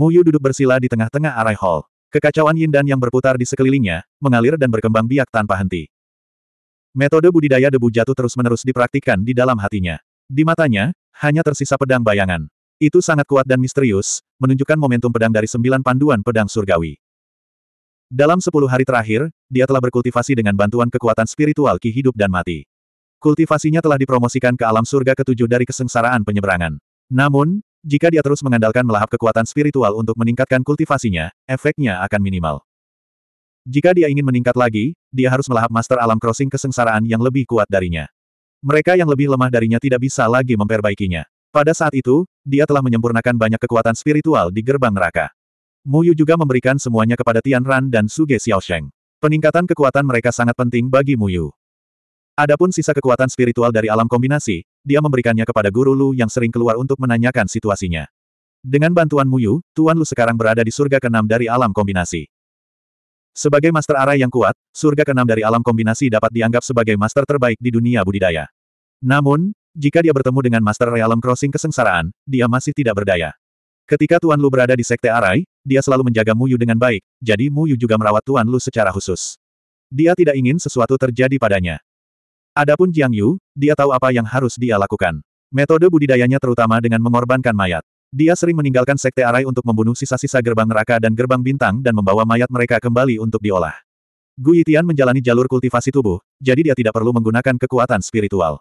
Mu Yu duduk bersila di tengah-tengah arai hall. Kekacauan yin dan yang berputar di sekelilingnya, mengalir dan berkembang biak tanpa henti. Metode budidaya debu jatuh terus-menerus dipraktikkan di dalam hatinya. Di matanya, hanya tersisa pedang bayangan. Itu sangat kuat dan misterius, menunjukkan momentum pedang dari sembilan panduan pedang surgawi. Dalam sepuluh hari terakhir, dia telah berkultivasi dengan bantuan kekuatan spiritual ki hidup dan mati. Kultivasinya telah dipromosikan ke alam surga ketujuh dari kesengsaraan penyeberangan. Namun, jika dia terus mengandalkan melahap kekuatan spiritual untuk meningkatkan kultivasinya, efeknya akan minimal. Jika dia ingin meningkat lagi, dia harus melahap master alam crossing kesengsaraan yang lebih kuat darinya. Mereka yang lebih lemah darinya tidak bisa lagi memperbaikinya. Pada saat itu, dia telah menyempurnakan banyak kekuatan spiritual di gerbang neraka. Muyu juga memberikan semuanya kepada Tian Ran dan Suge Sheng. Peningkatan kekuatan mereka sangat penting bagi Muyu. Adapun sisa kekuatan spiritual dari alam kombinasi, dia memberikannya kepada Guru Lu yang sering keluar untuk menanyakan situasinya. Dengan bantuan Muyu, Tuan Lu sekarang berada di surga keenam dari alam kombinasi. Sebagai master arah yang kuat, surga keenam dari alam kombinasi dapat dianggap sebagai master terbaik di dunia budidaya. Namun, jika dia bertemu dengan master realm crossing kesengsaraan, dia masih tidak berdaya. Ketika Tuan Lu berada di sekte arai, dia selalu menjaga Muyu dengan baik, jadi Muyu juga merawat Tuan Lu secara khusus. Dia tidak ingin sesuatu terjadi padanya. Adapun Jiang Yu, dia tahu apa yang harus dia lakukan. Metode budidayanya terutama dengan mengorbankan mayat. Dia sering meninggalkan sekte arai untuk membunuh sisa-sisa gerbang neraka dan gerbang bintang dan membawa mayat mereka kembali untuk diolah. Gu Yitian menjalani jalur kultivasi tubuh, jadi dia tidak perlu menggunakan kekuatan spiritual.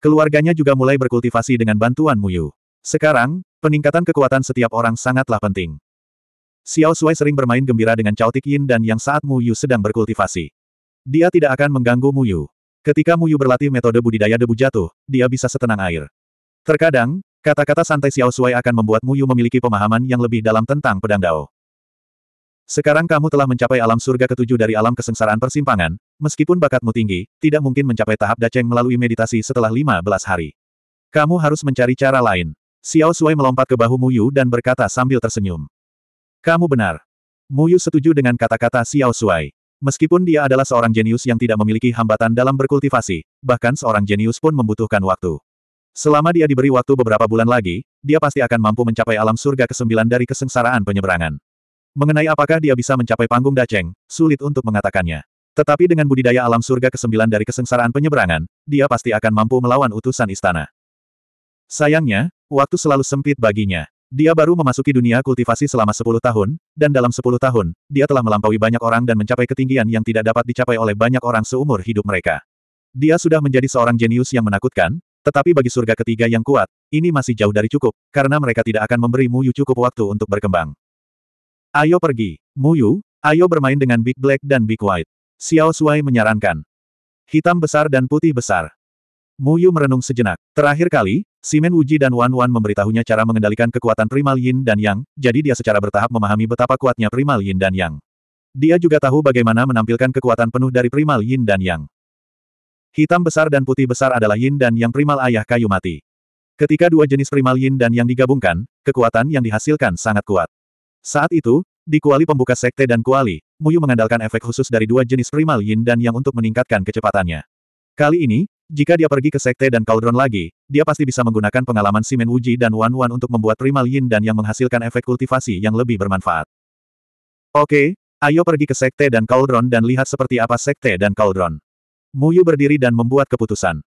Keluarganya juga mulai berkultivasi dengan bantuan Mu Yu. Sekarang, peningkatan kekuatan setiap orang sangatlah penting. Xiao Sui sering bermain gembira dengan Cao Tik Yin dan yang saat Mu Yu sedang berkultivasi. Dia tidak akan mengganggu Mu Yu. Ketika Muyu berlatih metode budidaya debu jatuh, dia bisa setenang air. Terkadang, kata-kata santai Xiao Suai akan membuat Muyu memiliki pemahaman yang lebih dalam tentang pedang Dao. Sekarang kamu telah mencapai alam surga ketujuh dari alam kesengsaraan persimpangan, meskipun bakatmu tinggi, tidak mungkin mencapai tahap daceng melalui meditasi setelah 15 hari. Kamu harus mencari cara lain. Xiao Suai melompat ke bahu Muyu dan berkata sambil tersenyum. Kamu benar. Muyu setuju dengan kata-kata Xiao Suai. Meskipun dia adalah seorang jenius yang tidak memiliki hambatan dalam berkultivasi, bahkan seorang jenius pun membutuhkan waktu. Selama dia diberi waktu beberapa bulan lagi, dia pasti akan mampu mencapai alam surga kesembilan dari kesengsaraan penyeberangan. Mengenai apakah dia bisa mencapai panggung daceng, sulit untuk mengatakannya. Tetapi dengan budidaya alam surga kesembilan dari kesengsaraan penyeberangan, dia pasti akan mampu melawan utusan istana. Sayangnya, waktu selalu sempit baginya. Dia baru memasuki dunia kultivasi selama 10 tahun, dan dalam 10 tahun, dia telah melampaui banyak orang dan mencapai ketinggian yang tidak dapat dicapai oleh banyak orang seumur hidup mereka. Dia sudah menjadi seorang jenius yang menakutkan, tetapi bagi surga ketiga yang kuat, ini masih jauh dari cukup, karena mereka tidak akan memberi Mu Yu cukup waktu untuk berkembang. Ayo pergi, Mu Yu. ayo bermain dengan Big Black dan Big White. Xiao Sui menyarankan. Hitam besar dan putih besar. Mu Yu merenung sejenak. Terakhir kali, Simen Wuji dan Wan Wan memberitahunya cara mengendalikan kekuatan primal yin dan yang, jadi dia secara bertahap memahami betapa kuatnya primal yin dan yang. Dia juga tahu bagaimana menampilkan kekuatan penuh dari primal yin dan yang. Hitam besar dan putih besar adalah yin dan yang primal ayah kayu mati. Ketika dua jenis primal yin dan yang digabungkan, kekuatan yang dihasilkan sangat kuat. Saat itu, di kuali pembuka sekte dan kuali, Muyu mengandalkan efek khusus dari dua jenis primal yin dan yang untuk meningkatkan kecepatannya. Kali ini, jika dia pergi ke Sekte dan Cauldron lagi, dia pasti bisa menggunakan pengalaman Simen Wuji dan Wan Wan untuk membuat primal yin dan yang menghasilkan efek kultivasi yang lebih bermanfaat. Oke, ayo pergi ke Sekte dan Cauldron dan lihat seperti apa Sekte dan Cauldron. Muyu berdiri dan membuat keputusan.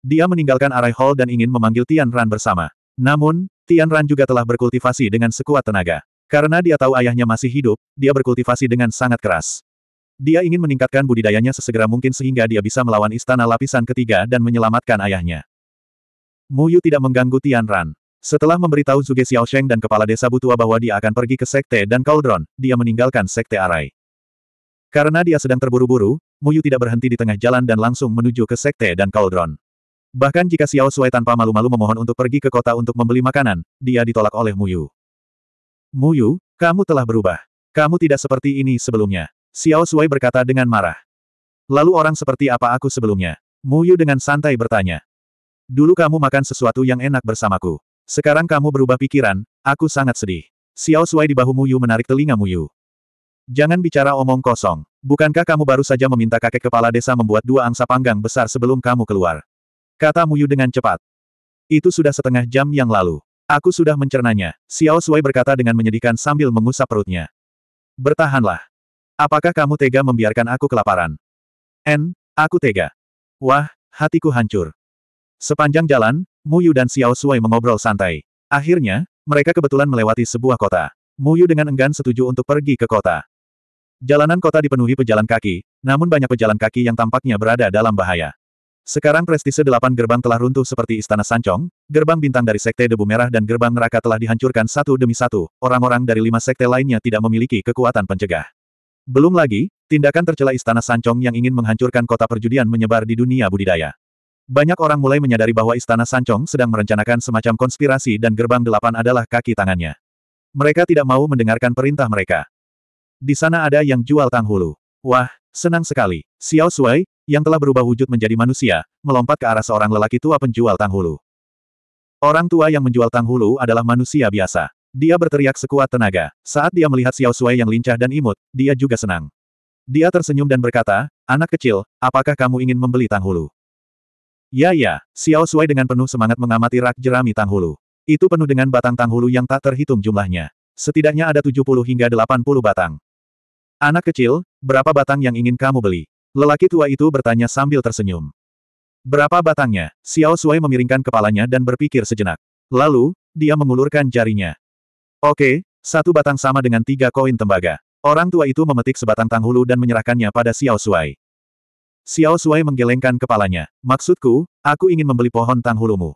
Dia meninggalkan Arai Hall dan ingin memanggil Tian Ran bersama. Namun, Tian Ran juga telah berkultivasi dengan sekuat tenaga. Karena dia tahu ayahnya masih hidup, dia berkultivasi dengan sangat keras. Dia ingin meningkatkan budidayanya sesegera mungkin sehingga dia bisa melawan istana lapisan ketiga dan menyelamatkan ayahnya. Muyu tidak mengganggu Tian Ran. Setelah memberitahu Zuge Xiao Sheng dan kepala desa Butua bahwa dia akan pergi ke sekte dan Cauldron, dia meninggalkan sekte Arai. Karena dia sedang terburu-buru, Muyu tidak berhenti di tengah jalan dan langsung menuju ke sekte dan Cauldron. Bahkan jika Xiao Sui tanpa malu-malu memohon untuk pergi ke kota untuk membeli makanan, dia ditolak oleh Muyu. Muyu, kamu telah berubah. Kamu tidak seperti ini sebelumnya. Xiao Sui berkata dengan marah. Lalu orang seperti apa aku sebelumnya? Mu Yu dengan santai bertanya. Dulu kamu makan sesuatu yang enak bersamaku. Sekarang kamu berubah pikiran, aku sangat sedih. Xiao Sui di bahu Mu Yu menarik telinga Mu Yu. Jangan bicara omong kosong. Bukankah kamu baru saja meminta kakek kepala desa membuat dua angsa panggang besar sebelum kamu keluar? Kata Mu Yu dengan cepat. Itu sudah setengah jam yang lalu. Aku sudah mencernanya, Xiao Sui berkata dengan menyedihkan sambil mengusap perutnya. Bertahanlah. Apakah kamu tega membiarkan aku kelaparan? N, aku tega. Wah, hatiku hancur. Sepanjang jalan, Mu Yu dan Xiao Sui mengobrol santai. Akhirnya, mereka kebetulan melewati sebuah kota. Mu Yu dengan enggan setuju untuk pergi ke kota. Jalanan kota dipenuhi pejalan kaki, namun banyak pejalan kaki yang tampaknya berada dalam bahaya. Sekarang prestise delapan gerbang telah runtuh seperti Istana Sancong, gerbang bintang dari Sekte Debu Merah dan gerbang neraka telah dihancurkan satu demi satu, orang-orang dari lima sekte lainnya tidak memiliki kekuatan pencegah. Belum lagi, tindakan tercela Istana Sancong yang ingin menghancurkan kota perjudian menyebar di dunia budidaya. Banyak orang mulai menyadari bahwa Istana Sancong sedang merencanakan semacam konspirasi dan gerbang delapan adalah kaki tangannya. Mereka tidak mau mendengarkan perintah mereka. Di sana ada yang jual tanghulu. Wah, senang sekali. Xiao Sui, yang telah berubah wujud menjadi manusia, melompat ke arah seorang lelaki tua penjual tanghulu. Orang tua yang menjual tanghulu adalah manusia biasa. Dia berteriak sekuat tenaga. Saat dia melihat Xiao Sui yang lincah dan imut, dia juga senang. Dia tersenyum dan berkata, Anak kecil, apakah kamu ingin membeli Tanghulu? Ya ya, Xiao Sui dengan penuh semangat mengamati rak jerami Tanghulu. Itu penuh dengan batang Tanghulu yang tak terhitung jumlahnya. Setidaknya ada 70 hingga 80 batang. Anak kecil, berapa batang yang ingin kamu beli? Lelaki tua itu bertanya sambil tersenyum. Berapa batangnya? Xiao Sui memiringkan kepalanya dan berpikir sejenak. Lalu, dia mengulurkan jarinya. Oke, satu batang sama dengan tiga koin tembaga. Orang tua itu memetik sebatang tanghulu dan menyerahkannya pada Xiao Suai. Xiao Suai menggelengkan kepalanya. Maksudku, aku ingin membeli pohon tanghulumu.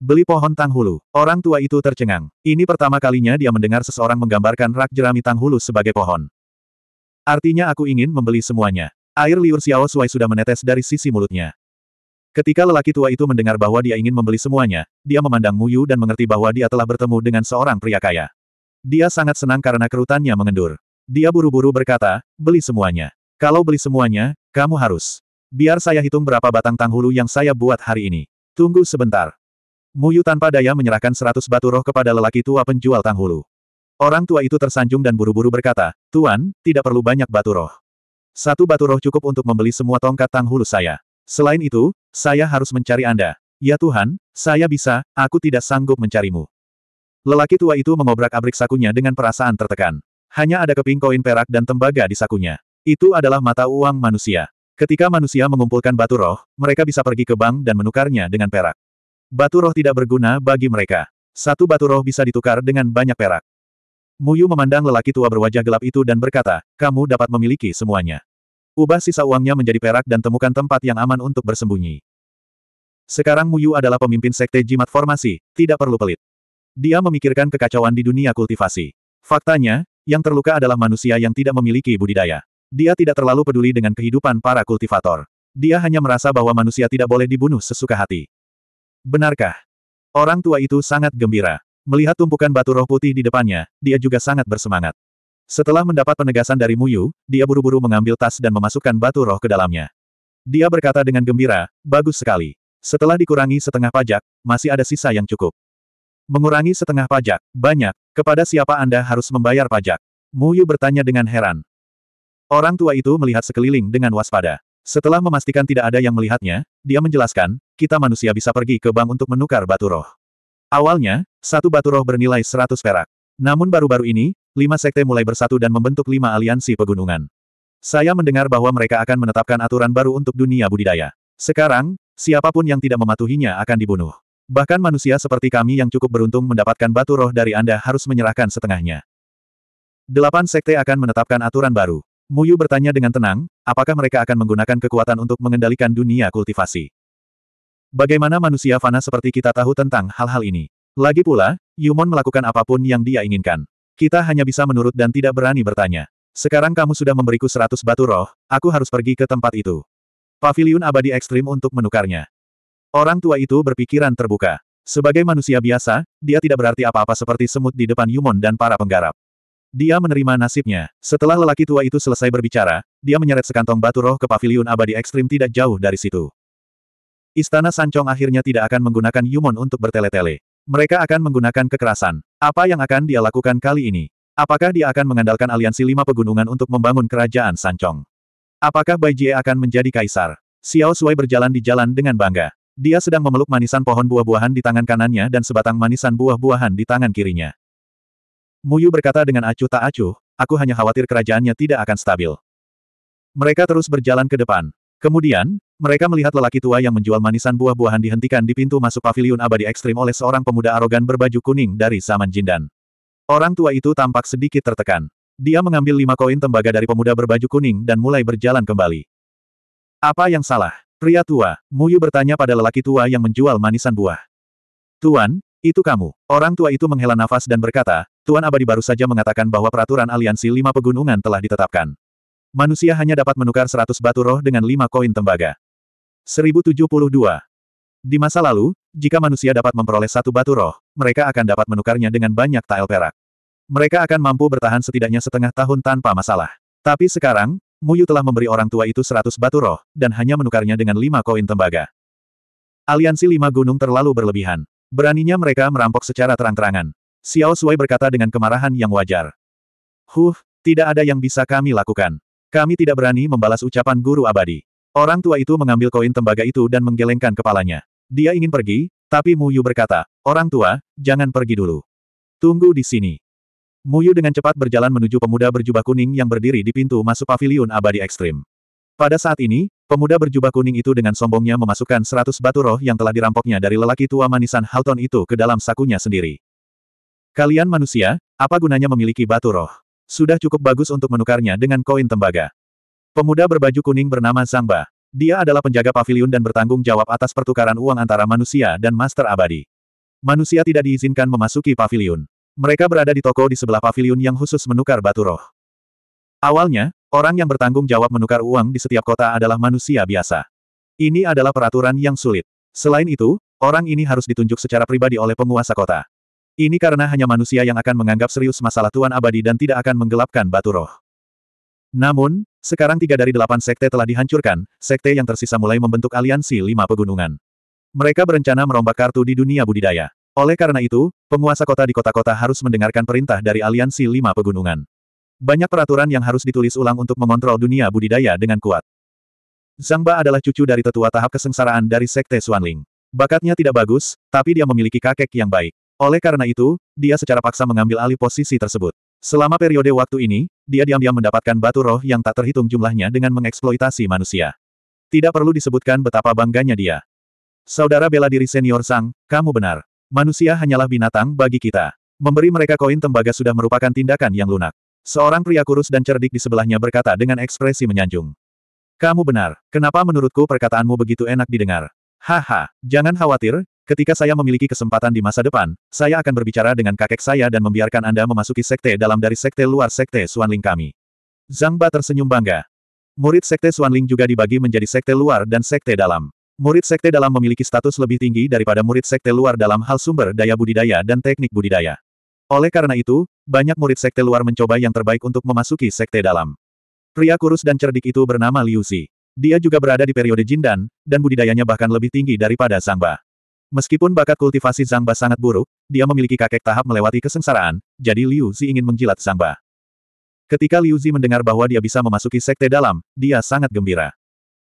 Beli pohon tanghulu. Orang tua itu tercengang. Ini pertama kalinya dia mendengar seseorang menggambarkan rak jerami tanghulu sebagai pohon. Artinya aku ingin membeli semuanya. Air liur Xiao Suai sudah menetes dari sisi mulutnya. Ketika lelaki tua itu mendengar bahwa dia ingin membeli semuanya, dia memandang Muyu dan mengerti bahwa dia telah bertemu dengan seorang pria kaya. Dia sangat senang karena kerutannya mengendur. Dia buru-buru berkata, beli semuanya. Kalau beli semuanya, kamu harus. Biar saya hitung berapa batang tanghulu yang saya buat hari ini. Tunggu sebentar. Muyu tanpa daya menyerahkan seratus batu roh kepada lelaki tua penjual tanghulu. Orang tua itu tersanjung dan buru-buru berkata, Tuan, tidak perlu banyak batu roh. Satu batu roh cukup untuk membeli semua tongkat tanghulu saya. Selain itu, saya harus mencari Anda. Ya Tuhan, saya bisa, aku tidak sanggup mencarimu. Lelaki tua itu mengobrak-abrik sakunya dengan perasaan tertekan. Hanya ada keping koin perak dan tembaga di sakunya. Itu adalah mata uang manusia. Ketika manusia mengumpulkan batu roh, mereka bisa pergi ke bank dan menukarnya dengan perak. Batu roh tidak berguna bagi mereka. Satu batu roh bisa ditukar dengan banyak perak. Muyu memandang lelaki tua berwajah gelap itu dan berkata, kamu dapat memiliki semuanya. Ubah sisa uangnya menjadi perak dan temukan tempat yang aman untuk bersembunyi. Sekarang Muyu adalah pemimpin sekte jimat formasi, tidak perlu pelit. Dia memikirkan kekacauan di dunia kultivasi. Faktanya, yang terluka adalah manusia yang tidak memiliki budidaya. Dia tidak terlalu peduli dengan kehidupan para kultivator. Dia hanya merasa bahwa manusia tidak boleh dibunuh sesuka hati. Benarkah? Orang tua itu sangat gembira. Melihat tumpukan batu roh putih di depannya, dia juga sangat bersemangat. Setelah mendapat penegasan dari Muyu, dia buru-buru mengambil tas dan memasukkan batu roh ke dalamnya. Dia berkata dengan gembira, bagus sekali. Setelah dikurangi setengah pajak, masih ada sisa yang cukup. Mengurangi setengah pajak, banyak, kepada siapa Anda harus membayar pajak? Muyu bertanya dengan heran. Orang tua itu melihat sekeliling dengan waspada. Setelah memastikan tidak ada yang melihatnya, dia menjelaskan, kita manusia bisa pergi ke bank untuk menukar batu roh. Awalnya, satu batu roh bernilai 100 perak. Namun baru-baru ini, lima sekte mulai bersatu dan membentuk lima aliansi pegunungan. Saya mendengar bahwa mereka akan menetapkan aturan baru untuk dunia budidaya. Sekarang, siapapun yang tidak mematuhinya akan dibunuh. Bahkan manusia seperti kami yang cukup beruntung mendapatkan batu roh dari Anda harus menyerahkan setengahnya. Delapan sekte akan menetapkan aturan baru. Muyu bertanya dengan tenang, apakah mereka akan menggunakan kekuatan untuk mengendalikan dunia kultivasi. Bagaimana manusia fana seperti kita tahu tentang hal-hal ini? Lagi pula, Yumon melakukan apapun yang dia inginkan. Kita hanya bisa menurut dan tidak berani bertanya. Sekarang kamu sudah memberiku seratus batu roh, aku harus pergi ke tempat itu. Pavilion abadi ekstrim untuk menukarnya. Orang tua itu berpikiran terbuka. Sebagai manusia biasa, dia tidak berarti apa-apa seperti semut di depan Yumon dan para penggarap. Dia menerima nasibnya. Setelah lelaki tua itu selesai berbicara, dia menyeret sekantong batu roh ke Pavilion abadi ekstrim tidak jauh dari situ. Istana Sancong akhirnya tidak akan menggunakan Yumon untuk bertele-tele. Mereka akan menggunakan kekerasan. Apa yang akan dia lakukan kali ini? Apakah dia akan mengandalkan aliansi lima pegunungan untuk membangun kerajaan Sancong? Apakah Bai Jie akan menjadi kaisar? Xiao Sui berjalan di jalan dengan bangga. Dia sedang memeluk manisan pohon buah-buahan di tangan kanannya dan sebatang manisan buah-buahan di tangan kirinya. Muyu berkata dengan acuh tak acuh, aku hanya khawatir kerajaannya tidak akan stabil. Mereka terus berjalan ke depan. Kemudian, mereka melihat lelaki tua yang menjual manisan buah-buahan dihentikan di pintu masuk pavilion abadi ekstrim oleh seorang pemuda arogan berbaju kuning dari zaman Jindan. Orang tua itu tampak sedikit tertekan. Dia mengambil lima koin tembaga dari pemuda berbaju kuning dan mulai berjalan kembali. Apa yang salah? Pria tua, Muyu bertanya pada lelaki tua yang menjual manisan buah. Tuan, itu kamu. Orang tua itu menghela nafas dan berkata, Tuan Abadi baru saja mengatakan bahwa peraturan aliansi lima pegunungan telah ditetapkan. Manusia hanya dapat menukar 100 batu roh dengan 5 koin tembaga. 1072. Di masa lalu, jika manusia dapat memperoleh satu batu roh, mereka akan dapat menukarnya dengan banyak tael perak. Mereka akan mampu bertahan setidaknya setengah tahun tanpa masalah. Tapi sekarang, Muyu telah memberi orang tua itu 100 batu roh, dan hanya menukarnya dengan 5 koin tembaga. Aliansi lima gunung terlalu berlebihan. Beraninya mereka merampok secara terang-terangan. Xiao Sui berkata dengan kemarahan yang wajar. Huh, tidak ada yang bisa kami lakukan. Kami tidak berani membalas ucapan guru abadi. Orang tua itu mengambil koin tembaga itu dan menggelengkan kepalanya. Dia ingin pergi, tapi Muyu berkata, Orang tua, jangan pergi dulu. Tunggu di sini. Muyu dengan cepat berjalan menuju pemuda berjubah kuning yang berdiri di pintu masuk pavilion abadi ekstrim. Pada saat ini, pemuda berjubah kuning itu dengan sombongnya memasukkan seratus batu roh yang telah dirampoknya dari lelaki tua manisan Halton itu ke dalam sakunya sendiri. Kalian manusia, apa gunanya memiliki batu roh? Sudah cukup bagus untuk menukarnya dengan koin tembaga. Pemuda berbaju kuning bernama Zangba. Dia adalah penjaga pavilion dan bertanggung jawab atas pertukaran uang antara manusia dan master abadi. Manusia tidak diizinkan memasuki pavilion. Mereka berada di toko di sebelah pavilion yang khusus menukar batu roh. Awalnya, orang yang bertanggung jawab menukar uang di setiap kota adalah manusia biasa. Ini adalah peraturan yang sulit. Selain itu, orang ini harus ditunjuk secara pribadi oleh penguasa kota. Ini karena hanya manusia yang akan menganggap serius masalah Tuan Abadi dan tidak akan menggelapkan batu roh. Namun, sekarang tiga dari delapan sekte telah dihancurkan, sekte yang tersisa mulai membentuk aliansi lima pegunungan. Mereka berencana merombak kartu di dunia budidaya. Oleh karena itu, penguasa kota di kota-kota harus mendengarkan perintah dari aliansi lima pegunungan. Banyak peraturan yang harus ditulis ulang untuk mengontrol dunia budidaya dengan kuat. Ba adalah cucu dari tetua tahap kesengsaraan dari sekte Xuanling. Bakatnya tidak bagus, tapi dia memiliki kakek yang baik. Oleh karena itu, dia secara paksa mengambil alih posisi tersebut. Selama periode waktu ini, dia diam-diam mendapatkan batu roh yang tak terhitung jumlahnya dengan mengeksploitasi manusia. Tidak perlu disebutkan betapa bangganya dia. Saudara bela diri senior Sang, kamu benar. Manusia hanyalah binatang bagi kita. Memberi mereka koin tembaga sudah merupakan tindakan yang lunak. Seorang pria kurus dan cerdik di sebelahnya berkata dengan ekspresi menyanjung. Kamu benar, kenapa menurutku perkataanmu begitu enak didengar? Haha, jangan khawatir, Ketika saya memiliki kesempatan di masa depan, saya akan berbicara dengan kakek saya dan membiarkan Anda memasuki sekte dalam dari sekte luar sekte Suanling kami. Zhang Ba tersenyum bangga. Murid sekte Suanling juga dibagi menjadi sekte luar dan sekte dalam. Murid sekte dalam memiliki status lebih tinggi daripada murid sekte luar dalam hal sumber daya budidaya dan teknik budidaya. Oleh karena itu, banyak murid sekte luar mencoba yang terbaik untuk memasuki sekte dalam. Pria kurus dan cerdik itu bernama Liu Zi. Dia juga berada di periode Jindan, dan budidayanya bahkan lebih tinggi daripada Ba. Meskipun bakat kultivasi Zhang Ba sangat buruk, dia memiliki kakek tahap melewati kesengsaraan, jadi Liu Zi ingin menjilat Zhang Ba. Ketika Liu Zi mendengar bahwa dia bisa memasuki sekte dalam, dia sangat gembira.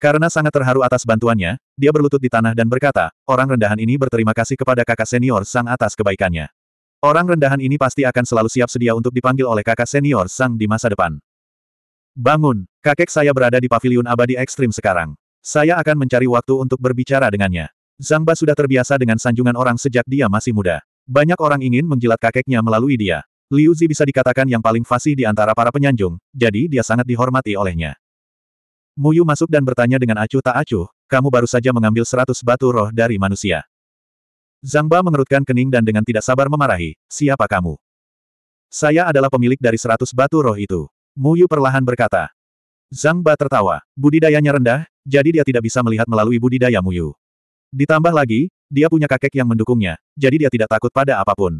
Karena sangat terharu atas bantuannya, dia berlutut di tanah dan berkata, orang rendahan ini berterima kasih kepada kakak senior Sang atas kebaikannya. Orang rendahan ini pasti akan selalu siap sedia untuk dipanggil oleh kakak senior Sang di masa depan. Bangun, kakek saya berada di paviliun abadi ekstrim sekarang. Saya akan mencari waktu untuk berbicara dengannya. Zhang Ba sudah terbiasa dengan sanjungan orang sejak dia masih muda. Banyak orang ingin menjilat kakeknya melalui dia. Liu Zi bisa dikatakan yang paling fasih di antara para penyanjung, jadi dia sangat dihormati olehnya. Mu Yu masuk dan bertanya dengan acuh tak acuh, kamu baru saja mengambil seratus batu roh dari manusia. Zhang Ba mengerutkan kening dan dengan tidak sabar memarahi, siapa kamu? Saya adalah pemilik dari seratus batu roh itu. Mu Yu perlahan berkata. Zhang Ba tertawa. Budidayanya rendah, jadi dia tidak bisa melihat melalui budidaya Mu Yu. Ditambah lagi, dia punya kakek yang mendukungnya, jadi dia tidak takut pada apapun.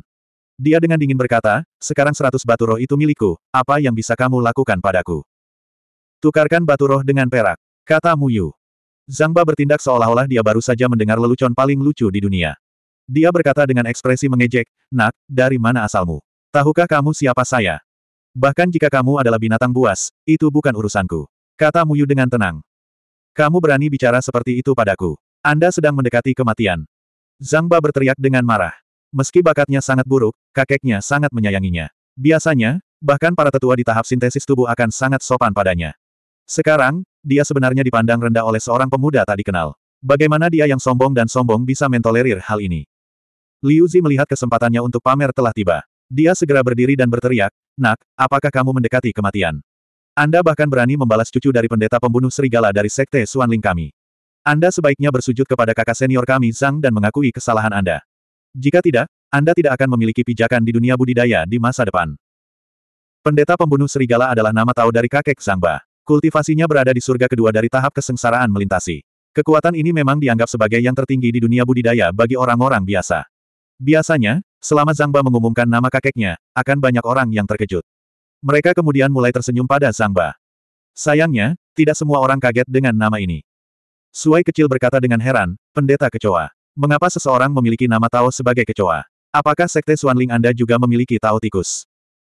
Dia dengan dingin berkata, sekarang seratus batu roh itu milikku, apa yang bisa kamu lakukan padaku? Tukarkan batu roh dengan perak, kata Muyu. Zhang Ba bertindak seolah-olah dia baru saja mendengar lelucon paling lucu di dunia. Dia berkata dengan ekspresi mengejek, Nak, dari mana asalmu? Tahukah kamu siapa saya? Bahkan jika kamu adalah binatang buas, itu bukan urusanku. Kata Muyu dengan tenang. Kamu berani bicara seperti itu padaku. Anda sedang mendekati kematian. Zhang Ba berteriak dengan marah. Meski bakatnya sangat buruk, kakeknya sangat menyayanginya. Biasanya, bahkan para tetua di tahap sintesis tubuh akan sangat sopan padanya. Sekarang, dia sebenarnya dipandang rendah oleh seorang pemuda tak dikenal. Bagaimana dia yang sombong dan sombong bisa mentolerir hal ini? Liu Zi melihat kesempatannya untuk pamer telah tiba. Dia segera berdiri dan berteriak, Nak, apakah kamu mendekati kematian? Anda bahkan berani membalas cucu dari pendeta pembunuh serigala dari sekte Suanling kami. Anda sebaiknya bersujud kepada kakak senior kami Zhang dan mengakui kesalahan Anda. Jika tidak, Anda tidak akan memiliki pijakan di dunia budidaya di masa depan. Pendeta pembunuh serigala adalah nama tahu dari kakek Zhangba. Kultivasinya berada di surga kedua dari tahap kesengsaraan melintasi. Kekuatan ini memang dianggap sebagai yang tertinggi di dunia budidaya bagi orang-orang biasa. Biasanya, selama Zhangba mengumumkan nama kakeknya, akan banyak orang yang terkejut. Mereka kemudian mulai tersenyum pada Zhangba. Sayangnya, tidak semua orang kaget dengan nama ini. Suai kecil berkata dengan heran, pendeta kecoa. Mengapa seseorang memiliki nama Tao sebagai kecoa? Apakah sekte Suanling Anda juga memiliki Tao tikus?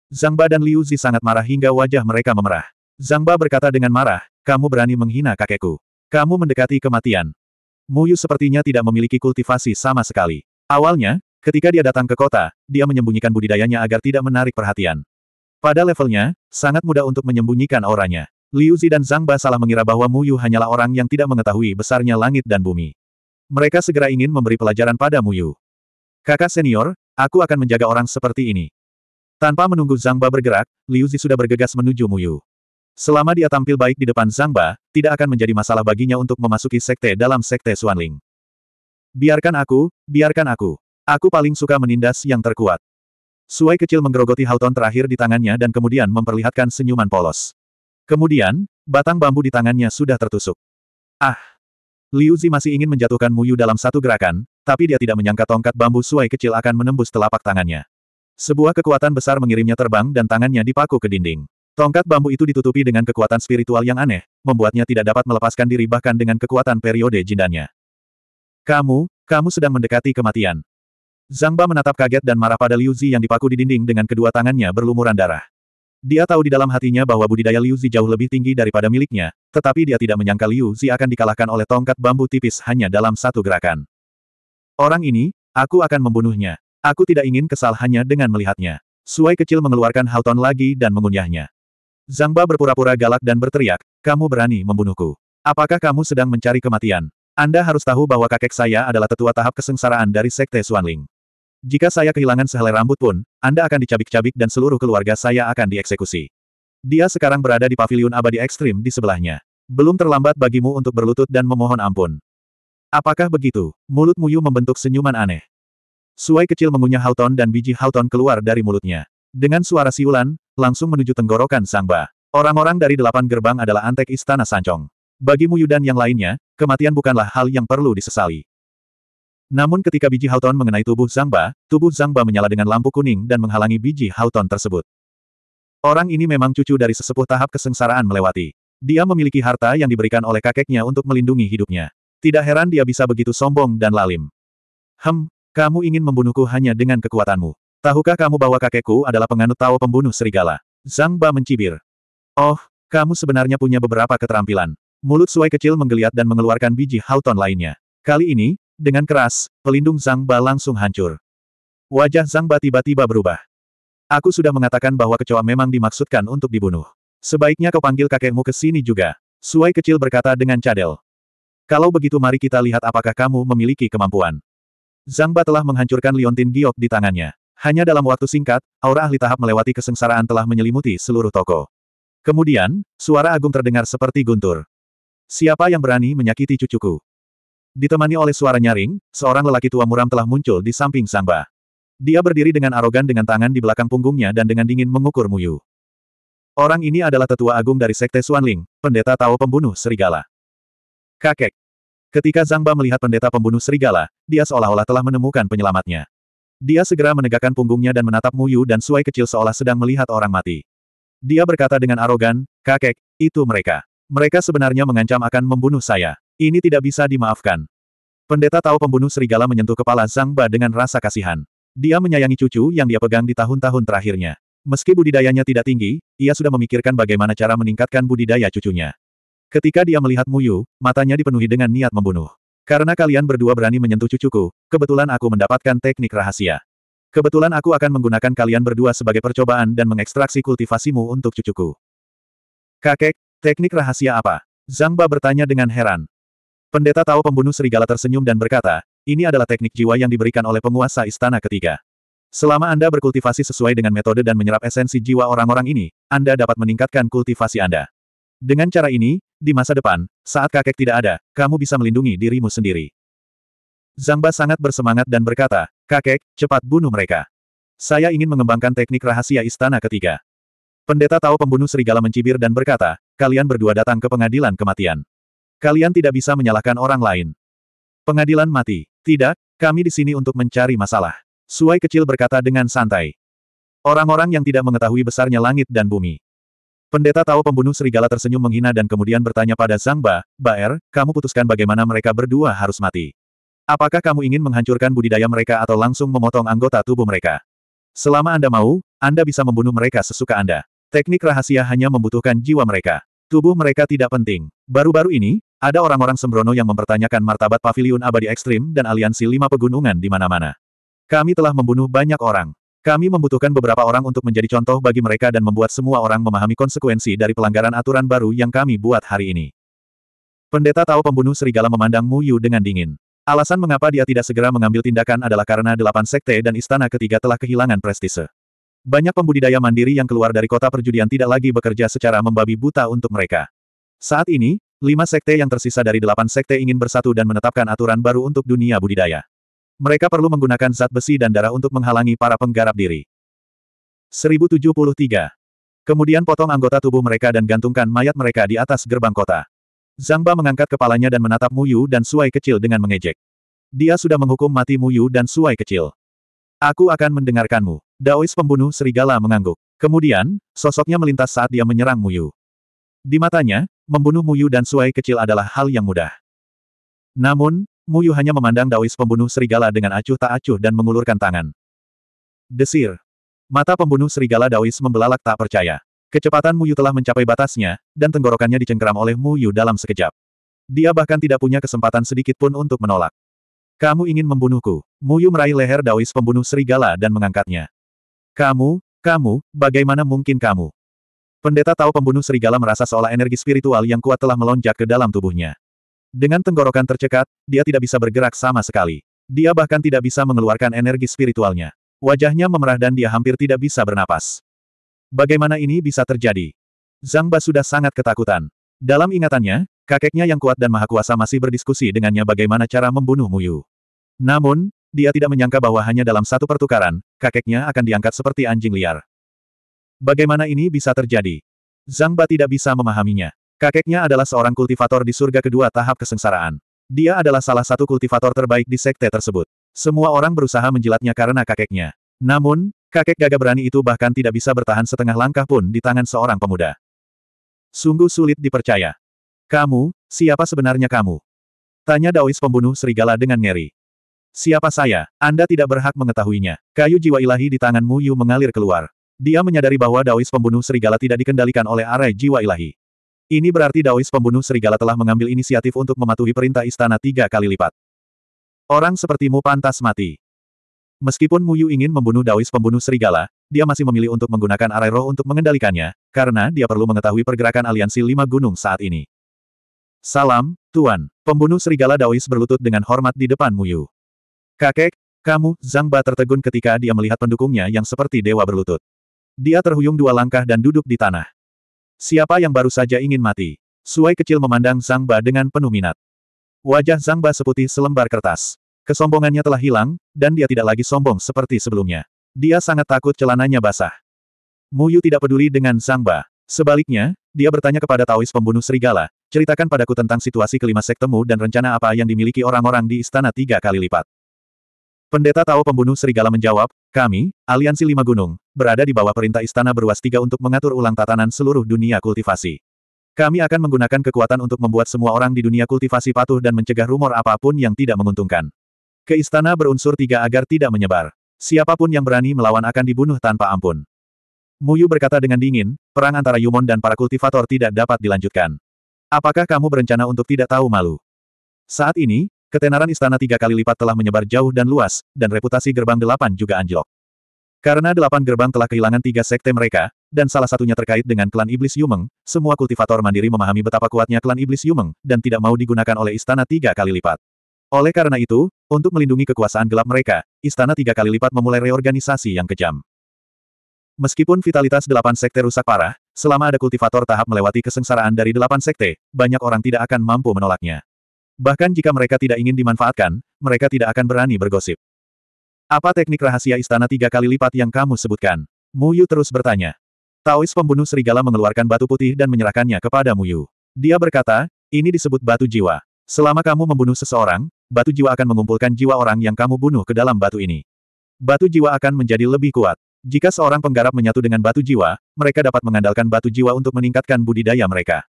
Zhang Ba dan Liu Zi sangat marah hingga wajah mereka memerah. Zhang Ba berkata dengan marah, kamu berani menghina kakekku. Kamu mendekati kematian. Mu Yu sepertinya tidak memiliki kultivasi sama sekali. Awalnya, ketika dia datang ke kota, dia menyembunyikan budidayanya agar tidak menarik perhatian. Pada levelnya, sangat mudah untuk menyembunyikan auranya. Liu Zi dan Zhang Ba salah mengira bahwa Mu Yu hanyalah orang yang tidak mengetahui besarnya langit dan bumi. Mereka segera ingin memberi pelajaran pada Mu Yu. Kakak senior, aku akan menjaga orang seperti ini. Tanpa menunggu Zhang Ba bergerak, Liu Zi sudah bergegas menuju Mu Yu. Selama dia tampil baik di depan Zhang Ba, tidak akan menjadi masalah baginya untuk memasuki sekte dalam sekte Xuanling. Biarkan aku, biarkan aku. Aku paling suka menindas yang terkuat. Suai kecil menggerogoti halton terakhir di tangannya dan kemudian memperlihatkan senyuman polos. Kemudian, batang bambu di tangannya sudah tertusuk. Ah! Liu Zi masih ingin menjatuhkan Mu Yu dalam satu gerakan, tapi dia tidak menyangka tongkat bambu suai kecil akan menembus telapak tangannya. Sebuah kekuatan besar mengirimnya terbang dan tangannya dipaku ke dinding. Tongkat bambu itu ditutupi dengan kekuatan spiritual yang aneh, membuatnya tidak dapat melepaskan diri bahkan dengan kekuatan periode jindannya. Kamu, kamu sedang mendekati kematian. Zhang Ba menatap kaget dan marah pada Liu Zi yang dipaku di dinding dengan kedua tangannya berlumuran darah. Dia tahu di dalam hatinya bahwa budidaya Liu Zi jauh lebih tinggi daripada miliknya, tetapi dia tidak menyangka Liu Zi akan dikalahkan oleh tongkat bambu tipis hanya dalam satu gerakan. Orang ini, aku akan membunuhnya. Aku tidak ingin kesal hanya dengan melihatnya. Suai kecil mengeluarkan halton lagi dan mengunyahnya. Zangba berpura-pura galak dan berteriak, kamu berani membunuhku. Apakah kamu sedang mencari kematian? Anda harus tahu bahwa kakek saya adalah tetua tahap kesengsaraan dari Sekte Suanling. Jika saya kehilangan sehelai rambut pun, Anda akan dicabik-cabik dan seluruh keluarga saya akan dieksekusi. Dia sekarang berada di paviliun abadi ekstrim di sebelahnya. Belum terlambat bagimu untuk berlutut dan memohon ampun. Apakah begitu? Mulut Muyu membentuk senyuman aneh. Suai kecil mengunyah halton dan biji halton keluar dari mulutnya. Dengan suara siulan, langsung menuju tenggorokan Sangba. Orang-orang dari delapan gerbang adalah antek istana Sancong. Bagi Muyu dan yang lainnya, kematian bukanlah hal yang perlu disesali. Namun ketika biji Houghton mengenai tubuh Zangba, tubuh Zangba menyala dengan lampu kuning dan menghalangi biji Houghton tersebut. Orang ini memang cucu dari sesepuh tahap kesengsaraan melewati. Dia memiliki harta yang diberikan oleh kakeknya untuk melindungi hidupnya. Tidak heran dia bisa begitu sombong dan lalim. Hem, kamu ingin membunuhku hanya dengan kekuatanmu. Tahukah kamu bahwa kakekku adalah penganut Tao pembunuh serigala? Zhang Ba mencibir. Oh, kamu sebenarnya punya beberapa keterampilan. Mulut Suai kecil menggeliat dan mengeluarkan biji Hauton lainnya. Kali ini, dengan keras, pelindung Zhang Ba langsung hancur. Wajah Zhang Ba tiba-tiba berubah. Aku sudah mengatakan bahwa kecoa memang dimaksudkan untuk dibunuh. Sebaiknya kau panggil kakekmu ke sini juga. Suai kecil berkata dengan cadel. Kalau begitu mari kita lihat apakah kamu memiliki kemampuan. Zhang Ba telah menghancurkan liontin giok di tangannya. Hanya dalam waktu singkat, aura ahli tahap melewati kesengsaraan telah menyelimuti seluruh toko. Kemudian, suara agung terdengar seperti guntur. Siapa yang berani menyakiti cucuku? Ditemani oleh suara nyaring, seorang lelaki tua muram telah muncul di samping Sangba. Dia berdiri dengan arogan dengan tangan di belakang punggungnya dan dengan dingin mengukur Muyu. Orang ini adalah tetua agung dari Sekte Xuanling, pendeta Tao Pembunuh Serigala. Kakek. Ketika Zangba melihat pendeta pembunuh serigala, dia seolah-olah telah menemukan penyelamatnya. Dia segera menegakkan punggungnya dan menatap Muyu dan Suai kecil seolah sedang melihat orang mati. Dia berkata dengan arogan, kakek, itu mereka. Mereka sebenarnya mengancam akan membunuh saya. Ini tidak bisa dimaafkan. Pendeta tahu pembunuh serigala menyentuh kepala Zhang Ba dengan rasa kasihan. Dia menyayangi cucu yang dia pegang di tahun-tahun terakhirnya. Meski budidayanya tidak tinggi, ia sudah memikirkan bagaimana cara meningkatkan budidaya cucunya. Ketika dia melihat Muyu, matanya dipenuhi dengan niat membunuh. Karena kalian berdua berani menyentuh cucuku, kebetulan aku mendapatkan teknik rahasia. Kebetulan aku akan menggunakan kalian berdua sebagai percobaan dan mengekstraksi kultivasimu untuk cucuku. Kakek, teknik rahasia apa? Zhang Ba bertanya dengan heran. Pendeta Tao pembunuh serigala tersenyum dan berkata, ini adalah teknik jiwa yang diberikan oleh penguasa istana ketiga. Selama Anda berkultivasi sesuai dengan metode dan menyerap esensi jiwa orang-orang ini, Anda dapat meningkatkan kultivasi Anda. Dengan cara ini, di masa depan, saat kakek tidak ada, kamu bisa melindungi dirimu sendiri. Zangba sangat bersemangat dan berkata, kakek, cepat bunuh mereka. Saya ingin mengembangkan teknik rahasia istana ketiga. Pendeta tahu pembunuh serigala mencibir dan berkata, kalian berdua datang ke pengadilan kematian. Kalian tidak bisa menyalahkan orang lain. Pengadilan mati. Tidak, kami di sini untuk mencari masalah. Suai kecil berkata dengan santai. Orang-orang yang tidak mengetahui besarnya langit dan bumi. Pendeta tahu pembunuh serigala tersenyum menghina dan kemudian bertanya pada Zhang Ba, Baer, kamu putuskan bagaimana mereka berdua harus mati. Apakah kamu ingin menghancurkan budidaya mereka atau langsung memotong anggota tubuh mereka? Selama Anda mau, Anda bisa membunuh mereka sesuka Anda. Teknik rahasia hanya membutuhkan jiwa mereka. Tubuh mereka tidak penting. Baru-baru ini, ada orang-orang sembrono yang mempertanyakan martabat paviliun abadi ekstrim dan aliansi lima pegunungan di mana-mana. Kami telah membunuh banyak orang. Kami membutuhkan beberapa orang untuk menjadi contoh bagi mereka dan membuat semua orang memahami konsekuensi dari pelanggaran aturan baru yang kami buat hari ini. Pendeta tahu pembunuh serigala memandang Mu Yu dengan dingin. Alasan mengapa dia tidak segera mengambil tindakan adalah karena delapan sekte dan istana ketiga telah kehilangan prestise. Banyak pembudidaya mandiri yang keluar dari kota perjudian tidak lagi bekerja secara membabi buta untuk mereka. Saat ini, Lima sekte yang tersisa dari delapan sekte ingin bersatu dan menetapkan aturan baru untuk dunia budidaya. Mereka perlu menggunakan zat besi dan darah untuk menghalangi para penggarap diri. 1073. Kemudian potong anggota tubuh mereka dan gantungkan mayat mereka di atas gerbang kota. Zangba mengangkat kepalanya dan menatap Muyu dan Suai kecil dengan mengejek. Dia sudah menghukum mati Muyu dan Suai kecil. Aku akan mendengarkanmu. Daois pembunuh serigala mengangguk. Kemudian, sosoknya melintas saat dia menyerang Muyu. Di matanya, membunuh Muyu dan Suai kecil adalah hal yang mudah. Namun, Muyu hanya memandang Daois pembunuh serigala dengan acuh tak acuh dan mengulurkan tangan. Desir. Mata pembunuh serigala Daois membelalak tak percaya. Kecepatan Muyu telah mencapai batasnya, dan tenggorokannya dicengkeram oleh Muyu dalam sekejap. Dia bahkan tidak punya kesempatan sedikit pun untuk menolak. Kamu ingin membunuhku. Muyu meraih leher Daois pembunuh serigala dan mengangkatnya. Kamu, kamu, bagaimana mungkin kamu? Pendeta tahu pembunuh serigala merasa seolah energi spiritual yang kuat telah melonjak ke dalam tubuhnya. Dengan tenggorokan tercekat, dia tidak bisa bergerak sama sekali. Dia bahkan tidak bisa mengeluarkan energi spiritualnya. Wajahnya memerah dan dia hampir tidak bisa bernapas. Bagaimana ini bisa terjadi? Zhang Ba sudah sangat ketakutan. Dalam ingatannya, kakeknya yang kuat dan maha kuasa masih berdiskusi dengannya bagaimana cara membunuh Muyu. Namun, dia tidak menyangka bahwa hanya dalam satu pertukaran, kakeknya akan diangkat seperti anjing liar. Bagaimana ini bisa terjadi? Zhang Ba tidak bisa memahaminya. Kakeknya adalah seorang kultivator di surga kedua tahap kesengsaraan. Dia adalah salah satu kultivator terbaik di sekte tersebut. Semua orang berusaha menjilatnya karena kakeknya. Namun, kakek gagah berani itu bahkan tidak bisa bertahan setengah langkah pun di tangan seorang pemuda. Sungguh sulit dipercaya. Kamu, siapa sebenarnya kamu? Tanya Daois pembunuh serigala dengan ngeri. Siapa saya? Anda tidak berhak mengetahuinya. Kayu jiwa ilahi di tanganmu Yu mengalir keluar. Dia menyadari bahwa Daois pembunuh serigala tidak dikendalikan oleh arai jiwa ilahi. Ini berarti Daois pembunuh serigala telah mengambil inisiatif untuk mematuhi perintah istana tiga kali lipat. Orang sepertimu pantas mati. Meskipun Muyu ingin membunuh Daois pembunuh serigala, dia masih memilih untuk menggunakan arai roh untuk mengendalikannya, karena dia perlu mengetahui pergerakan aliansi lima gunung saat ini. Salam, Tuan. Pembunuh serigala Daois berlutut dengan hormat di depan Muyu. Kakek, kamu, Zhang Ba tertegun ketika dia melihat pendukungnya yang seperti dewa berlutut. Dia terhuyung dua langkah dan duduk di tanah. Siapa yang baru saja ingin mati? Suai kecil memandang Zhang Ba dengan penuh minat. Wajah Zhang Ba seputih selembar kertas. Kesombongannya telah hilang, dan dia tidak lagi sombong seperti sebelumnya. Dia sangat takut celananya basah. Muyu tidak peduli dengan Zhang Ba. Sebaliknya, dia bertanya kepada Taois pembunuh serigala, ceritakan padaku tentang situasi kelima sektemu dan rencana apa yang dimiliki orang-orang di istana tiga kali lipat. Pendeta Tao pembunuh serigala menjawab, kami, Aliansi Lima Gunung, berada di bawah perintah istana Beruas tiga untuk mengatur ulang tatanan seluruh dunia kultivasi. Kami akan menggunakan kekuatan untuk membuat semua orang di dunia kultivasi patuh dan mencegah rumor apapun yang tidak menguntungkan. Ke istana berunsur tiga agar tidak menyebar. Siapapun yang berani melawan akan dibunuh tanpa ampun. Muyu berkata dengan dingin, perang antara Yumon dan para kultivator tidak dapat dilanjutkan. Apakah kamu berencana untuk tidak tahu malu? Saat ini, Ketenaran istana tiga kali lipat telah menyebar jauh dan luas, dan reputasi gerbang delapan juga anjlok. Karena delapan gerbang telah kehilangan tiga sekte mereka, dan salah satunya terkait dengan klan Iblis Yumeng, semua kultivator mandiri memahami betapa kuatnya klan Iblis Yumeng, dan tidak mau digunakan oleh istana tiga kali lipat. Oleh karena itu, untuk melindungi kekuasaan gelap mereka, istana tiga kali lipat memulai reorganisasi yang kejam. Meskipun vitalitas delapan sekte rusak parah, selama ada kultivator tahap melewati kesengsaraan dari delapan sekte, banyak orang tidak akan mampu menolaknya. Bahkan jika mereka tidak ingin dimanfaatkan, mereka tidak akan berani bergosip. Apa teknik rahasia istana tiga kali lipat yang kamu sebutkan? Mu Yu terus bertanya. Taois pembunuh serigala mengeluarkan batu putih dan menyerahkannya kepada Mu Yu. Dia berkata, ini disebut batu jiwa. Selama kamu membunuh seseorang, batu jiwa akan mengumpulkan jiwa orang yang kamu bunuh ke dalam batu ini. Batu jiwa akan menjadi lebih kuat. Jika seorang penggarap menyatu dengan batu jiwa, mereka dapat mengandalkan batu jiwa untuk meningkatkan budidaya mereka.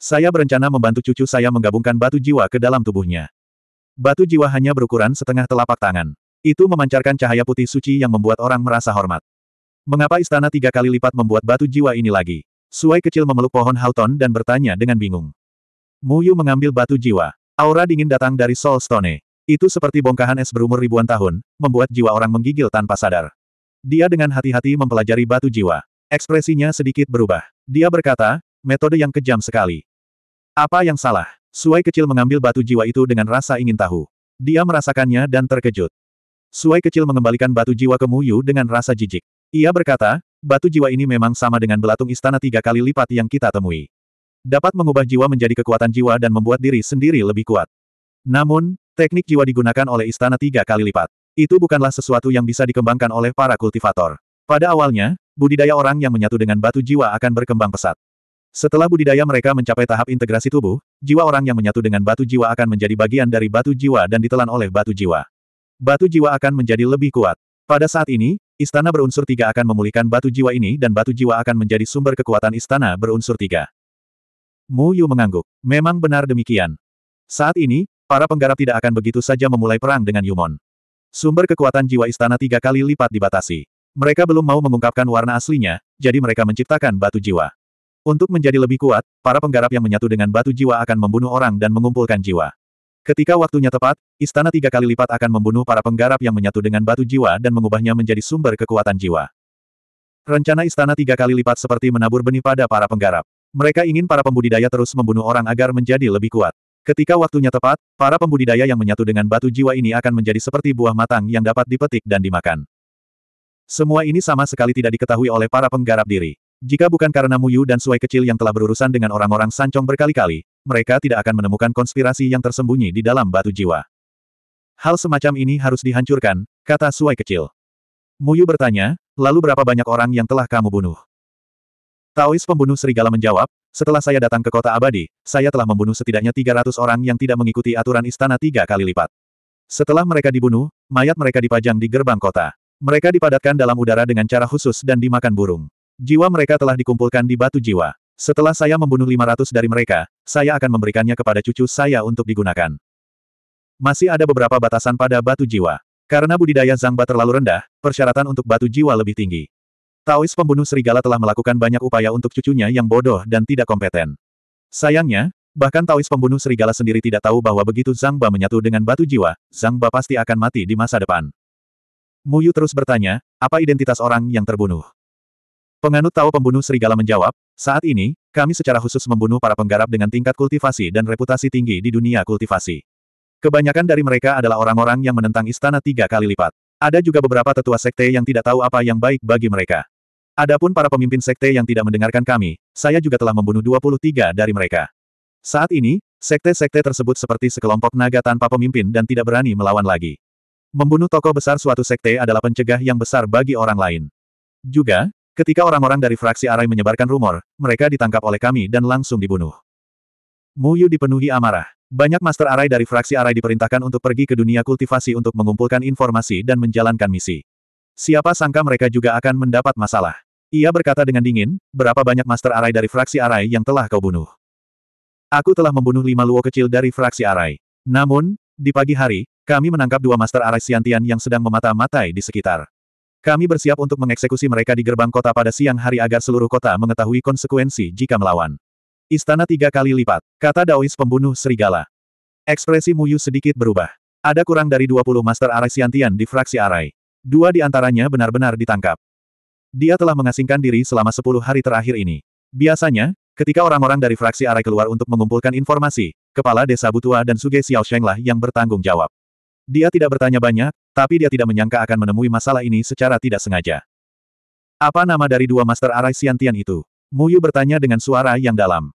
Saya berencana membantu cucu saya menggabungkan batu jiwa ke dalam tubuhnya. Batu jiwa hanya berukuran setengah telapak tangan. Itu memancarkan cahaya putih suci yang membuat orang merasa hormat. Mengapa istana tiga kali lipat membuat batu jiwa ini lagi? Suai kecil memeluk pohon halton dan bertanya dengan bingung. Muyu mengambil batu jiwa. Aura dingin datang dari Soul Stone. Itu seperti bongkahan es berumur ribuan tahun, membuat jiwa orang menggigil tanpa sadar. Dia dengan hati-hati mempelajari batu jiwa. Ekspresinya sedikit berubah. Dia berkata, metode yang kejam sekali. Apa yang salah? Suai kecil mengambil batu jiwa itu dengan rasa ingin tahu. Dia merasakannya dan terkejut. Suai kecil mengembalikan batu jiwa ke Muyu dengan rasa jijik. Ia berkata, batu jiwa ini memang sama dengan belatung istana tiga kali lipat yang kita temui. Dapat mengubah jiwa menjadi kekuatan jiwa dan membuat diri sendiri lebih kuat. Namun, teknik jiwa digunakan oleh istana tiga kali lipat. Itu bukanlah sesuatu yang bisa dikembangkan oleh para kultivator. Pada awalnya, budidaya orang yang menyatu dengan batu jiwa akan berkembang pesat. Setelah budidaya mereka mencapai tahap integrasi tubuh, jiwa orang yang menyatu dengan batu jiwa akan menjadi bagian dari batu jiwa dan ditelan oleh batu jiwa. Batu jiwa akan menjadi lebih kuat. Pada saat ini, istana berunsur tiga akan memulihkan batu jiwa ini dan batu jiwa akan menjadi sumber kekuatan istana berunsur tiga. Mu Yu mengangguk. Memang benar demikian. Saat ini, para penggarap tidak akan begitu saja memulai perang dengan Yumon. Sumber kekuatan jiwa istana tiga kali lipat dibatasi. Mereka belum mau mengungkapkan warna aslinya, jadi mereka menciptakan batu jiwa. Untuk menjadi lebih kuat, para penggarap yang menyatu dengan batu jiwa akan membunuh orang dan mengumpulkan jiwa. Ketika waktunya tepat, istana tiga kali lipat akan membunuh para penggarap yang menyatu dengan batu jiwa dan mengubahnya menjadi sumber kekuatan jiwa. Rencana istana tiga kali lipat seperti menabur benih pada para penggarap. Mereka ingin para pembudidaya terus membunuh orang agar menjadi lebih kuat. Ketika waktunya tepat, para pembudidaya yang menyatu dengan batu jiwa ini akan menjadi seperti buah matang yang dapat dipetik dan dimakan. Semua ini sama sekali tidak diketahui oleh para penggarap diri. Jika bukan karena Muyu dan Suai kecil yang telah berurusan dengan orang-orang Sancong berkali-kali, mereka tidak akan menemukan konspirasi yang tersembunyi di dalam batu jiwa. Hal semacam ini harus dihancurkan, kata Suai kecil. Muyu bertanya, lalu berapa banyak orang yang telah kamu bunuh? Taois pembunuh serigala menjawab, setelah saya datang ke kota abadi, saya telah membunuh setidaknya 300 orang yang tidak mengikuti aturan istana tiga kali lipat. Setelah mereka dibunuh, mayat mereka dipajang di gerbang kota. Mereka dipadatkan dalam udara dengan cara khusus dan dimakan burung. Jiwa mereka telah dikumpulkan di batu jiwa. Setelah saya membunuh 500 dari mereka, saya akan memberikannya kepada cucu saya untuk digunakan. Masih ada beberapa batasan pada batu jiwa. Karena budidaya Zangba terlalu rendah, persyaratan untuk batu jiwa lebih tinggi. Taois pembunuh serigala telah melakukan banyak upaya untuk cucunya yang bodoh dan tidak kompeten. Sayangnya, bahkan Taois pembunuh serigala sendiri tidak tahu bahwa begitu Zangba menyatu dengan batu jiwa, Zangba pasti akan mati di masa depan. Muyu terus bertanya, apa identitas orang yang terbunuh? Penganut Tao pembunuh serigala menjawab, saat ini, kami secara khusus membunuh para penggarap dengan tingkat kultivasi dan reputasi tinggi di dunia kultivasi. Kebanyakan dari mereka adalah orang-orang yang menentang istana tiga kali lipat. Ada juga beberapa tetua sekte yang tidak tahu apa yang baik bagi mereka. Adapun para pemimpin sekte yang tidak mendengarkan kami, saya juga telah membunuh 23 dari mereka. Saat ini, sekte-sekte tersebut seperti sekelompok naga tanpa pemimpin dan tidak berani melawan lagi. Membunuh tokoh besar suatu sekte adalah pencegah yang besar bagi orang lain. Juga, Ketika orang-orang dari fraksi Arai menyebarkan rumor, mereka ditangkap oleh kami dan langsung dibunuh. Mu Yu dipenuhi amarah. Banyak master Arai dari fraksi Arai diperintahkan untuk pergi ke dunia kultivasi untuk mengumpulkan informasi dan menjalankan misi. Siapa sangka mereka juga akan mendapat masalah. Ia berkata dengan dingin, berapa banyak master Arai dari fraksi Arai yang telah kau bunuh? Aku telah membunuh lima luo kecil dari fraksi Arai. Namun, di pagi hari, kami menangkap dua master Arai Siantian yang sedang memata-matai di sekitar. Kami bersiap untuk mengeksekusi mereka di gerbang kota pada siang hari agar seluruh kota mengetahui konsekuensi jika melawan. Istana tiga kali lipat, kata Daois pembunuh serigala. Ekspresi Muyu sedikit berubah. Ada kurang dari 20 Master Arai Siantian di fraksi Arai. Dua di antaranya benar-benar ditangkap. Dia telah mengasingkan diri selama 10 hari terakhir ini. Biasanya, ketika orang-orang dari fraksi Arai keluar untuk mengumpulkan informasi, kepala desa Butua dan Suge Xiaosheng lah yang bertanggung jawab. Dia tidak bertanya banyak, tapi dia tidak menyangka akan menemui masalah ini secara tidak sengaja. Apa nama dari dua Master Arai Siantian itu? Muyu bertanya dengan suara yang dalam.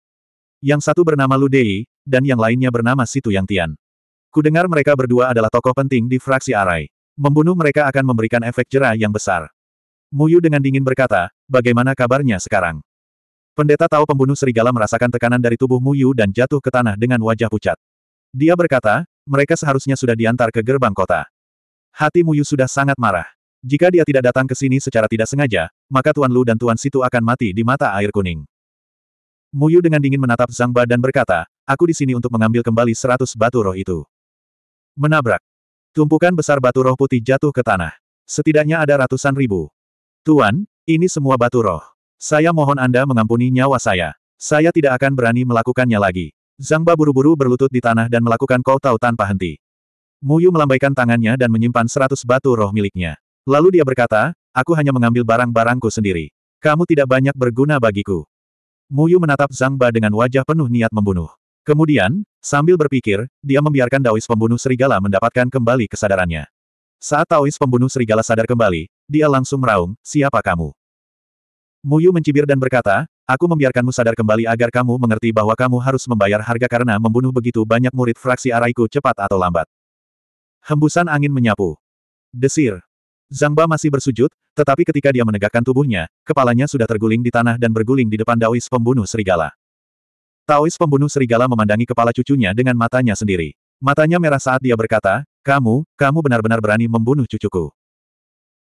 Yang satu bernama Lu Dei, dan yang lainnya bernama Situ Yang Tian. Kudengar mereka berdua adalah tokoh penting di fraksi Arai. Membunuh mereka akan memberikan efek jerah yang besar. Muyu dengan dingin berkata, bagaimana kabarnya sekarang? Pendeta tahu pembunuh serigala merasakan tekanan dari tubuh Muyu dan jatuh ke tanah dengan wajah pucat. Dia berkata, mereka seharusnya sudah diantar ke gerbang kota. Hati Muyu sudah sangat marah. Jika dia tidak datang ke sini secara tidak sengaja, maka Tuan Lu dan Tuan Situ akan mati di mata air kuning. Muyu dengan dingin menatap Zhang Ba dan berkata, aku di sini untuk mengambil kembali seratus batu roh itu. Menabrak. Tumpukan besar batu roh putih jatuh ke tanah. Setidaknya ada ratusan ribu. Tuan, ini semua batu roh. Saya mohon Anda mengampuni nyawa saya. Saya tidak akan berani melakukannya lagi. Zhang Ba buru-buru berlutut di tanah dan melakukan kau tahu tanpa henti. Muyu melambaikan tangannya dan menyimpan seratus batu roh miliknya. Lalu dia berkata, aku hanya mengambil barang-barangku sendiri. Kamu tidak banyak berguna bagiku. Muyu menatap Zhang Ba dengan wajah penuh niat membunuh. Kemudian, sambil berpikir, dia membiarkan Daois pembunuh serigala mendapatkan kembali kesadarannya. Saat Taois pembunuh serigala sadar kembali, dia langsung meraung, siapa kamu? Muyu mencibir dan berkata, aku membiarkanmu sadar kembali agar kamu mengerti bahwa kamu harus membayar harga karena membunuh begitu banyak murid fraksi araiku cepat atau lambat. Hembusan angin menyapu. Desir. Zhang Ba masih bersujud, tetapi ketika dia menegakkan tubuhnya, kepalanya sudah terguling di tanah dan berguling di depan Daois pembunuh serigala. Taois pembunuh serigala memandangi kepala cucunya dengan matanya sendiri. Matanya merah saat dia berkata, kamu, kamu benar-benar berani membunuh cucuku.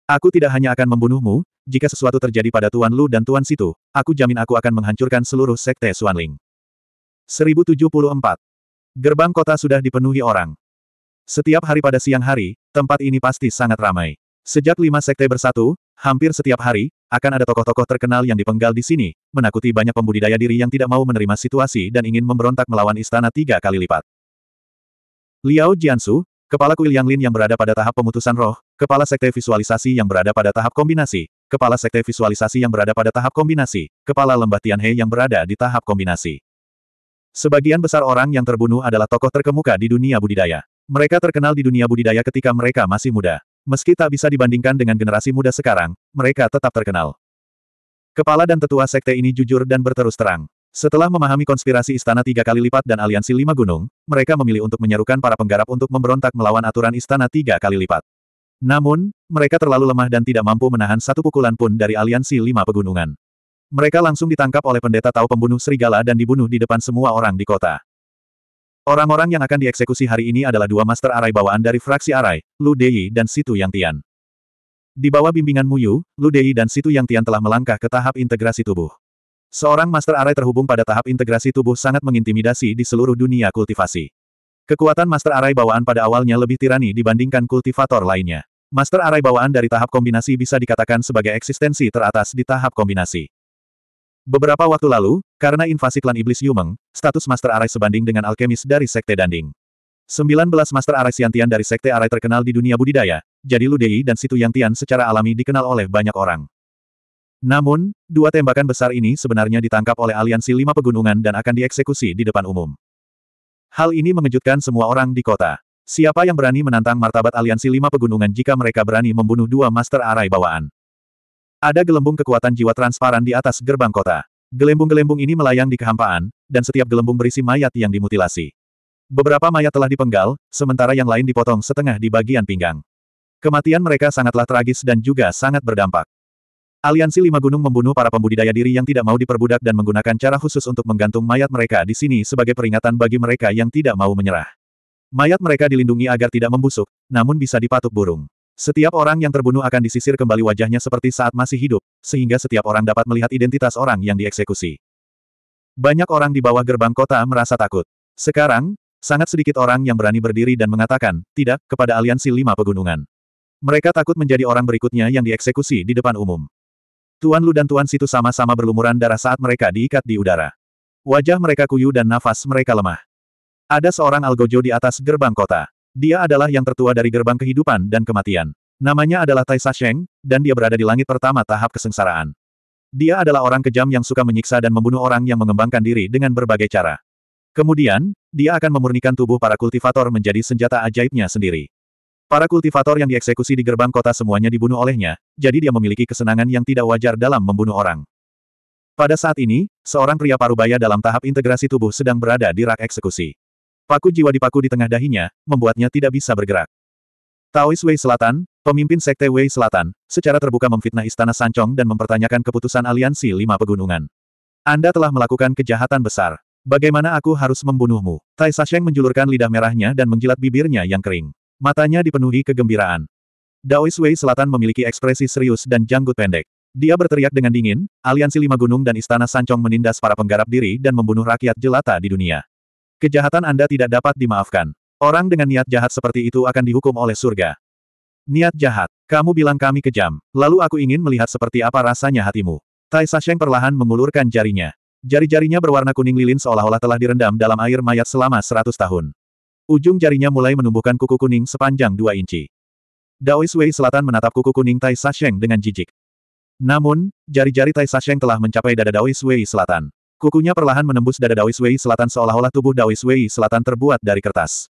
Aku tidak hanya akan membunuhmu, jika sesuatu terjadi pada Tuan Lu dan Tuan Situ, aku jamin aku akan menghancurkan seluruh sekte Suanling. 1074. Gerbang kota sudah dipenuhi orang. Setiap hari pada siang hari, tempat ini pasti sangat ramai. Sejak lima sekte bersatu, hampir setiap hari, akan ada tokoh-tokoh terkenal yang dipenggal di sini, menakuti banyak pembudidaya diri yang tidak mau menerima situasi dan ingin memberontak melawan istana tiga kali lipat. Liao Jiansu, Kepala Kuil Yang Lin yang berada pada tahap pemutusan roh, Kepala Sekte Visualisasi yang berada pada tahap kombinasi, Kepala Sekte Visualisasi yang berada pada tahap kombinasi, Kepala Lembah Tianhe yang berada di tahap kombinasi. Sebagian besar orang yang terbunuh adalah tokoh terkemuka di dunia budidaya. Mereka terkenal di dunia budidaya ketika mereka masih muda. Meski tak bisa dibandingkan dengan generasi muda sekarang, mereka tetap terkenal. Kepala dan tetua sekte ini jujur dan berterus terang. Setelah memahami konspirasi istana tiga kali lipat dan aliansi lima gunung, mereka memilih untuk menyerukan para penggarap untuk memberontak melawan aturan istana tiga kali lipat. Namun, mereka terlalu lemah dan tidak mampu menahan satu pukulan pun dari aliansi lima pegunungan. Mereka langsung ditangkap oleh pendeta tahu pembunuh serigala dan dibunuh di depan semua orang di kota. Orang-orang yang akan dieksekusi hari ini adalah dua master arai bawaan dari fraksi arai, Lu Dei dan Situ Yang Tian. Di bawah bimbingan Muyu, Lu Dei dan Situ Yang Tian telah melangkah ke tahap integrasi tubuh. Seorang master arai terhubung pada tahap integrasi tubuh sangat mengintimidasi di seluruh dunia kultivasi. Kekuatan master arai bawaan pada awalnya lebih tirani dibandingkan kultivator lainnya. Master arai bawaan dari tahap kombinasi bisa dikatakan sebagai eksistensi teratas di tahap kombinasi. Beberapa waktu lalu, karena invasi klan iblis Yumeng, status Master Arai sebanding dengan alkemis dari Sekte Danding. 19 Master Arai Siantian dari Sekte Arai terkenal di dunia budidaya, jadi Ludei dan Situ Yang Tian secara alami dikenal oleh banyak orang. Namun, dua tembakan besar ini sebenarnya ditangkap oleh aliansi lima pegunungan dan akan dieksekusi di depan umum. Hal ini mengejutkan semua orang di kota. Siapa yang berani menantang martabat aliansi lima pegunungan jika mereka berani membunuh dua Master Arai bawaan? Ada gelembung kekuatan jiwa transparan di atas gerbang kota. Gelembung-gelembung ini melayang di kehampaan, dan setiap gelembung berisi mayat yang dimutilasi. Beberapa mayat telah dipenggal, sementara yang lain dipotong setengah di bagian pinggang. Kematian mereka sangatlah tragis dan juga sangat berdampak. Aliansi Lima Gunung membunuh para pembudidaya diri yang tidak mau diperbudak dan menggunakan cara khusus untuk menggantung mayat mereka di sini sebagai peringatan bagi mereka yang tidak mau menyerah. Mayat mereka dilindungi agar tidak membusuk, namun bisa dipatuk burung. Setiap orang yang terbunuh akan disisir kembali wajahnya seperti saat masih hidup, sehingga setiap orang dapat melihat identitas orang yang dieksekusi. Banyak orang di bawah gerbang kota merasa takut. Sekarang, sangat sedikit orang yang berani berdiri dan mengatakan, tidak, kepada aliansi lima pegunungan. Mereka takut menjadi orang berikutnya yang dieksekusi di depan umum. Tuan Lu dan Tuan Situ sama-sama berlumuran darah saat mereka diikat di udara. Wajah mereka kuyu dan nafas mereka lemah. Ada seorang algojo di atas gerbang kota. Dia adalah yang tertua dari gerbang kehidupan dan kematian. Namanya adalah Tai Sheng, dan dia berada di langit pertama tahap kesengsaraan. Dia adalah orang kejam yang suka menyiksa dan membunuh orang yang mengembangkan diri dengan berbagai cara. Kemudian, dia akan memurnikan tubuh para kultivator menjadi senjata ajaibnya sendiri. Para kultivator yang dieksekusi di gerbang kota semuanya dibunuh olehnya, jadi dia memiliki kesenangan yang tidak wajar dalam membunuh orang. Pada saat ini, seorang pria parubaya dalam tahap integrasi tubuh sedang berada di rak eksekusi. Paku jiwa dipaku di tengah dahinya, membuatnya tidak bisa bergerak. Taois Wei Selatan, pemimpin Sekte Wei Selatan, secara terbuka memfitnah Istana Sancong dan mempertanyakan keputusan aliansi lima pegunungan. Anda telah melakukan kejahatan besar. Bagaimana aku harus membunuhmu? Tai Sasheng menjulurkan lidah merahnya dan menjilat bibirnya yang kering. Matanya dipenuhi kegembiraan. Daois Wei Selatan memiliki ekspresi serius dan janggut pendek. Dia berteriak dengan dingin, aliansi lima gunung dan istana Sancong menindas para penggarap diri dan membunuh rakyat jelata di dunia. Kejahatan Anda tidak dapat dimaafkan. Orang dengan niat jahat seperti itu akan dihukum oleh surga. Niat jahat. Kamu bilang kami kejam. Lalu aku ingin melihat seperti apa rasanya hatimu. Tai Sasheng perlahan mengulurkan jarinya. Jari-jarinya berwarna kuning lilin seolah-olah telah direndam dalam air mayat selama seratus tahun. Ujung jarinya mulai menumbuhkan kuku kuning sepanjang dua inci. Daois Wei Selatan menatap kuku kuning Tai Sasheng dengan jijik. Namun, jari-jari Tai Sasheng telah mencapai dada Daois Wei Selatan. Kukunya perlahan menembus dada Daois Wei Selatan seolah-olah tubuh Daois Wei Selatan terbuat dari kertas.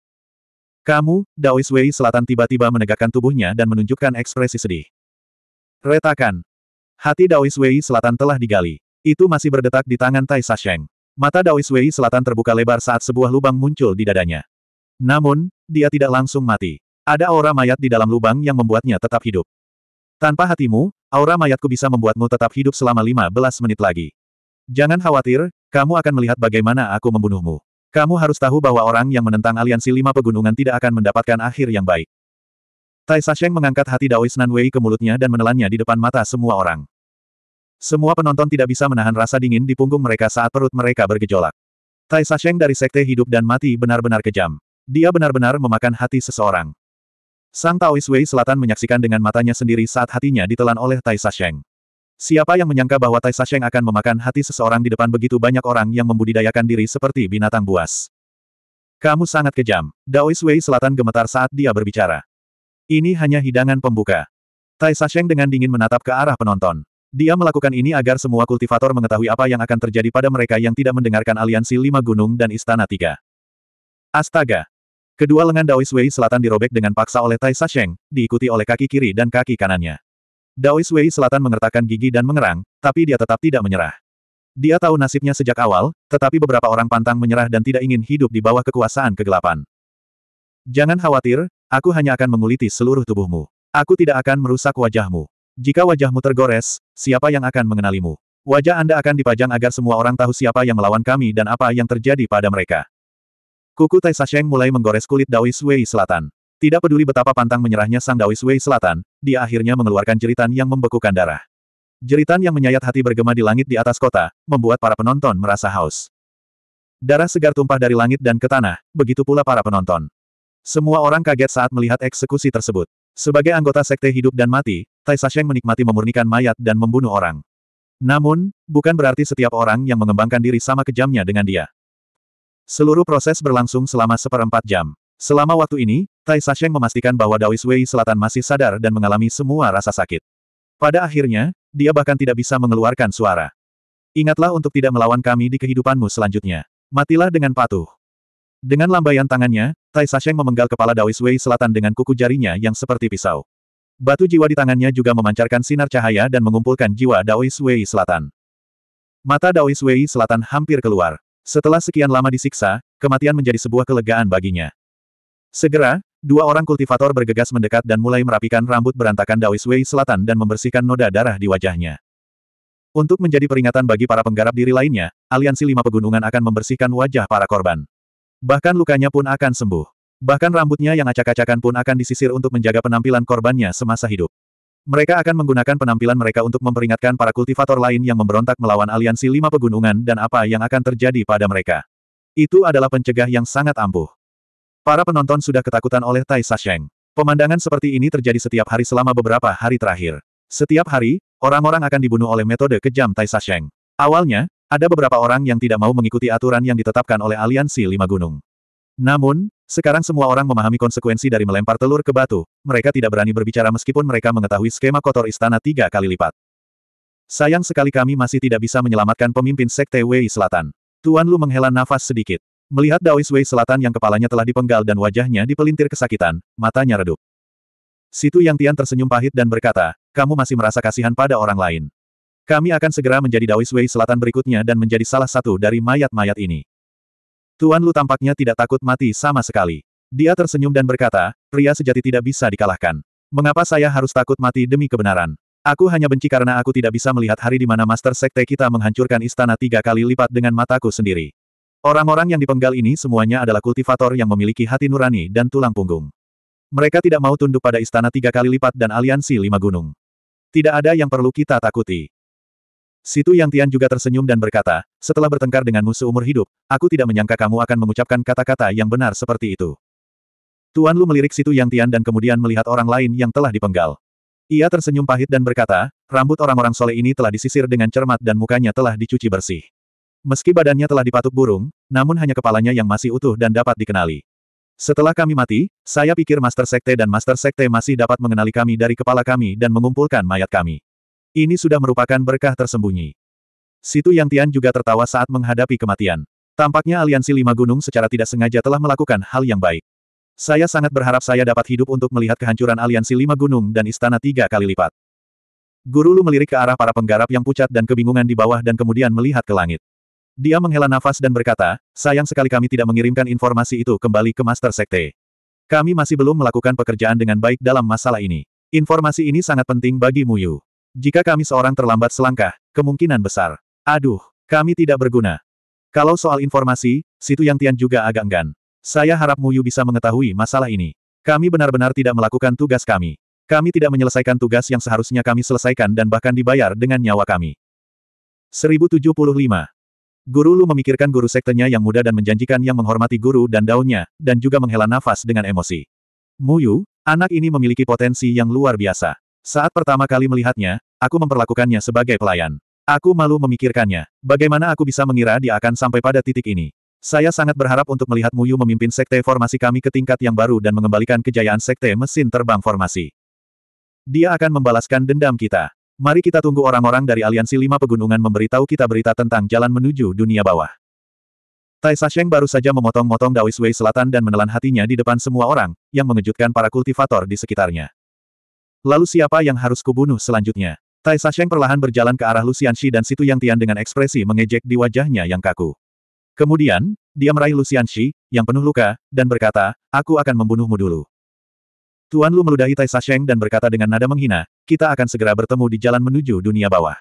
Kamu, Daois Wei Selatan tiba-tiba menegakkan tubuhnya dan menunjukkan ekspresi sedih. Retakan. Hati Daois Wei Selatan telah digali. Itu masih berdetak di tangan Tai Sasheng. Mata Daois Wei Selatan terbuka lebar saat sebuah lubang muncul di dadanya. Namun, dia tidak langsung mati. Ada aura mayat di dalam lubang yang membuatnya tetap hidup. Tanpa hatimu, aura mayatku bisa membuatmu tetap hidup selama 15 menit lagi. Jangan khawatir, kamu akan melihat bagaimana aku membunuhmu. Kamu harus tahu bahwa orang yang menentang aliansi lima pegunungan tidak akan mendapatkan akhir yang baik. Tai Sasheng mengangkat hati Daois Wei ke mulutnya dan menelannya di depan mata semua orang. Semua penonton tidak bisa menahan rasa dingin di punggung mereka saat perut mereka bergejolak. Tai Sasheng dari Sekte Hidup dan Mati benar-benar kejam. Dia benar-benar memakan hati seseorang. Sang Taois Wei Selatan menyaksikan dengan matanya sendiri saat hatinya ditelan oleh Tai Sasheng. Siapa yang menyangka bahwa Tai Sasheng akan memakan hati seseorang di depan begitu banyak orang yang membudidayakan diri seperti binatang buas? Kamu sangat kejam. Daois Wei Selatan gemetar saat dia berbicara. Ini hanya hidangan pembuka. Tai Sasheng dengan dingin menatap ke arah penonton. Dia melakukan ini agar semua kultivator mengetahui apa yang akan terjadi pada mereka yang tidak mendengarkan aliansi lima gunung dan istana tiga. Astaga! Kedua lengan Daois Wei Selatan dirobek dengan paksa oleh Tai Sasheng, diikuti oleh kaki kiri dan kaki kanannya. Daois Wei Selatan mengertakkan gigi dan mengerang, tapi dia tetap tidak menyerah. Dia tahu nasibnya sejak awal, tetapi beberapa orang pantang menyerah dan tidak ingin hidup di bawah kekuasaan kegelapan. Jangan khawatir, aku hanya akan menguliti seluruh tubuhmu. Aku tidak akan merusak wajahmu. Jika wajahmu tergores, siapa yang akan mengenalimu? Wajah Anda akan dipajang agar semua orang tahu siapa yang melawan kami dan apa yang terjadi pada mereka. Kuku Tai Sasheng mulai menggores kulit Daois Wei Selatan. Tidak peduli betapa pantang menyerahnya Sang Daois Wei Selatan, dia akhirnya mengeluarkan jeritan yang membekukan darah. Jeritan yang menyayat hati bergema di langit di atas kota, membuat para penonton merasa haus. Darah segar tumpah dari langit dan ke tanah, begitu pula para penonton. Semua orang kaget saat melihat eksekusi tersebut. Sebagai anggota sekte hidup dan mati, Tai Sasheng menikmati memurnikan mayat dan membunuh orang. Namun, bukan berarti setiap orang yang mengembangkan diri sama kejamnya dengan dia. Seluruh proses berlangsung selama seperempat jam. Selama waktu ini, Tai Sasheng memastikan bahwa Daois Wei Selatan masih sadar dan mengalami semua rasa sakit. Pada akhirnya, dia bahkan tidak bisa mengeluarkan suara. Ingatlah untuk tidak melawan kami di kehidupanmu selanjutnya. Matilah dengan patuh. Dengan lambaian tangannya, Tai Sasheng memenggal kepala Daois Wei Selatan dengan kuku jarinya yang seperti pisau. Batu jiwa di tangannya juga memancarkan sinar cahaya dan mengumpulkan jiwa Daois Wei Selatan. Mata Daois Wei Selatan hampir keluar. Setelah sekian lama disiksa, kematian menjadi sebuah kelegaan baginya. Segera, Dua orang kultivator bergegas mendekat dan mulai merapikan rambut berantakan Dawis Wei Selatan dan membersihkan noda darah di wajahnya. Untuk menjadi peringatan bagi para penggarap diri lainnya, aliansi lima pegunungan akan membersihkan wajah para korban. Bahkan lukanya pun akan sembuh. Bahkan rambutnya yang acak-acakan pun akan disisir untuk menjaga penampilan korbannya semasa hidup. Mereka akan menggunakan penampilan mereka untuk memperingatkan para kultivator lain yang memberontak melawan aliansi lima pegunungan dan apa yang akan terjadi pada mereka. Itu adalah pencegah yang sangat ampuh. Para penonton sudah ketakutan oleh Tai Sasheng. Pemandangan seperti ini terjadi setiap hari selama beberapa hari terakhir. Setiap hari, orang-orang akan dibunuh oleh metode kejam Tai Sasheng. Awalnya, ada beberapa orang yang tidak mau mengikuti aturan yang ditetapkan oleh aliansi lima gunung. Namun, sekarang semua orang memahami konsekuensi dari melempar telur ke batu, mereka tidak berani berbicara meskipun mereka mengetahui skema kotor istana tiga kali lipat. Sayang sekali kami masih tidak bisa menyelamatkan pemimpin Sekte Wei Selatan. Tuan Lu menghela nafas sedikit. Melihat Daois Wei Selatan yang kepalanya telah dipenggal dan wajahnya dipelintir kesakitan, matanya redup. Situ Yang Tian tersenyum pahit dan berkata, kamu masih merasa kasihan pada orang lain. Kami akan segera menjadi Daois Wei Selatan berikutnya dan menjadi salah satu dari mayat-mayat ini. Tuan Lu tampaknya tidak takut mati sama sekali. Dia tersenyum dan berkata, pria sejati tidak bisa dikalahkan. Mengapa saya harus takut mati demi kebenaran? Aku hanya benci karena aku tidak bisa melihat hari di mana Master Sekte kita menghancurkan istana tiga kali lipat dengan mataku sendiri. Orang-orang yang dipenggal ini semuanya adalah kultivator yang memiliki hati nurani dan tulang punggung. Mereka tidak mau tunduk pada istana tiga kali lipat dan aliansi lima gunung. Tidak ada yang perlu kita takuti. Situ Yang Tian juga tersenyum dan berkata, setelah bertengkar dengan musuh umur hidup, aku tidak menyangka kamu akan mengucapkan kata-kata yang benar seperti itu. Tuan Lu melirik Situ Yang Tian dan kemudian melihat orang lain yang telah dipenggal. Ia tersenyum pahit dan berkata, rambut orang-orang soleh ini telah disisir dengan cermat dan mukanya telah dicuci bersih. Meski badannya telah dipatuk burung, namun hanya kepalanya yang masih utuh dan dapat dikenali. Setelah kami mati, saya pikir Master Sekte dan Master Sekte masih dapat mengenali kami dari kepala kami dan mengumpulkan mayat kami. Ini sudah merupakan berkah tersembunyi. Situ Yang Tian juga tertawa saat menghadapi kematian. Tampaknya aliansi lima gunung secara tidak sengaja telah melakukan hal yang baik. Saya sangat berharap saya dapat hidup untuk melihat kehancuran aliansi lima gunung dan istana tiga kali lipat. Guru Lu melirik ke arah para penggarap yang pucat dan kebingungan di bawah dan kemudian melihat ke langit. Dia menghela nafas dan berkata, sayang sekali kami tidak mengirimkan informasi itu kembali ke Master Sekte. Kami masih belum melakukan pekerjaan dengan baik dalam masalah ini. Informasi ini sangat penting bagi Muyu. Jika kami seorang terlambat selangkah, kemungkinan besar. Aduh, kami tidak berguna. Kalau soal informasi, situ Yang Tian juga agak enggan. Saya harap Muyu bisa mengetahui masalah ini. Kami benar-benar tidak melakukan tugas kami. Kami tidak menyelesaikan tugas yang seharusnya kami selesaikan dan bahkan dibayar dengan nyawa kami. 1075 Guru Lu memikirkan guru sektenya yang muda dan menjanjikan yang menghormati guru dan daunnya, dan juga menghela nafas dengan emosi. Muyu, anak ini memiliki potensi yang luar biasa. Saat pertama kali melihatnya, aku memperlakukannya sebagai pelayan. Aku malu memikirkannya. Bagaimana aku bisa mengira dia akan sampai pada titik ini? Saya sangat berharap untuk melihat Muyu memimpin sekte formasi kami ke tingkat yang baru dan mengembalikan kejayaan sekte mesin terbang formasi. Dia akan membalaskan dendam kita. Mari kita tunggu orang-orang dari Aliansi Lima Pegunungan memberitahu kita berita tentang jalan menuju dunia bawah. Tai Sasheng baru saja memotong-motong Dawis Wei Selatan dan menelan hatinya di depan semua orang, yang mengejutkan para kultivator di sekitarnya. Lalu siapa yang harus kubunuh selanjutnya? Tai Sasheng perlahan berjalan ke arah Lucian Shi dan Situ Yang Tian dengan ekspresi mengejek di wajahnya yang kaku. Kemudian, dia meraih Lucian Shi, yang penuh luka, dan berkata, aku akan membunuhmu dulu. Tuan Lu meludahi Tai Sasheng dan berkata dengan nada menghina, kita akan segera bertemu di jalan menuju dunia bawah.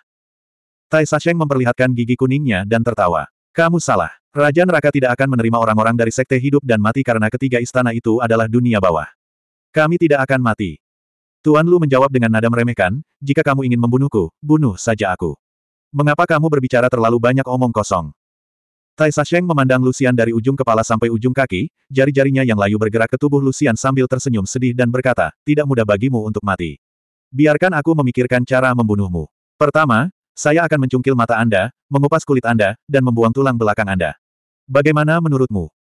Tai Sasheng memperlihatkan gigi kuningnya dan tertawa. Kamu salah. Raja neraka tidak akan menerima orang-orang dari sekte hidup dan mati karena ketiga istana itu adalah dunia bawah. Kami tidak akan mati. Tuan Lu menjawab dengan nada meremehkan, jika kamu ingin membunuhku, bunuh saja aku. Mengapa kamu berbicara terlalu banyak omong kosong? Tai Sasheng memandang Lucian dari ujung kepala sampai ujung kaki, jari-jarinya yang layu bergerak ke tubuh Lucian sambil tersenyum sedih dan berkata, tidak mudah bagimu untuk mati. Biarkan aku memikirkan cara membunuhmu. Pertama, saya akan mencungkil mata Anda, mengupas kulit Anda, dan membuang tulang belakang Anda. Bagaimana menurutmu?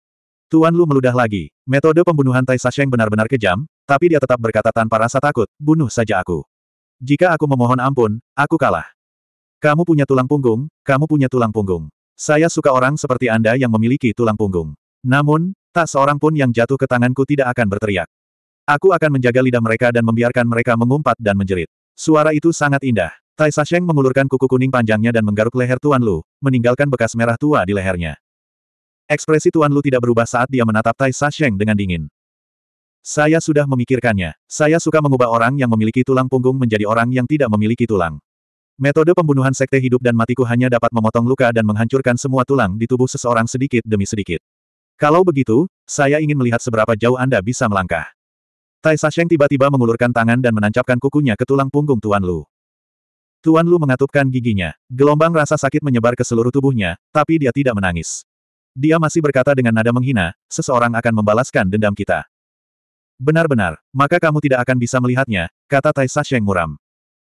Tuan Lu meludah lagi. Metode pembunuhan Tai Sasheng benar-benar kejam, tapi dia tetap berkata tanpa rasa takut, bunuh saja aku. Jika aku memohon ampun, aku kalah. Kamu punya tulang punggung, kamu punya tulang punggung. Saya suka orang seperti Anda yang memiliki tulang punggung. Namun, tak seorang pun yang jatuh ke tanganku tidak akan berteriak. Aku akan menjaga lidah mereka dan membiarkan mereka mengumpat dan menjerit. Suara itu sangat indah. Tai Sasheng mengulurkan kuku kuning panjangnya dan menggaruk leher Tuan Lu, meninggalkan bekas merah tua di lehernya. Ekspresi Tuan Lu tidak berubah saat dia menatap Tai Sasheng dengan dingin. Saya sudah memikirkannya. Saya suka mengubah orang yang memiliki tulang punggung menjadi orang yang tidak memiliki tulang. Metode pembunuhan sekte hidup dan matiku hanya dapat memotong luka dan menghancurkan semua tulang di tubuh seseorang sedikit demi sedikit. Kalau begitu, saya ingin melihat seberapa jauh Anda bisa melangkah. Tai Sasheng tiba-tiba mengulurkan tangan dan menancapkan kukunya ke tulang punggung Tuan Lu. Tuan Lu mengatupkan giginya. Gelombang rasa sakit menyebar ke seluruh tubuhnya, tapi dia tidak menangis. Dia masih berkata dengan nada menghina, seseorang akan membalaskan dendam kita. Benar-benar, maka kamu tidak akan bisa melihatnya, kata Tai Sasheng muram.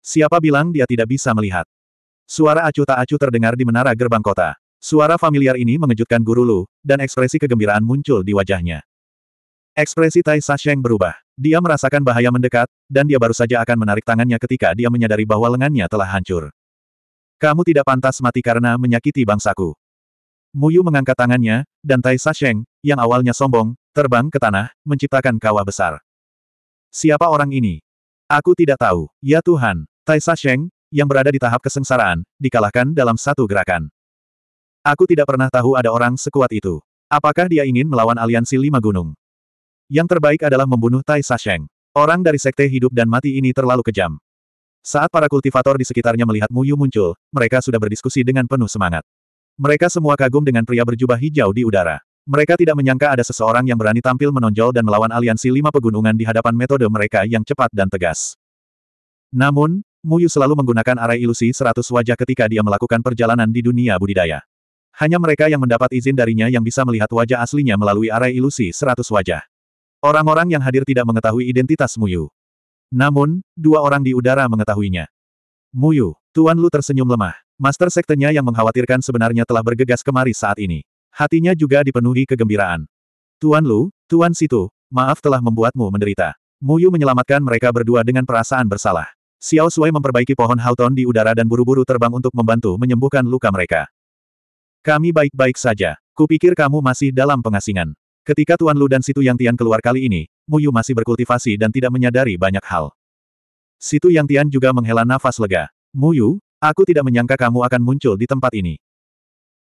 Siapa bilang dia tidak bisa melihat? Suara acuh tak acuh terdengar di menara gerbang kota. Suara familiar ini mengejutkan Guru Lu, dan ekspresi kegembiraan muncul di wajahnya. Ekspresi Tai Sasheng berubah. Dia merasakan bahaya mendekat, dan dia baru saja akan menarik tangannya ketika dia menyadari bahwa lengannya telah hancur. Kamu tidak pantas mati karena menyakiti bangsaku. Muyu mengangkat tangannya, dan Tai Sasheng, yang awalnya sombong, terbang ke tanah, menciptakan kawah besar. Siapa orang ini? Aku tidak tahu, ya Tuhan. Taisa Sheng, yang berada di tahap kesengsaraan, dikalahkan dalam satu gerakan. Aku tidak pernah tahu ada orang sekuat itu. Apakah dia ingin melawan aliansi lima gunung? Yang terbaik adalah membunuh Tai Sasheng. Orang dari sekte hidup dan mati ini terlalu kejam. Saat para kultivator di sekitarnya melihat Mu Yu muncul, mereka sudah berdiskusi dengan penuh semangat. Mereka semua kagum dengan pria berjubah hijau di udara. Mereka tidak menyangka ada seseorang yang berani tampil menonjol dan melawan aliansi lima pegunungan di hadapan metode mereka yang cepat dan tegas. Namun, Muyu selalu menggunakan arai ilusi seratus wajah ketika dia melakukan perjalanan di dunia budidaya. Hanya mereka yang mendapat izin darinya yang bisa melihat wajah aslinya melalui arai ilusi seratus wajah. Orang-orang yang hadir tidak mengetahui identitas Muyu. Namun, dua orang di udara mengetahuinya. Muyu, Tuan Lu tersenyum lemah. Master sektenya yang mengkhawatirkan sebenarnya telah bergegas kemari saat ini. Hatinya juga dipenuhi kegembiraan. Tuan Lu, Tuan Situ, maaf telah membuatmu menderita. Muyu menyelamatkan mereka berdua dengan perasaan bersalah. Xiao Sui memperbaiki pohon Houghton di udara dan buru-buru terbang untuk membantu menyembuhkan luka mereka. Kami baik-baik saja. Kupikir kamu masih dalam pengasingan. Ketika Tuan Lu dan Situ Yang Tian keluar kali ini, Mu Yu masih berkultivasi dan tidak menyadari banyak hal. Situ Yang Tian juga menghela nafas lega. Mu Yu, aku tidak menyangka kamu akan muncul di tempat ini.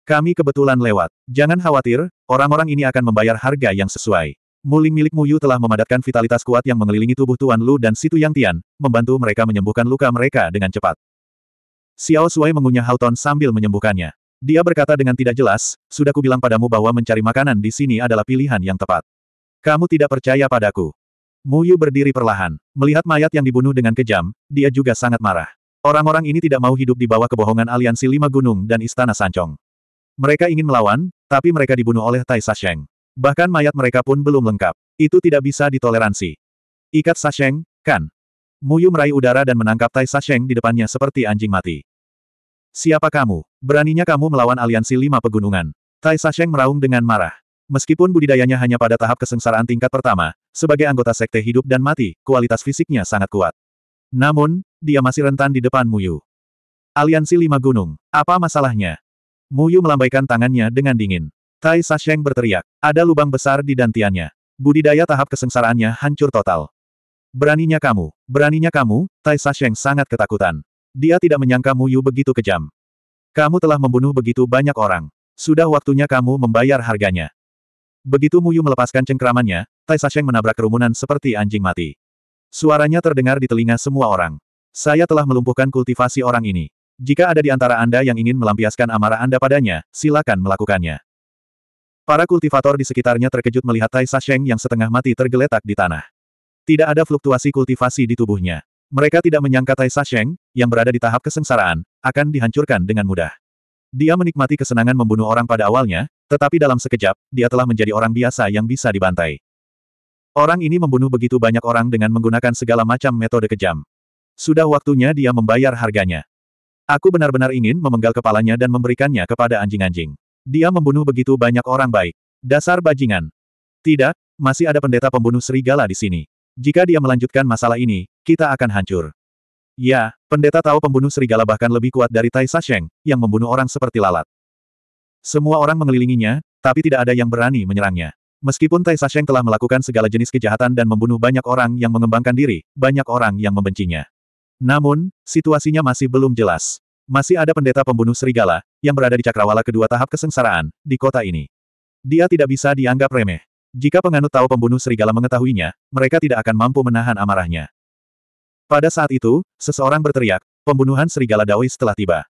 Kami kebetulan lewat. Jangan khawatir, orang-orang ini akan membayar harga yang sesuai. Muling milik Mu Yu telah memadatkan vitalitas kuat yang mengelilingi tubuh Tuan Lu dan Situ Yang Tian, membantu mereka menyembuhkan luka mereka dengan cepat. Xiao Sui mengunyah Houton sambil menyembuhkannya. Dia berkata dengan tidak jelas, sudah kubilang padamu bahwa mencari makanan di sini adalah pilihan yang tepat. Kamu tidak percaya padaku. Mu Yu berdiri perlahan. Melihat mayat yang dibunuh dengan kejam, dia juga sangat marah. Orang-orang ini tidak mau hidup di bawah kebohongan aliansi lima gunung dan istana Sancong. Mereka ingin melawan, tapi mereka dibunuh oleh Tai Sasheng. Bahkan mayat mereka pun belum lengkap. Itu tidak bisa ditoleransi. Ikat Sasheng, kan? Muyu meraih udara dan menangkap Tai Sasheng di depannya seperti anjing mati. Siapa kamu? Beraninya kamu melawan aliansi lima pegunungan. Tai Sasheng meraung dengan marah. Meskipun budidayanya hanya pada tahap kesengsaraan tingkat pertama, sebagai anggota sekte hidup dan mati, kualitas fisiknya sangat kuat. Namun, dia masih rentan di depan Muyu. Aliansi Lima Gunung, apa masalahnya? Muyu melambaikan tangannya dengan dingin. Tai Sasheng berteriak. Ada lubang besar di dantiannya. Budidaya tahap kesengsaraannya hancur total. Beraninya kamu, beraninya kamu, Tai Sasheng sangat ketakutan. Dia tidak menyangka Mu Yu begitu kejam. Kamu telah membunuh begitu banyak orang. Sudah waktunya kamu membayar harganya. Begitu Mu Yu melepaskan cengkeramannya, Tai Sasheng menabrak kerumunan seperti anjing mati. Suaranya terdengar di telinga semua orang. Saya telah melumpuhkan kultivasi orang ini. Jika ada di antara Anda yang ingin melampiaskan amarah Anda padanya, silakan melakukannya. Para kultivator di sekitarnya terkejut melihat Tai Sasheng yang setengah mati tergeletak di tanah. Tidak ada fluktuasi kultivasi di tubuhnya. Mereka tidak menyangka Tai Sasheng, yang berada di tahap kesengsaraan, akan dihancurkan dengan mudah. Dia menikmati kesenangan membunuh orang pada awalnya, tetapi dalam sekejap, dia telah menjadi orang biasa yang bisa dibantai. Orang ini membunuh begitu banyak orang dengan menggunakan segala macam metode kejam. Sudah waktunya dia membayar harganya. Aku benar-benar ingin memenggal kepalanya dan memberikannya kepada anjing-anjing. Dia membunuh begitu banyak orang baik. Dasar bajingan. Tidak, masih ada pendeta pembunuh serigala di sini. Jika dia melanjutkan masalah ini, kita akan hancur. Ya, pendeta tahu pembunuh serigala bahkan lebih kuat dari Tai Sasheng, yang membunuh orang seperti lalat. Semua orang mengelilinginya, tapi tidak ada yang berani menyerangnya. Meskipun Tai Sasheng telah melakukan segala jenis kejahatan dan membunuh banyak orang yang mengembangkan diri, banyak orang yang membencinya. Namun, situasinya masih belum jelas. Masih ada pendeta pembunuh serigala, yang berada di cakrawala kedua tahap kesengsaraan, di kota ini. Dia tidak bisa dianggap remeh. Jika penganut tahu pembunuh serigala mengetahuinya, mereka tidak akan mampu menahan amarahnya. Pada saat itu, seseorang berteriak, pembunuhan serigala Daois telah tiba.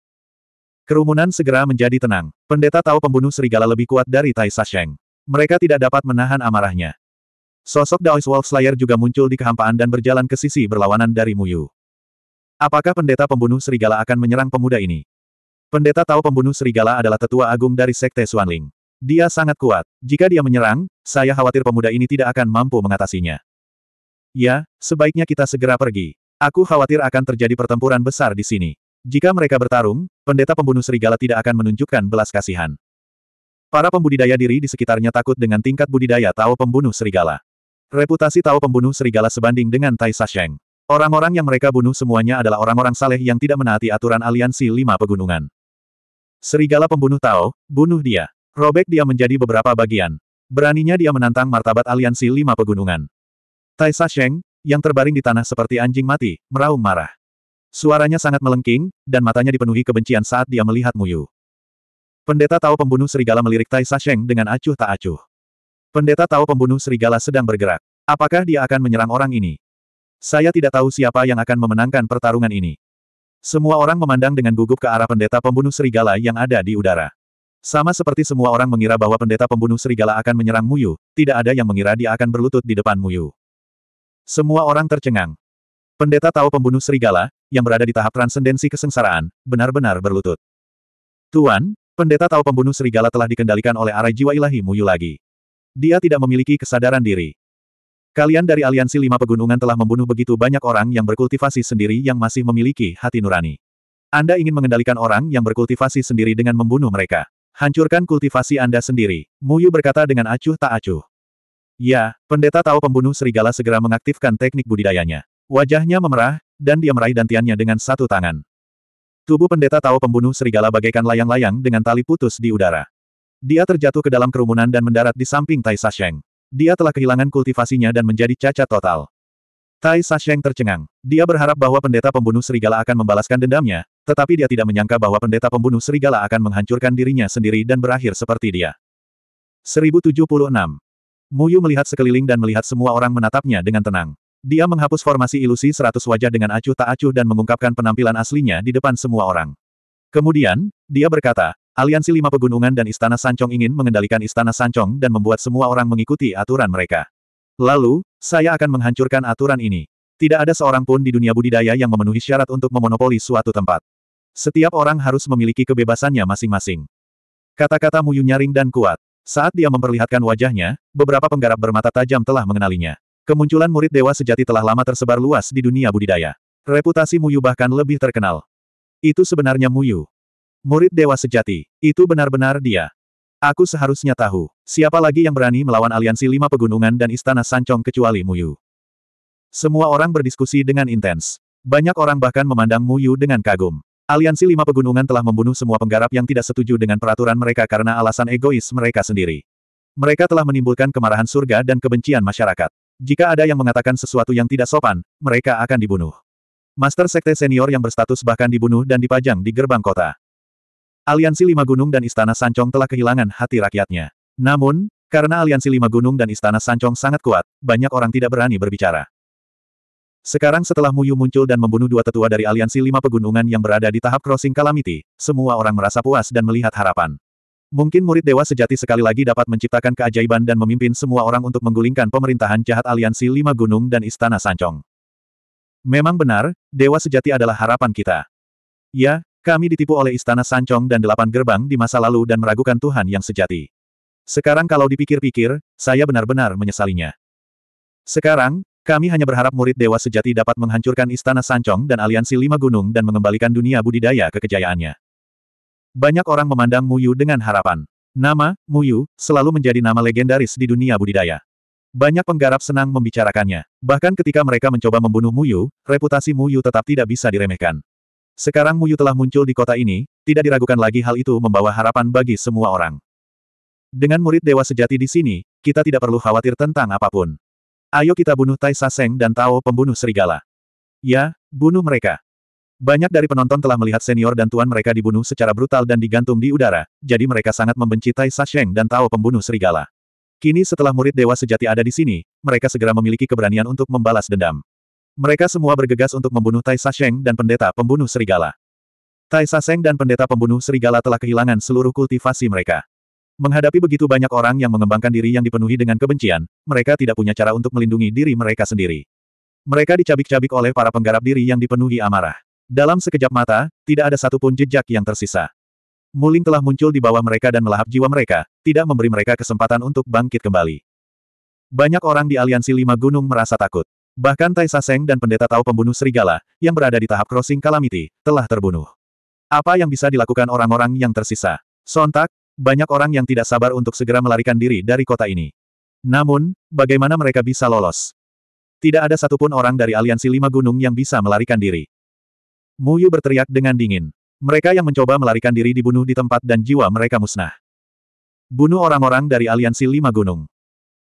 Kerumunan segera menjadi tenang. Pendeta tahu pembunuh serigala lebih kuat dari Tai Sasheng. Mereka tidak dapat menahan amarahnya. Sosok Daois Wolf Slayer juga muncul di kehampaan dan berjalan ke sisi berlawanan dari Muyu. Apakah pendeta pembunuh serigala akan menyerang pemuda ini? Pendeta tahu pembunuh serigala adalah tetua agung dari Sekte Xuanling. Dia sangat kuat. Jika dia menyerang, saya khawatir pemuda ini tidak akan mampu mengatasinya. Ya, sebaiknya kita segera pergi. Aku khawatir akan terjadi pertempuran besar di sini. Jika mereka bertarung, pendeta pembunuh serigala tidak akan menunjukkan belas kasihan. Para pembudidaya diri di sekitarnya takut dengan tingkat budidaya Tao pembunuh serigala. Reputasi Tao pembunuh serigala sebanding dengan Tai Sasheng. Orang-orang yang mereka bunuh semuanya adalah orang-orang saleh yang tidak menaati aturan aliansi lima pegunungan. Serigala pembunuh tahu, bunuh dia. Robek dia menjadi beberapa bagian. Beraninya dia menantang martabat aliansi lima pegunungan. Tai Sheng, yang terbaring di tanah seperti anjing mati, meraung marah. Suaranya sangat melengking, dan matanya dipenuhi kebencian saat dia melihat Muyu. Pendeta Tao pembunuh serigala melirik Tai Sheng dengan acuh tak acuh. Pendeta Tao pembunuh serigala sedang bergerak. Apakah dia akan menyerang orang ini? Saya tidak tahu siapa yang akan memenangkan pertarungan ini. Semua orang memandang dengan gugup ke arah pendeta pembunuh serigala yang ada di udara. Sama seperti semua orang mengira bahwa pendeta pembunuh serigala akan menyerang Muyu, tidak ada yang mengira dia akan berlutut di depan Muyu. Semua orang tercengang. Pendeta tahu pembunuh serigala, yang berada di tahap transendensi kesengsaraan, benar-benar berlutut. Tuan, pendeta tahu pembunuh serigala telah dikendalikan oleh arah jiwa ilahi Muyu lagi. Dia tidak memiliki kesadaran diri. Kalian dari Aliansi Lima Pegunungan telah membunuh begitu banyak orang yang berkultivasi sendiri yang masih memiliki hati nurani. Anda ingin mengendalikan orang yang berkultivasi sendiri dengan membunuh mereka. Hancurkan kultivasi Anda sendiri, Muyu berkata dengan acuh tak acuh. Ya, pendeta tahu pembunuh serigala segera mengaktifkan teknik budidayanya. Wajahnya memerah, dan dia meraih dantiannya dengan satu tangan. Tubuh pendeta tahu pembunuh serigala bagaikan layang-layang dengan tali putus di udara. Dia terjatuh ke dalam kerumunan dan mendarat di samping Tai Sasheng. Dia telah kehilangan kultivasinya dan menjadi cacat total. Tai Sasheng tercengang. Dia berharap bahwa pendeta pembunuh serigala akan membalaskan dendamnya, tetapi dia tidak menyangka bahwa pendeta pembunuh serigala akan menghancurkan dirinya sendiri dan berakhir seperti dia. 1076. Muyu melihat sekeliling dan melihat semua orang menatapnya dengan tenang. Dia menghapus formasi ilusi seratus wajah dengan acuh tak acuh dan mengungkapkan penampilan aslinya di depan semua orang. Kemudian, dia berkata, Aliansi Lima Pegunungan dan Istana Sancong ingin mengendalikan Istana Sancong dan membuat semua orang mengikuti aturan mereka. Lalu, saya akan menghancurkan aturan ini. Tidak ada seorang pun di dunia budidaya yang memenuhi syarat untuk memonopoli suatu tempat. Setiap orang harus memiliki kebebasannya masing-masing. Kata-kata Muyu nyaring dan kuat. Saat dia memperlihatkan wajahnya, beberapa penggarap bermata tajam telah mengenalinya. Kemunculan murid dewa sejati telah lama tersebar luas di dunia budidaya. Reputasi Muyu bahkan lebih terkenal. Itu sebenarnya Muyu. Murid dewa sejati, itu benar-benar dia. Aku seharusnya tahu, siapa lagi yang berani melawan aliansi lima pegunungan dan istana Sancong kecuali Muyu. Semua orang berdiskusi dengan intens. Banyak orang bahkan memandang Muyu dengan kagum. Aliansi lima pegunungan telah membunuh semua penggarap yang tidak setuju dengan peraturan mereka karena alasan egois mereka sendiri. Mereka telah menimbulkan kemarahan surga dan kebencian masyarakat. Jika ada yang mengatakan sesuatu yang tidak sopan, mereka akan dibunuh. Master Sekte senior yang berstatus bahkan dibunuh dan dipajang di gerbang kota. Aliansi Lima Gunung dan Istana Sancong telah kehilangan hati rakyatnya. Namun, karena aliansi Lima Gunung dan Istana Sancong sangat kuat, banyak orang tidak berani berbicara. Sekarang setelah Muyu muncul dan membunuh dua tetua dari aliansi lima pegunungan yang berada di tahap crossing calamity, semua orang merasa puas dan melihat harapan. Mungkin murid dewa sejati sekali lagi dapat menciptakan keajaiban dan memimpin semua orang untuk menggulingkan pemerintahan jahat aliansi lima gunung dan istana sancong. Memang benar, dewa sejati adalah harapan kita. Ya, kami ditipu oleh Istana Sancong dan delapan gerbang di masa lalu dan meragukan Tuhan yang sejati. Sekarang kalau dipikir-pikir, saya benar-benar menyesalinya. Sekarang, kami hanya berharap murid dewa sejati dapat menghancurkan Istana Sancong dan aliansi lima gunung dan mengembalikan dunia budidaya ke kejayaannya. Banyak orang memandang Muyu dengan harapan. Nama, Muyu, selalu menjadi nama legendaris di dunia budidaya. Banyak penggarap senang membicarakannya. Bahkan ketika mereka mencoba membunuh Muyu, reputasi Muyu tetap tidak bisa diremehkan. Sekarang Muyu telah muncul di kota ini, tidak diragukan lagi hal itu membawa harapan bagi semua orang. Dengan murid dewa sejati di sini, kita tidak perlu khawatir tentang apapun. Ayo kita bunuh Tai Saseng dan Tao pembunuh serigala. Ya, bunuh mereka. Banyak dari penonton telah melihat senior dan tuan mereka dibunuh secara brutal dan digantung di udara, jadi mereka sangat membenci Tai Saseng dan Tao pembunuh serigala. Kini setelah murid dewa sejati ada di sini, mereka segera memiliki keberanian untuk membalas dendam. Mereka semua bergegas untuk membunuh Tai Sasheng dan pendeta pembunuh serigala. Tai Sasheng dan pendeta pembunuh serigala telah kehilangan seluruh kultivasi mereka. Menghadapi begitu banyak orang yang mengembangkan diri yang dipenuhi dengan kebencian, mereka tidak punya cara untuk melindungi diri mereka sendiri. Mereka dicabik-cabik oleh para penggarap diri yang dipenuhi amarah. Dalam sekejap mata, tidak ada satupun jejak yang tersisa. Muling telah muncul di bawah mereka dan melahap jiwa mereka, tidak memberi mereka kesempatan untuk bangkit kembali. Banyak orang di aliansi lima gunung merasa takut. Bahkan Tai Saseng dan pendeta tahu pembunuh serigala, yang berada di tahap crossing calamity, telah terbunuh. Apa yang bisa dilakukan orang-orang yang tersisa? Sontak, banyak orang yang tidak sabar untuk segera melarikan diri dari kota ini. Namun, bagaimana mereka bisa lolos? Tidak ada satupun orang dari aliansi lima gunung yang bisa melarikan diri. Muyu berteriak dengan dingin. Mereka yang mencoba melarikan diri dibunuh di tempat dan jiwa mereka musnah. Bunuh orang-orang dari aliansi lima gunung.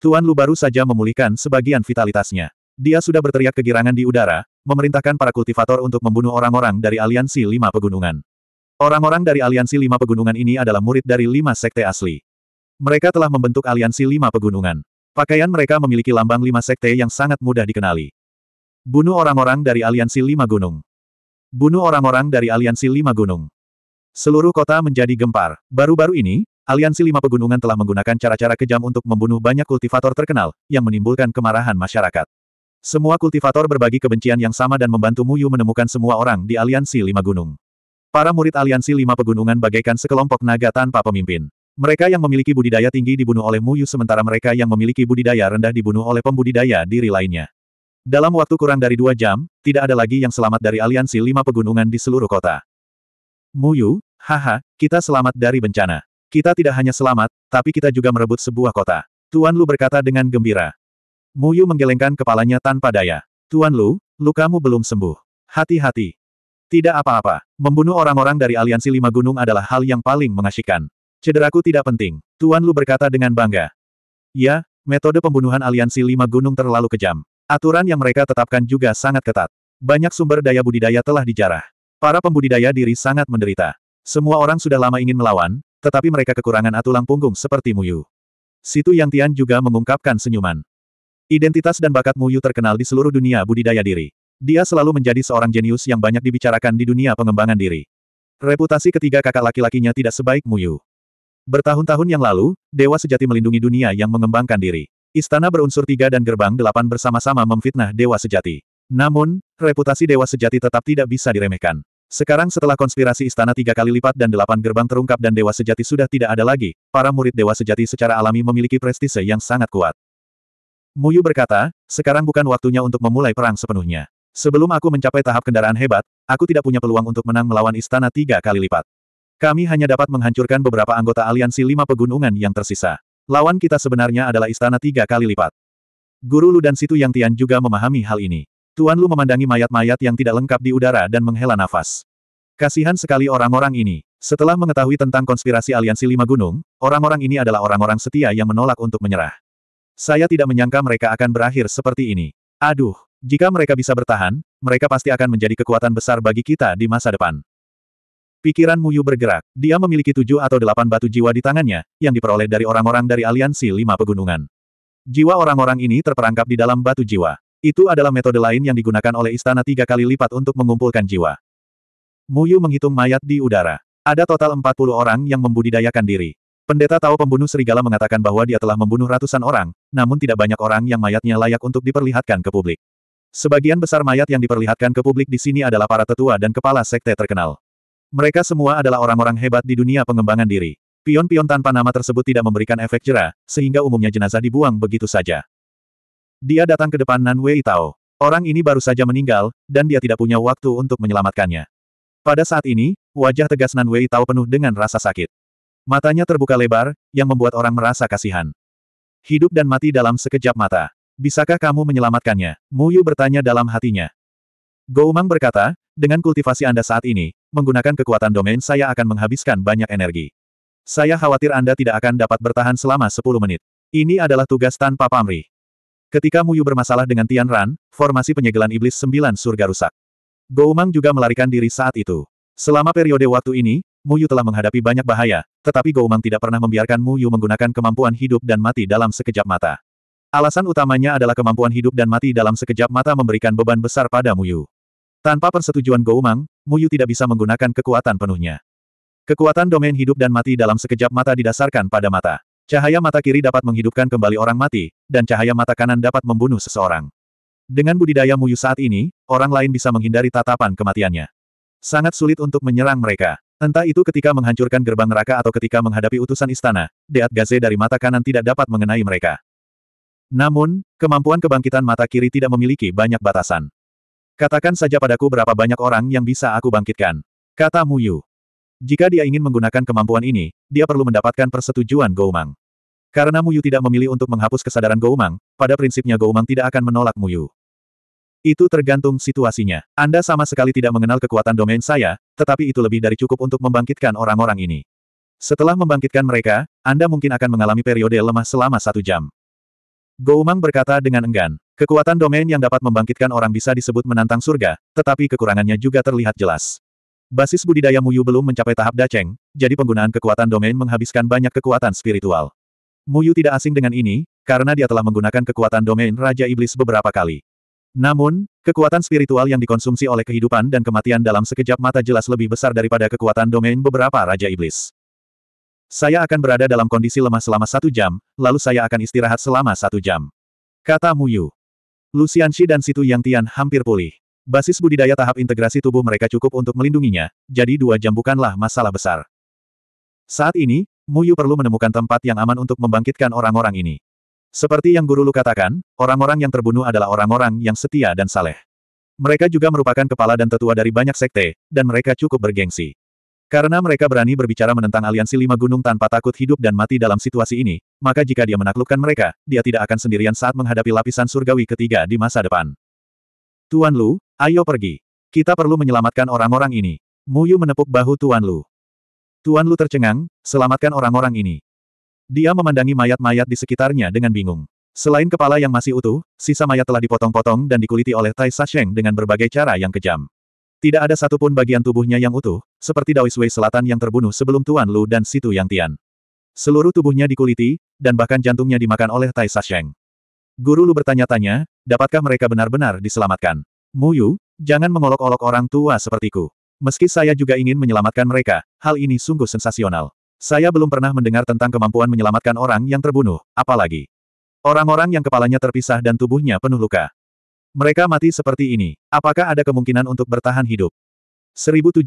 Tuan Lu baru saja memulihkan sebagian vitalitasnya. Dia sudah berteriak kegirangan di udara, memerintahkan para kultivator untuk membunuh orang-orang dari Aliansi Lima Pegunungan. Orang-orang dari Aliansi Lima Pegunungan ini adalah murid dari lima sekte asli. Mereka telah membentuk Aliansi Lima Pegunungan. Pakaian mereka memiliki lambang lima sekte yang sangat mudah dikenali. Bunuh orang-orang dari Aliansi Lima Gunung. Bunuh orang-orang dari Aliansi Lima Gunung. Seluruh kota menjadi gempar. Baru-baru ini, Aliansi Lima Pegunungan telah menggunakan cara-cara kejam untuk membunuh banyak kultivator terkenal, yang menimbulkan kemarahan masyarakat. Semua kultivator berbagi kebencian yang sama dan membantu Muyu menemukan semua orang di Aliansi Lima Gunung. Para murid Aliansi Lima Pegunungan bagaikan sekelompok naga tanpa pemimpin. Mereka yang memiliki budidaya tinggi dibunuh oleh Muyu sementara mereka yang memiliki budidaya rendah dibunuh oleh pembudidaya diri lainnya. Dalam waktu kurang dari dua jam, tidak ada lagi yang selamat dari aliansi lima pegunungan di seluruh kota. Muyu, haha, kita selamat dari bencana. Kita tidak hanya selamat, tapi kita juga merebut sebuah kota. Tuan Lu berkata dengan gembira. Muyu menggelengkan kepalanya tanpa daya. Tuan Lu, lukamu belum sembuh. Hati-hati. Tidak apa-apa. Membunuh orang-orang dari aliansi lima gunung adalah hal yang paling mengasyikan. Cederaku tidak penting. Tuan Lu berkata dengan bangga. Ya, metode pembunuhan aliansi lima gunung terlalu kejam. Aturan yang mereka tetapkan juga sangat ketat. Banyak sumber daya budidaya telah dijarah. Para pembudidaya diri sangat menderita. Semua orang sudah lama ingin melawan, tetapi mereka kekurangan atulang punggung seperti Muyu. Situ Yang Tian juga mengungkapkan senyuman. Identitas dan bakat Mu Yu terkenal di seluruh dunia budidaya diri. Dia selalu menjadi seorang jenius yang banyak dibicarakan di dunia pengembangan diri. Reputasi ketiga kakak laki-lakinya tidak sebaik Mu Yu. Bertahun-tahun yang lalu, Dewa Sejati melindungi dunia yang mengembangkan diri. Istana berunsur tiga dan gerbang delapan bersama-sama memfitnah Dewa Sejati. Namun, reputasi Dewa Sejati tetap tidak bisa diremehkan. Sekarang setelah konspirasi istana tiga kali lipat dan delapan gerbang terungkap dan Dewa Sejati sudah tidak ada lagi, para murid Dewa Sejati secara alami memiliki prestise yang sangat kuat. Muyu berkata, sekarang bukan waktunya untuk memulai perang sepenuhnya. Sebelum aku mencapai tahap kendaraan hebat, aku tidak punya peluang untuk menang melawan istana tiga kali lipat. Kami hanya dapat menghancurkan beberapa anggota aliansi lima pegunungan yang tersisa. Lawan kita sebenarnya adalah istana tiga kali lipat. Guru Lu dan Situ Yang Tian juga memahami hal ini. Tuan Lu memandangi mayat-mayat yang tidak lengkap di udara dan menghela nafas. Kasihan sekali orang-orang ini. Setelah mengetahui tentang konspirasi aliansi lima gunung, orang-orang ini adalah orang-orang setia yang menolak untuk menyerah. Saya tidak menyangka mereka akan berakhir seperti ini. Aduh, jika mereka bisa bertahan, mereka pasti akan menjadi kekuatan besar bagi kita di masa depan. Pikiran Muyu bergerak, dia memiliki tujuh atau delapan batu jiwa di tangannya, yang diperoleh dari orang-orang dari aliansi lima pegunungan. Jiwa orang-orang ini terperangkap di dalam batu jiwa. Itu adalah metode lain yang digunakan oleh istana tiga kali lipat untuk mengumpulkan jiwa. Muyu menghitung mayat di udara. Ada total 40 orang yang membudidayakan diri. Pendeta Tao pembunuh serigala mengatakan bahwa dia telah membunuh ratusan orang, namun tidak banyak orang yang mayatnya layak untuk diperlihatkan ke publik. Sebagian besar mayat yang diperlihatkan ke publik di sini adalah para tetua dan kepala sekte terkenal. Mereka semua adalah orang-orang hebat di dunia pengembangan diri. Pion-pion tanpa nama tersebut tidak memberikan efek jerah, sehingga umumnya jenazah dibuang begitu saja. Dia datang ke depan Nan Wei Tao. Orang ini baru saja meninggal, dan dia tidak punya waktu untuk menyelamatkannya. Pada saat ini, wajah tegas Nan Wei Tao penuh dengan rasa sakit. Matanya terbuka lebar, yang membuat orang merasa kasihan. Hidup dan mati dalam sekejap mata. Bisakah kamu menyelamatkannya? Muyu bertanya dalam hatinya. Mang berkata, dengan kultivasi Anda saat ini, menggunakan kekuatan domain saya akan menghabiskan banyak energi. Saya khawatir Anda tidak akan dapat bertahan selama 10 menit. Ini adalah tugas tanpa pamrih. Ketika Muyu bermasalah dengan Tian Ran, formasi penyegelan iblis sembilan surga rusak. Mang juga melarikan diri saat itu. Selama periode waktu ini, Mu Yu telah menghadapi banyak bahaya, tetapi Mang tidak pernah membiarkan Mu Yu menggunakan kemampuan hidup dan mati dalam sekejap mata. Alasan utamanya adalah kemampuan hidup dan mati dalam sekejap mata memberikan beban besar pada Mu Yu. Tanpa persetujuan Mang, Mu Yu tidak bisa menggunakan kekuatan penuhnya. Kekuatan domain hidup dan mati dalam sekejap mata didasarkan pada mata. Cahaya mata kiri dapat menghidupkan kembali orang mati, dan cahaya mata kanan dapat membunuh seseorang. Dengan budidaya Mu Yu saat ini, orang lain bisa menghindari tatapan kematiannya. Sangat sulit untuk menyerang mereka. Entah itu ketika menghancurkan gerbang neraka atau ketika menghadapi utusan istana, Deat Gaze dari mata kanan tidak dapat mengenai mereka. Namun, kemampuan kebangkitan mata kiri tidak memiliki banyak batasan. Katakan saja padaku berapa banyak orang yang bisa aku bangkitkan. Kata Muyu. Jika dia ingin menggunakan kemampuan ini, dia perlu mendapatkan persetujuan Goumang. Karena Muyu tidak memilih untuk menghapus kesadaran Goumang, pada prinsipnya Goumang tidak akan menolak Muyu. Itu tergantung situasinya. Anda sama sekali tidak mengenal kekuatan domain saya, tetapi itu lebih dari cukup untuk membangkitkan orang-orang ini. Setelah membangkitkan mereka, Anda mungkin akan mengalami periode lemah selama satu jam. Goumang berkata dengan enggan, kekuatan domain yang dapat membangkitkan orang bisa disebut menantang surga, tetapi kekurangannya juga terlihat jelas. Basis budidaya Muyu belum mencapai tahap daceng, jadi penggunaan kekuatan domain menghabiskan banyak kekuatan spiritual. Muyu tidak asing dengan ini, karena dia telah menggunakan kekuatan domain Raja Iblis beberapa kali. Namun, kekuatan spiritual yang dikonsumsi oleh kehidupan dan kematian dalam sekejap mata jelas lebih besar daripada kekuatan domain beberapa Raja Iblis. Saya akan berada dalam kondisi lemah selama satu jam, lalu saya akan istirahat selama satu jam. Kata Mu Muyu. Shi dan Situ Yang Tian hampir pulih. Basis budidaya tahap integrasi tubuh mereka cukup untuk melindunginya, jadi dua jam bukanlah masalah besar. Saat ini, Mu Yu perlu menemukan tempat yang aman untuk membangkitkan orang-orang ini. Seperti yang Guru Lu katakan, orang-orang yang terbunuh adalah orang-orang yang setia dan saleh. Mereka juga merupakan kepala dan tetua dari banyak sekte, dan mereka cukup bergengsi. Karena mereka berani berbicara menentang aliansi lima gunung tanpa takut hidup dan mati dalam situasi ini, maka jika dia menaklukkan mereka, dia tidak akan sendirian saat menghadapi lapisan surgawi ketiga di masa depan. Tuan Lu, ayo pergi. Kita perlu menyelamatkan orang-orang ini. Muyu menepuk bahu Tuan Lu. Tuan Lu tercengang, selamatkan orang-orang ini. Dia memandangi mayat-mayat di sekitarnya dengan bingung. Selain kepala yang masih utuh, sisa mayat telah dipotong-potong dan dikuliti oleh Tai Sasheng dengan berbagai cara yang kejam. Tidak ada satupun bagian tubuhnya yang utuh, seperti Daoiswei Selatan yang terbunuh sebelum Tuan Lu dan Situ Yang Tian. Seluruh tubuhnya dikuliti, dan bahkan jantungnya dimakan oleh Tai Sasheng. Guru Lu bertanya-tanya, dapatkah mereka benar-benar diselamatkan? Mu Yu, jangan mengolok-olok orang tua sepertiku. Meski saya juga ingin menyelamatkan mereka, hal ini sungguh sensasional. Saya belum pernah mendengar tentang kemampuan menyelamatkan orang yang terbunuh, apalagi orang-orang yang kepalanya terpisah dan tubuhnya penuh luka. Mereka mati seperti ini. Apakah ada kemungkinan untuk bertahan hidup? 1077.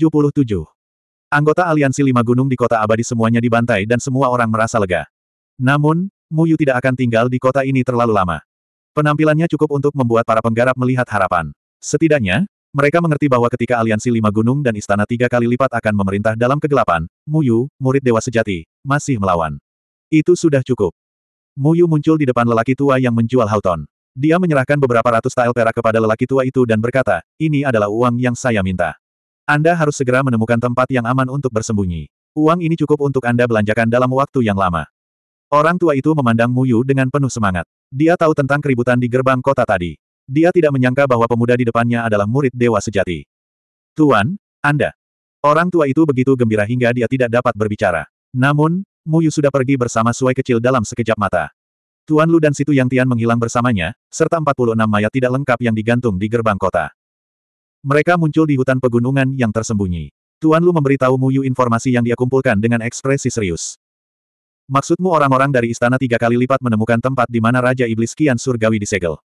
Anggota aliansi lima gunung di kota abadi semuanya dibantai dan semua orang merasa lega. Namun, Muyu tidak akan tinggal di kota ini terlalu lama. Penampilannya cukup untuk membuat para penggarap melihat harapan. Setidaknya, mereka mengerti bahwa ketika aliansi lima gunung dan istana tiga kali lipat akan memerintah dalam kegelapan, Muyu, murid dewa sejati, masih melawan. Itu sudah cukup. Muyu muncul di depan lelaki tua yang menjual Hauton. Dia menyerahkan beberapa ratus tael perak kepada lelaki tua itu dan berkata, ini adalah uang yang saya minta. Anda harus segera menemukan tempat yang aman untuk bersembunyi. Uang ini cukup untuk Anda belanjakan dalam waktu yang lama. Orang tua itu memandang Muyu dengan penuh semangat. Dia tahu tentang keributan di gerbang kota tadi. Dia tidak menyangka bahwa pemuda di depannya adalah murid dewa sejati. Tuan, Anda. Orang tua itu begitu gembira hingga dia tidak dapat berbicara. Namun, Muyu sudah pergi bersama suai kecil dalam sekejap mata. Tuan Lu dan Situ Yang Tian menghilang bersamanya, serta 46 mayat tidak lengkap yang digantung di gerbang kota. Mereka muncul di hutan pegunungan yang tersembunyi. Tuan Lu memberitahu Muyu informasi yang dia kumpulkan dengan ekspresi serius. Maksudmu orang-orang dari istana tiga kali lipat menemukan tempat di mana Raja Iblis Kian Surgawi disegel.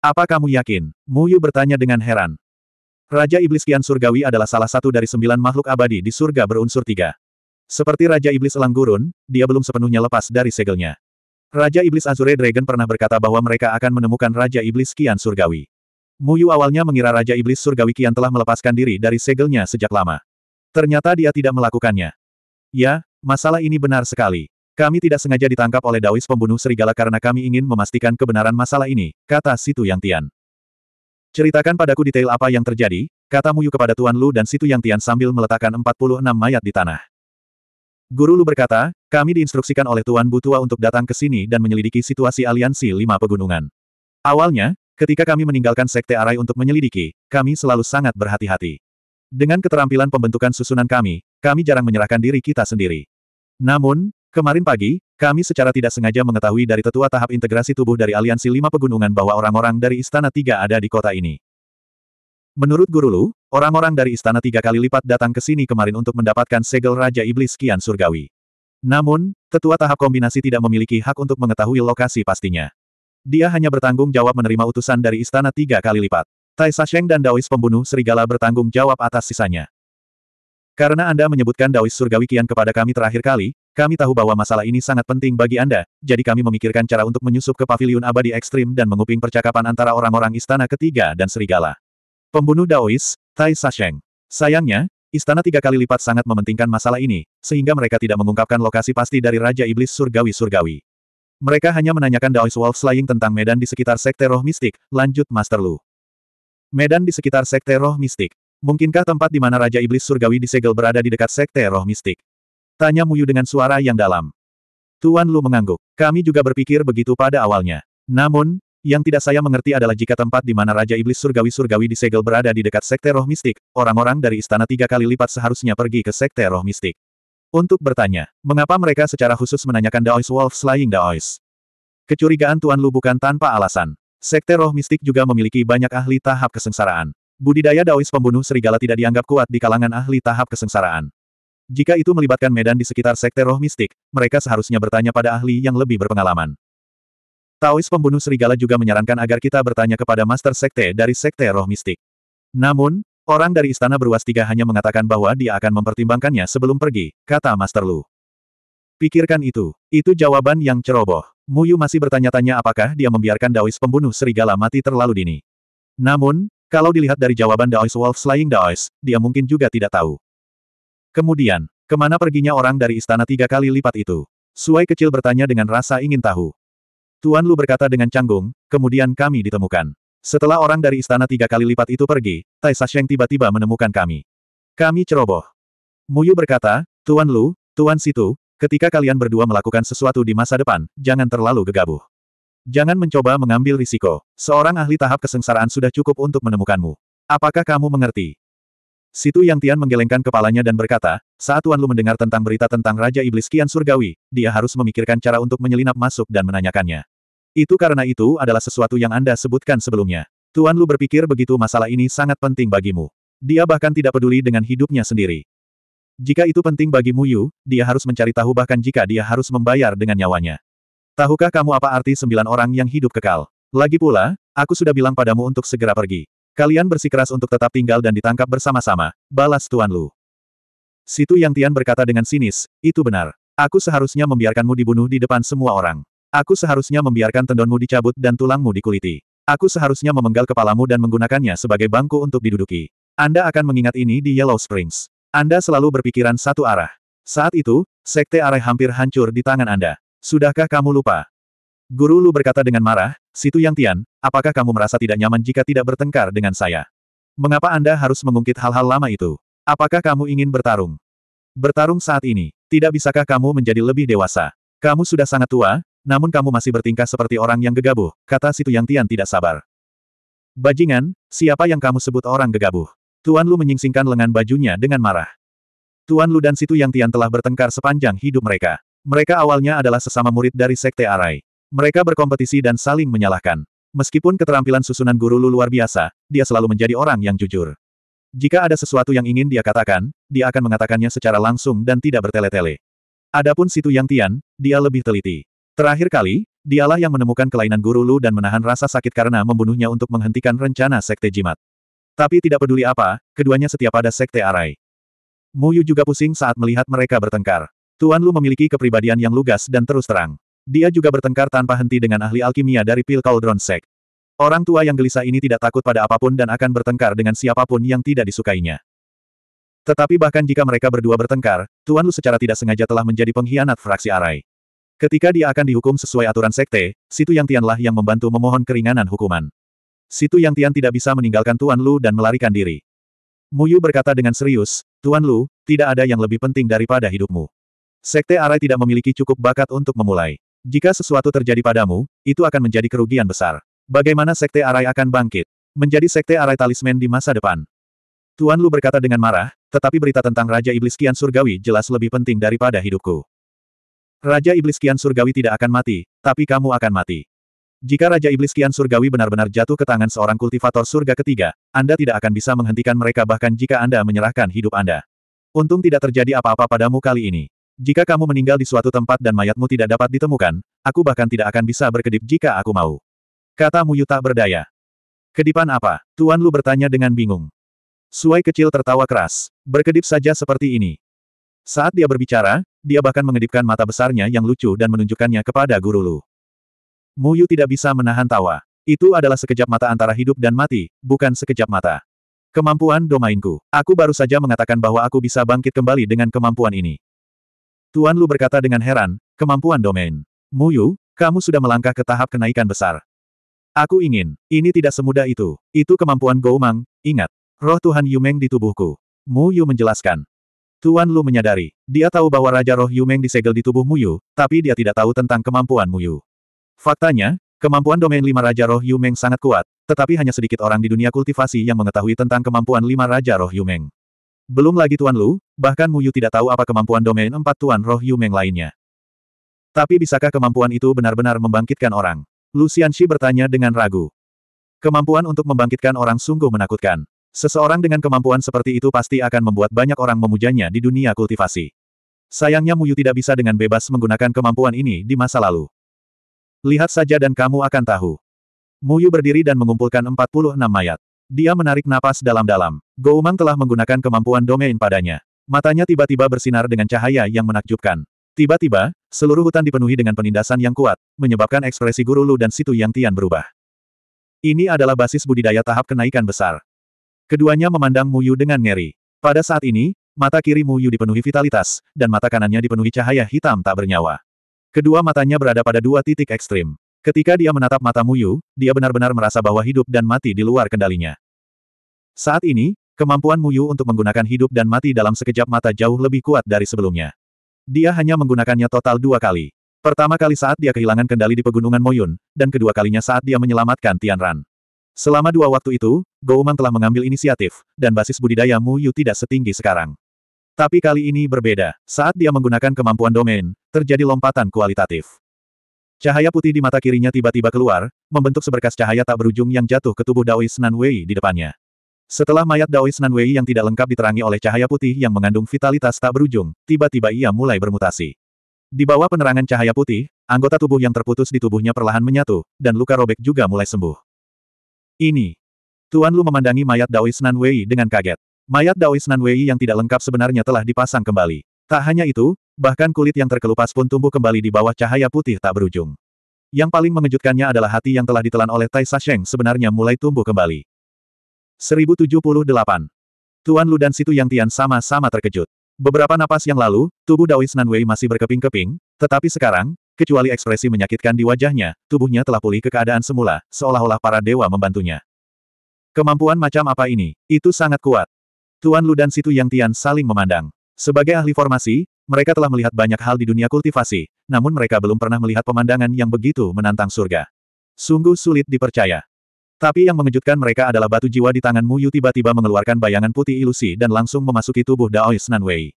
Apa kamu yakin? Mu Yu bertanya dengan heran. Raja Iblis Kian Surgawi adalah salah satu dari sembilan makhluk abadi di surga berunsur tiga. Seperti Raja Iblis Elang Gurun, dia belum sepenuhnya lepas dari segelnya. Raja Iblis Azure Dragon pernah berkata bahwa mereka akan menemukan Raja Iblis Kian Surgawi. Mu Yu awalnya mengira Raja Iblis Surgawi Kian telah melepaskan diri dari segelnya sejak lama. Ternyata dia tidak melakukannya. Ya, masalah ini benar sekali. Kami tidak sengaja ditangkap oleh Dawis pembunuh serigala karena kami ingin memastikan kebenaran masalah ini, kata Situ Yang Tian. Ceritakan padaku detail apa yang terjadi, kata Muyu kepada Tuan Lu dan Situ Yang Tian sambil meletakkan 46 mayat di tanah. Guru Lu berkata, kami diinstruksikan oleh Tuan Butua untuk datang ke sini dan menyelidiki situasi aliansi lima pegunungan. Awalnya, ketika kami meninggalkan Sekte Arai untuk menyelidiki, kami selalu sangat berhati-hati. Dengan keterampilan pembentukan susunan kami, kami jarang menyerahkan diri kita sendiri. Namun, Kemarin pagi, kami secara tidak sengaja mengetahui dari tetua tahap integrasi tubuh dari Aliansi Lima Pegunungan bahwa orang-orang dari Istana Tiga ada di kota ini. Menurut Guru Lu, orang-orang dari Istana Tiga kali lipat datang ke sini kemarin untuk mendapatkan segel Raja Iblis Kian Surgawi. Namun, tetua tahap kombinasi tidak memiliki hak untuk mengetahui lokasi pastinya. Dia hanya bertanggung jawab menerima utusan dari Istana Tiga kali lipat. Tai Sasheng dan Daois pembunuh serigala bertanggung jawab atas sisanya. Karena Anda menyebutkan Daois Surgawi Kian kepada kami terakhir kali, kami tahu bahwa masalah ini sangat penting bagi Anda, jadi kami memikirkan cara untuk menyusup ke paviliun abadi ekstrim dan menguping percakapan antara orang-orang istana ketiga dan serigala. Pembunuh Daois, Tai Sasheng. Sayangnya, istana tiga kali lipat sangat mementingkan masalah ini, sehingga mereka tidak mengungkapkan lokasi pasti dari Raja Iblis Surgawi-Surgawi. Mereka hanya menanyakan Daois Wolf Slaying tentang medan di sekitar Sekte Roh Mistik, lanjut Master Lu. Medan di sekitar Sekte Roh Mistik. Mungkinkah tempat di mana Raja Iblis Surgawi disegel berada di dekat sekte roh mistik? Tanya Muyu dengan suara yang dalam. Tuan Lu mengangguk. Kami juga berpikir begitu pada awalnya. Namun, yang tidak saya mengerti adalah jika tempat di mana Raja Iblis Surgawi-Surgawi disegel berada di dekat sekte roh mistik, orang-orang dari istana tiga kali lipat seharusnya pergi ke sekte roh mistik. Untuk bertanya, mengapa mereka secara khusus menanyakan Daois Wolf Slaying Daois? Kecurigaan Tuan Lu bukan tanpa alasan. Sekte roh mistik juga memiliki banyak ahli tahap kesengsaraan. Budidaya Daois pembunuh serigala tidak dianggap kuat di kalangan ahli tahap kesengsaraan. Jika itu melibatkan medan di sekitar sekte roh mistik, mereka seharusnya bertanya pada ahli yang lebih berpengalaman. Taois pembunuh serigala juga menyarankan agar kita bertanya kepada master sekte dari sekte roh mistik. Namun, orang dari istana beruas tiga hanya mengatakan bahwa dia akan mempertimbangkannya sebelum pergi, kata Master Lu. Pikirkan itu. Itu jawaban yang ceroboh. Muyu masih bertanya-tanya apakah dia membiarkan Daois pembunuh serigala mati terlalu dini. Namun, kalau dilihat dari jawaban Daois Wolf Slaying Daois, dia mungkin juga tidak tahu. Kemudian, kemana perginya orang dari istana tiga kali lipat itu? Suai kecil bertanya dengan rasa ingin tahu. Tuan Lu berkata dengan canggung, kemudian kami ditemukan. Setelah orang dari istana tiga kali lipat itu pergi, Tai Sasheng tiba-tiba menemukan kami. Kami ceroboh. Muyu berkata, Tuan Lu, Tuan Situ, ketika kalian berdua melakukan sesuatu di masa depan, jangan terlalu gegabah. Jangan mencoba mengambil risiko. Seorang ahli tahap kesengsaraan sudah cukup untuk menemukanmu. Apakah kamu mengerti? Situ Yang Tian menggelengkan kepalanya dan berkata, saat Tuan Lu mendengar tentang berita tentang Raja Iblis Kian Surgawi, dia harus memikirkan cara untuk menyelinap masuk dan menanyakannya. Itu karena itu adalah sesuatu yang Anda sebutkan sebelumnya. Tuan Lu berpikir begitu masalah ini sangat penting bagimu. Dia bahkan tidak peduli dengan hidupnya sendiri. Jika itu penting bagi Mu Yu, dia harus mencari tahu bahkan jika dia harus membayar dengan nyawanya. Tahukah kamu apa arti sembilan orang yang hidup kekal? Lagi pula, aku sudah bilang padamu untuk segera pergi. Kalian bersikeras untuk tetap tinggal dan ditangkap bersama-sama, balas Tuan Lu. Situ Yang Tian berkata dengan sinis, itu benar. Aku seharusnya membiarkanmu dibunuh di depan semua orang. Aku seharusnya membiarkan tendonmu dicabut dan tulangmu dikuliti. Aku seharusnya memenggal kepalamu dan menggunakannya sebagai bangku untuk diduduki. Anda akan mengingat ini di Yellow Springs. Anda selalu berpikiran satu arah. Saat itu, Sekte Arah hampir hancur di tangan Anda. Sudahkah kamu lupa? Guru Lu berkata dengan marah, Situ Yang Tian, apakah kamu merasa tidak nyaman jika tidak bertengkar dengan saya? Mengapa Anda harus mengungkit hal-hal lama itu? Apakah kamu ingin bertarung? Bertarung saat ini, tidak bisakah kamu menjadi lebih dewasa? Kamu sudah sangat tua, namun kamu masih bertingkah seperti orang yang gegabah, kata Situ Yang Tian tidak sabar. Bajingan, siapa yang kamu sebut orang gegabah? Tuan Lu menyingsingkan lengan bajunya dengan marah. Tuan Lu dan Situ Yang Tian telah bertengkar sepanjang hidup mereka. Mereka awalnya adalah sesama murid dari Sekte Arai. Mereka berkompetisi dan saling menyalahkan. Meskipun keterampilan susunan guru Lu luar biasa, dia selalu menjadi orang yang jujur. Jika ada sesuatu yang ingin dia katakan, dia akan mengatakannya secara langsung dan tidak bertele-tele. Adapun Situ Yang Tian, dia lebih teliti. Terakhir kali, dialah yang menemukan kelainan guru Lu dan menahan rasa sakit karena membunuhnya untuk menghentikan rencana Sekte Jimat. Tapi tidak peduli apa, keduanya setia pada Sekte Arai. Muyu juga pusing saat melihat mereka bertengkar. Tuan Lu memiliki kepribadian yang lugas dan terus terang. Dia juga bertengkar tanpa henti dengan ahli alkimia dari Pil Cauldron Sek. Orang tua yang gelisah ini tidak takut pada apapun dan akan bertengkar dengan siapapun yang tidak disukainya. Tetapi bahkan jika mereka berdua bertengkar, Tuan Lu secara tidak sengaja telah menjadi pengkhianat fraksi Arai. Ketika dia akan dihukum sesuai aturan sekte, Situ Yang Tianlah yang membantu memohon keringanan hukuman. Situ Yang Tian tidak bisa meninggalkan Tuan Lu dan melarikan diri. Muyu berkata dengan serius, Tuan Lu, tidak ada yang lebih penting daripada hidupmu. Sekte Arai tidak memiliki cukup bakat untuk memulai. Jika sesuatu terjadi padamu, itu akan menjadi kerugian besar. Bagaimana Sekte Arai akan bangkit? Menjadi Sekte Arai talisman di masa depan. Tuan Lu berkata dengan marah, tetapi berita tentang Raja Iblis Kian Surgawi jelas lebih penting daripada hidupku. Raja Iblis Kian Surgawi tidak akan mati, tapi kamu akan mati. Jika Raja Iblis Kian Surgawi benar-benar jatuh ke tangan seorang kultivator surga ketiga, Anda tidak akan bisa menghentikan mereka bahkan jika Anda menyerahkan hidup Anda. Untung tidak terjadi apa-apa padamu kali ini. Jika kamu meninggal di suatu tempat dan mayatmu tidak dapat ditemukan, aku bahkan tidak akan bisa berkedip jika aku mau. Kata Muyu tak berdaya. Kedipan apa? Tuan Lu bertanya dengan bingung. Suai kecil tertawa keras. Berkedip saja seperti ini. Saat dia berbicara, dia bahkan mengedipkan mata besarnya yang lucu dan menunjukkannya kepada Guru Lu. Muyu tidak bisa menahan tawa. Itu adalah sekejap mata antara hidup dan mati, bukan sekejap mata. Kemampuan domainku. Aku baru saja mengatakan bahwa aku bisa bangkit kembali dengan kemampuan ini. Tuan Lu berkata dengan heran, kemampuan domain. Mu Yu, kamu sudah melangkah ke tahap kenaikan besar. Aku ingin, ini tidak semudah itu. Itu kemampuan Goumang, ingat. Roh Tuhan Yumeng di tubuhku. Mu Yu menjelaskan. Tuan Lu menyadari, dia tahu bahwa Raja Roh Yumeng disegel di tubuh Muyu, tapi dia tidak tahu tentang kemampuan Muyu. Faktanya, kemampuan domain lima Raja Roh Yumeng sangat kuat, tetapi hanya sedikit orang di dunia kultivasi yang mengetahui tentang kemampuan lima Raja Roh Yumeng. Belum lagi Tuan Lu, bahkan Muyu tidak tahu apa kemampuan domain empat Tuan Roh Yu Meng lainnya. Tapi bisakah kemampuan itu benar-benar membangkitkan orang? Lucian Shi bertanya dengan ragu. Kemampuan untuk membangkitkan orang sungguh menakutkan. Seseorang dengan kemampuan seperti itu pasti akan membuat banyak orang memujanya di dunia kultivasi. Sayangnya Muyu tidak bisa dengan bebas menggunakan kemampuan ini di masa lalu. Lihat saja dan kamu akan tahu. Muyu berdiri dan mengumpulkan 46 mayat. Dia menarik napas dalam-dalam. Goumang telah menggunakan kemampuan domain padanya. Matanya tiba-tiba bersinar dengan cahaya yang menakjubkan. Tiba-tiba, seluruh hutan dipenuhi dengan penindasan yang kuat, menyebabkan ekspresi Guru Lu dan Situ Yang Tian berubah. Ini adalah basis budidaya tahap kenaikan besar. Keduanya memandang Muyu dengan ngeri. Pada saat ini, mata kiri Muyu dipenuhi vitalitas, dan mata kanannya dipenuhi cahaya hitam tak bernyawa. Kedua matanya berada pada dua titik ekstrim. Ketika dia menatap mata Muyu, dia benar-benar merasa bahwa hidup dan mati di luar kendalinya. Saat ini, kemampuan Muyu untuk menggunakan hidup dan mati dalam sekejap mata jauh lebih kuat dari sebelumnya. Dia hanya menggunakannya total dua kali. Pertama kali saat dia kehilangan kendali di pegunungan Moyun, dan kedua kalinya saat dia menyelamatkan Tianran. Selama dua waktu itu, Gouman telah mengambil inisiatif, dan basis budidaya Muyu tidak setinggi sekarang. Tapi kali ini berbeda, saat dia menggunakan kemampuan domain, terjadi lompatan kualitatif. Cahaya putih di mata kirinya tiba-tiba keluar, membentuk seberkas cahaya tak berujung yang jatuh ke tubuh Daois Wei di depannya. Setelah mayat Daois Wei yang tidak lengkap diterangi oleh cahaya putih yang mengandung vitalitas tak berujung, tiba-tiba ia mulai bermutasi. Di bawah penerangan cahaya putih, anggota tubuh yang terputus di tubuhnya perlahan menyatu, dan luka robek juga mulai sembuh. Ini. Tuan Lu memandangi mayat Daois Wei dengan kaget. Mayat Daois Wei yang tidak lengkap sebenarnya telah dipasang kembali. Tak hanya itu, Bahkan kulit yang terkelupas pun tumbuh kembali di bawah cahaya putih tak berujung. Yang paling mengejutkannya adalah hati yang telah ditelan oleh Tai Sasheng sebenarnya mulai tumbuh kembali. 1078. Tuan Lu dan Situ Yang Tian sama-sama terkejut. Beberapa napas yang lalu, tubuh Daois Wei masih berkeping-keping, tetapi sekarang, kecuali ekspresi menyakitkan di wajahnya, tubuhnya telah pulih ke keadaan semula, seolah-olah para dewa membantunya. Kemampuan macam apa ini? Itu sangat kuat. Tuan Lu dan Situ Yang Tian saling memandang. Sebagai ahli formasi, mereka telah melihat banyak hal di dunia kultivasi, namun mereka belum pernah melihat pemandangan yang begitu menantang surga. Sungguh sulit dipercaya. Tapi yang mengejutkan mereka adalah batu jiwa di tangan Muyu tiba-tiba mengeluarkan bayangan putih ilusi dan langsung memasuki tubuh Daois Nanwei.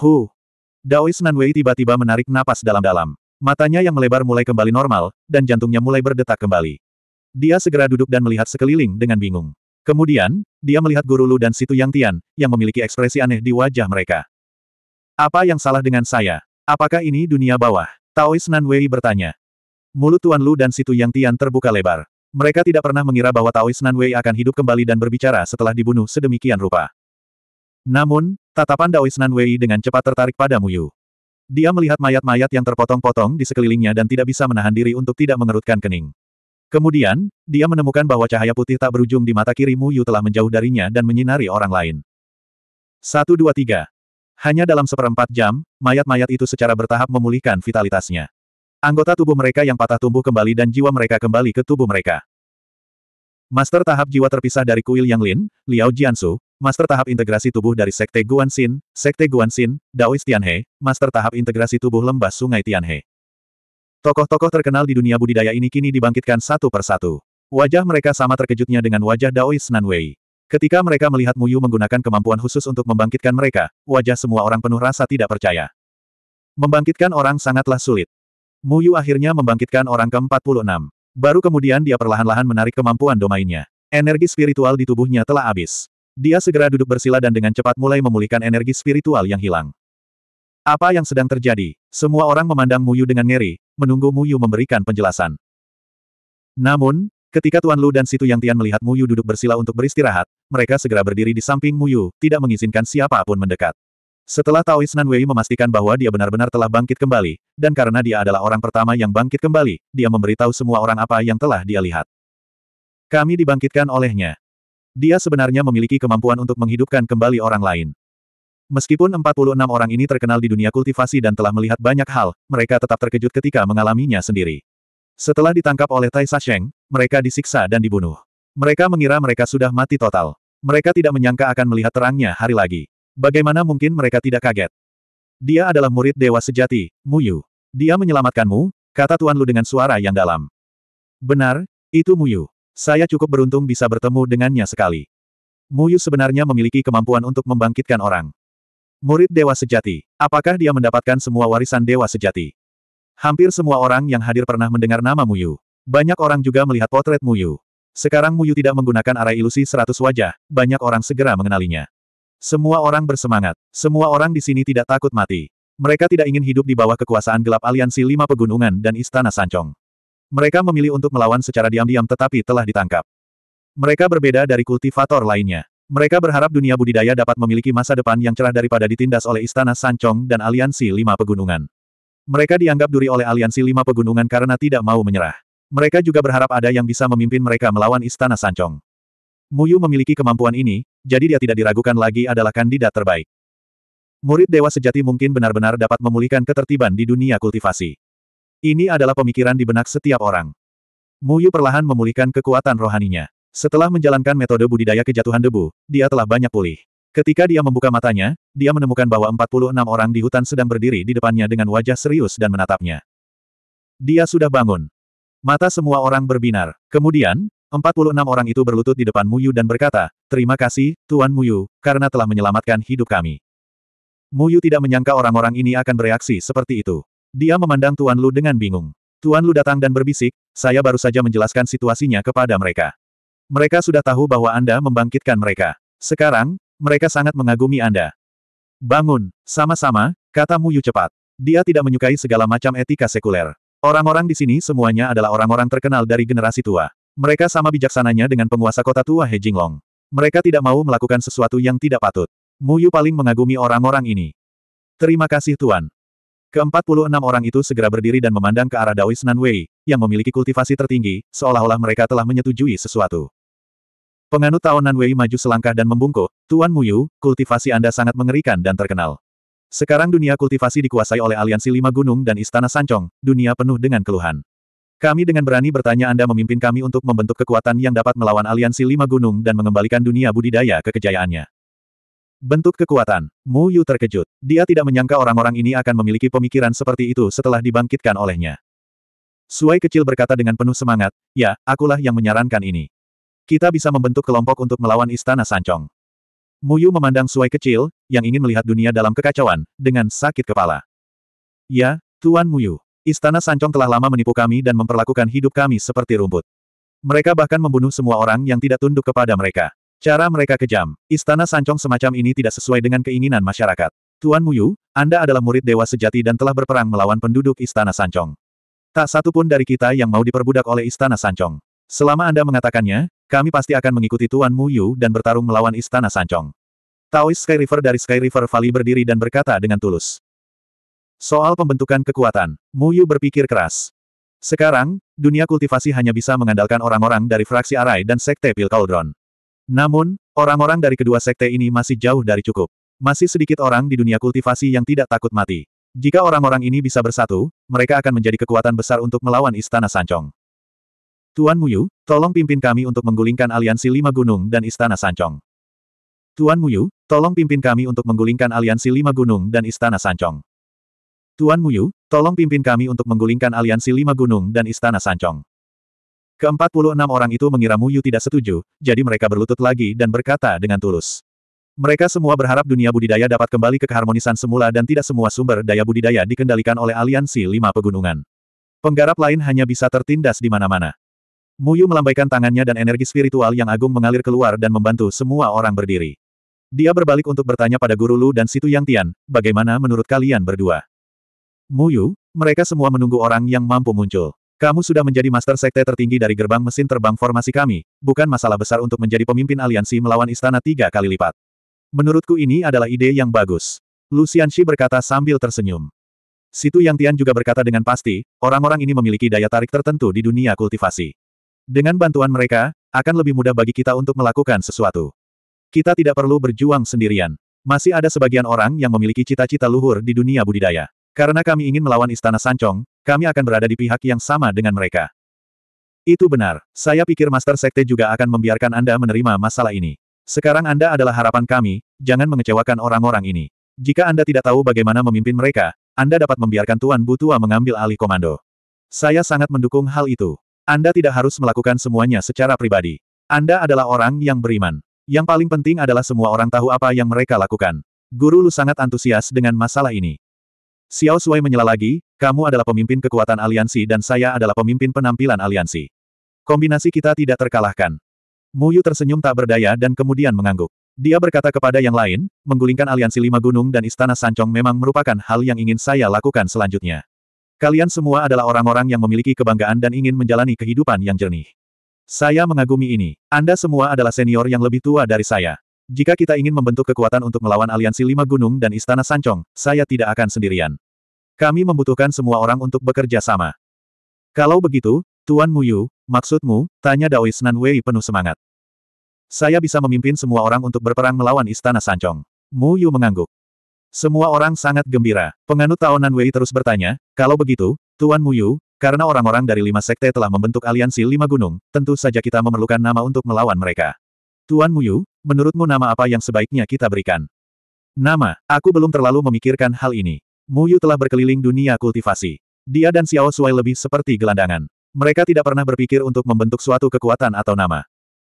Hu! Daois Nanwei tiba-tiba menarik napas dalam-dalam. Matanya yang melebar mulai kembali normal, dan jantungnya mulai berdetak kembali. Dia segera duduk dan melihat sekeliling dengan bingung. Kemudian, dia melihat Guru Lu dan Situ Yang Tian, yang memiliki ekspresi aneh di wajah mereka. Apa yang salah dengan saya? Apakah ini dunia bawah? Taois Nan Wei bertanya. Mulut Tuan Lu dan Situ Yang Tian terbuka lebar. Mereka tidak pernah mengira bahwa Taois Nan Wei akan hidup kembali dan berbicara setelah dibunuh sedemikian rupa. Namun, tatapan Taois Nan Wei dengan cepat tertarik pada Mu Yu. Dia melihat mayat-mayat yang terpotong-potong di sekelilingnya dan tidak bisa menahan diri untuk tidak mengerutkan kening. Kemudian, dia menemukan bahwa cahaya putih tak berujung di mata kiri Yu telah menjauh darinya dan menyinari orang lain. 1-2-3 hanya dalam seperempat jam, mayat-mayat itu secara bertahap memulihkan vitalitasnya. Anggota tubuh mereka yang patah tumbuh kembali dan jiwa mereka kembali ke tubuh mereka. Master tahap jiwa terpisah dari kuil Yang Lin, Liao Jiansu, Master tahap integrasi tubuh dari Sekte Guanxin, Sekte Guanxin, Daoist Tianhe, Master tahap integrasi tubuh lembah sungai Tianhe. Tokoh-tokoh terkenal di dunia budidaya ini kini dibangkitkan satu persatu. Wajah mereka sama terkejutnya dengan wajah Daoist Nanwei. Ketika mereka melihat Muyu menggunakan kemampuan khusus untuk membangkitkan mereka, wajah semua orang penuh rasa tidak percaya. Membangkitkan orang sangatlah sulit. Muyu akhirnya membangkitkan orang ke-46. Baru kemudian dia perlahan-lahan menarik kemampuan domainnya. Energi spiritual di tubuhnya telah habis. Dia segera duduk bersila dan dengan cepat mulai memulihkan energi spiritual yang hilang. Apa yang sedang terjadi? Semua orang memandang Muyu dengan ngeri, menunggu Muyu memberikan penjelasan. Namun, Ketika Tuan Lu dan Situ Yang Tian melihat Muyu duduk bersila untuk beristirahat, mereka segera berdiri di samping Muyu, tidak mengizinkan siapapun mendekat. Setelah Taois Wei memastikan bahwa dia benar-benar telah bangkit kembali, dan karena dia adalah orang pertama yang bangkit kembali, dia memberitahu semua orang apa yang telah dia lihat. Kami dibangkitkan olehnya. Dia sebenarnya memiliki kemampuan untuk menghidupkan kembali orang lain. Meskipun 46 orang ini terkenal di dunia kultivasi dan telah melihat banyak hal, mereka tetap terkejut ketika mengalaminya sendiri. Setelah ditangkap oleh Tai Sasheng, mereka disiksa dan dibunuh. Mereka mengira mereka sudah mati total. Mereka tidak menyangka akan melihat terangnya hari lagi. Bagaimana mungkin mereka tidak kaget? Dia adalah murid dewa sejati, Muyu. Dia menyelamatkanmu, kata Tuan Lu dengan suara yang dalam. Benar, itu Muyu. Saya cukup beruntung bisa bertemu dengannya sekali. Muyu sebenarnya memiliki kemampuan untuk membangkitkan orang. Murid Dewa Sejati, apakah dia mendapatkan semua warisan Dewa Sejati? Hampir semua orang yang hadir pernah mendengar nama Muyu. Banyak orang juga melihat potret Muyu. Sekarang Muyu tidak menggunakan arai ilusi seratus wajah, banyak orang segera mengenalinya. Semua orang bersemangat. Semua orang di sini tidak takut mati. Mereka tidak ingin hidup di bawah kekuasaan gelap aliansi lima pegunungan dan istana Sancong. Mereka memilih untuk melawan secara diam-diam tetapi telah ditangkap. Mereka berbeda dari kultivator lainnya. Mereka berharap dunia budidaya dapat memiliki masa depan yang cerah daripada ditindas oleh istana Sancong dan aliansi lima pegunungan. Mereka dianggap duri oleh aliansi lima pegunungan karena tidak mau menyerah. Mereka juga berharap ada yang bisa memimpin mereka melawan Istana Sancong. Muyu memiliki kemampuan ini, jadi dia tidak diragukan lagi adalah kandidat terbaik. Murid dewa sejati mungkin benar-benar dapat memulihkan ketertiban di dunia kultivasi. Ini adalah pemikiran di benak setiap orang. Muyu perlahan memulihkan kekuatan rohaninya. Setelah menjalankan metode budidaya kejatuhan debu, dia telah banyak pulih. Ketika dia membuka matanya, dia menemukan bahwa 46 orang di hutan sedang berdiri di depannya dengan wajah serius dan menatapnya. Dia sudah bangun. Mata semua orang berbinar. Kemudian, 46 orang itu berlutut di depan Muyu dan berkata, Terima kasih, Tuan Muyu, karena telah menyelamatkan hidup kami. Muyu tidak menyangka orang-orang ini akan bereaksi seperti itu. Dia memandang Tuan Lu dengan bingung. Tuan Lu datang dan berbisik, saya baru saja menjelaskan situasinya kepada mereka. Mereka sudah tahu bahwa Anda membangkitkan mereka. Sekarang, mereka sangat mengagumi Anda. Bangun, sama-sama, kata Muyu cepat. Dia tidak menyukai segala macam etika sekuler. Orang-orang di sini semuanya adalah orang-orang terkenal dari generasi tua. Mereka sama bijaksananya dengan penguasa kota tua He Jinglong. Mereka tidak mau melakukan sesuatu yang tidak patut. Mu Yu paling mengagumi orang-orang ini. Terima kasih Tuan. Keempat puluh enam orang itu segera berdiri dan memandang ke arah Daois Wei, yang memiliki kultivasi tertinggi, seolah-olah mereka telah menyetujui sesuatu. Penganut Tao Wei maju selangkah dan membungkuk, Tuan Mu Yu, kultivasi Anda sangat mengerikan dan terkenal. Sekarang dunia kultivasi dikuasai oleh aliansi lima gunung dan istana Sancong, dunia penuh dengan keluhan. Kami dengan berani bertanya Anda memimpin kami untuk membentuk kekuatan yang dapat melawan aliansi lima gunung dan mengembalikan dunia budidaya ke kejayaannya. Bentuk kekuatan, Mu Yu terkejut. Dia tidak menyangka orang-orang ini akan memiliki pemikiran seperti itu setelah dibangkitkan olehnya. Suai kecil berkata dengan penuh semangat, ya, akulah yang menyarankan ini. Kita bisa membentuk kelompok untuk melawan istana Sancong. Muyu memandang Suai kecil, yang ingin melihat dunia dalam kekacauan, dengan sakit kepala. Ya, Tuan Muyu. Istana Sancong telah lama menipu kami dan memperlakukan hidup kami seperti rumput. Mereka bahkan membunuh semua orang yang tidak tunduk kepada mereka. Cara mereka kejam. Istana Sancong semacam ini tidak sesuai dengan keinginan masyarakat. Tuan Muyu, Anda adalah murid dewa sejati dan telah berperang melawan penduduk Istana Sancong. Tak satu pun dari kita yang mau diperbudak oleh Istana Sancong. Selama Anda mengatakannya, kami pasti akan mengikuti Tuan Mu Yu dan bertarung melawan Istana Sancong. Taois Sky River dari Sky River Valley berdiri dan berkata dengan tulus. Soal pembentukan kekuatan, Mu Yu berpikir keras. Sekarang, dunia kultivasi hanya bisa mengandalkan orang-orang dari fraksi Arai dan Sekte Pil Cauldron. Namun, orang-orang dari kedua sekte ini masih jauh dari cukup. Masih sedikit orang di dunia kultivasi yang tidak takut mati. Jika orang-orang ini bisa bersatu, mereka akan menjadi kekuatan besar untuk melawan Istana Sancong. Tuan Muyu, tolong pimpin kami untuk menggulingkan aliansi lima gunung dan istana Sancong. Tuan Muyu, tolong pimpin kami untuk menggulingkan aliansi lima gunung dan istana Sancong. Tuan Muyu, tolong pimpin kami untuk menggulingkan aliansi lima gunung dan istana Sancong. Keempat puluh enam orang itu mengira Muyu tidak setuju, jadi mereka berlutut lagi dan berkata dengan tulus. Mereka semua berharap dunia budidaya dapat kembali ke keharmonisan semula dan tidak semua sumber daya budidaya dikendalikan oleh aliansi lima pegunungan. Penggarap lain hanya bisa tertindas di mana-mana. Muyu melambaikan tangannya dan energi spiritual yang agung mengalir keluar dan membantu semua orang berdiri. Dia berbalik untuk bertanya pada Guru Lu dan Situ Yang Tian, bagaimana menurut kalian berdua? Muyu, mereka semua menunggu orang yang mampu muncul. Kamu sudah menjadi master sekte tertinggi dari gerbang mesin terbang formasi kami, bukan masalah besar untuk menjadi pemimpin aliansi melawan istana tiga kali lipat. Menurutku ini adalah ide yang bagus. Lucian Shi berkata sambil tersenyum. Situ Yang Tian juga berkata dengan pasti, orang-orang ini memiliki daya tarik tertentu di dunia kultivasi. Dengan bantuan mereka, akan lebih mudah bagi kita untuk melakukan sesuatu. Kita tidak perlu berjuang sendirian. Masih ada sebagian orang yang memiliki cita-cita luhur di dunia budidaya. Karena kami ingin melawan Istana Sancong, kami akan berada di pihak yang sama dengan mereka. Itu benar. Saya pikir Master Sekte juga akan membiarkan Anda menerima masalah ini. Sekarang Anda adalah harapan kami, jangan mengecewakan orang-orang ini. Jika Anda tidak tahu bagaimana memimpin mereka, Anda dapat membiarkan Tuan Butua mengambil alih komando. Saya sangat mendukung hal itu. Anda tidak harus melakukan semuanya secara pribadi. Anda adalah orang yang beriman. Yang paling penting adalah semua orang tahu apa yang mereka lakukan. Guru Lu sangat antusias dengan masalah ini. Xiao Sui menyela lagi, kamu adalah pemimpin kekuatan aliansi dan saya adalah pemimpin penampilan aliansi. Kombinasi kita tidak terkalahkan. Mu Yu tersenyum tak berdaya dan kemudian mengangguk. Dia berkata kepada yang lain, menggulingkan aliansi lima gunung dan istana Sancong memang merupakan hal yang ingin saya lakukan selanjutnya. Kalian semua adalah orang-orang yang memiliki kebanggaan dan ingin menjalani kehidupan yang jernih. Saya mengagumi ini. Anda semua adalah senior yang lebih tua dari saya. Jika kita ingin membentuk kekuatan untuk melawan aliansi lima gunung dan istana Sancong, saya tidak akan sendirian. Kami membutuhkan semua orang untuk bekerja sama. Kalau begitu, Tuan Muyu, maksudmu, tanya Dao Senan Wei penuh semangat. Saya bisa memimpin semua orang untuk berperang melawan istana Sancong. Mu Yu mengangguk. Semua orang sangat gembira. Penganut taonan Wei terus bertanya, kalau begitu, Tuan Muyu, karena orang-orang dari lima sekte telah membentuk aliansi lima gunung, tentu saja kita memerlukan nama untuk melawan mereka. Tuan Muyu, menurutmu nama apa yang sebaiknya kita berikan? Nama, aku belum terlalu memikirkan hal ini. Muyu telah berkeliling dunia kultivasi. Dia dan Xiao Shuai lebih seperti gelandangan. Mereka tidak pernah berpikir untuk membentuk suatu kekuatan atau nama.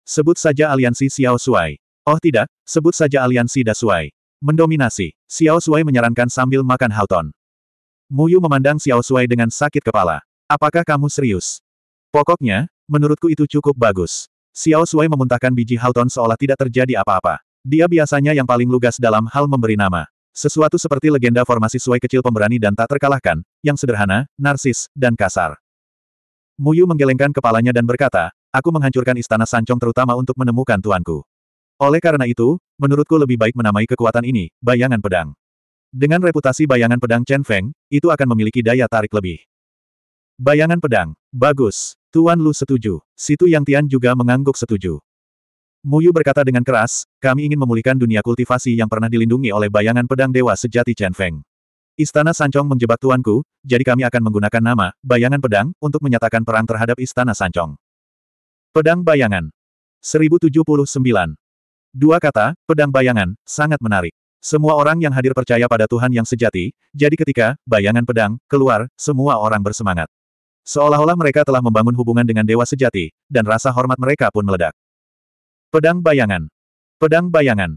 Sebut saja aliansi Xiao Shuai. Oh tidak, sebut saja aliansi Dasuai. Mendominasi, Xiao Shuai menyarankan sambil makan Hauton. Muyu memandang Xiao Shuai dengan sakit kepala. Apakah kamu serius? Pokoknya, menurutku itu cukup bagus. Xiao Shuai memuntahkan biji Hauton seolah tidak terjadi apa-apa. Dia biasanya yang paling lugas dalam hal memberi nama. Sesuatu seperti legenda formasi suai kecil pemberani dan tak terkalahkan, yang sederhana, narsis, dan kasar. Muyu menggelengkan kepalanya dan berkata, aku menghancurkan istana Sancong terutama untuk menemukan tuanku. Oleh karena itu, menurutku lebih baik menamai kekuatan ini, bayangan pedang. Dengan reputasi bayangan pedang Chen Feng, itu akan memiliki daya tarik lebih. Bayangan pedang, bagus, Tuan Lu setuju, Situ Yang Tian juga mengangguk setuju. Muyu berkata dengan keras, kami ingin memulihkan dunia kultivasi yang pernah dilindungi oleh bayangan pedang dewa sejati Chen Feng. Istana Sancong menjebak tuanku, jadi kami akan menggunakan nama, bayangan pedang, untuk menyatakan perang terhadap Istana Sancong. Pedang Bayangan. 1079. Dua kata, pedang bayangan, sangat menarik. Semua orang yang hadir percaya pada Tuhan yang sejati, jadi ketika, bayangan pedang, keluar, semua orang bersemangat. Seolah-olah mereka telah membangun hubungan dengan dewa sejati, dan rasa hormat mereka pun meledak. Pedang bayangan. Pedang bayangan.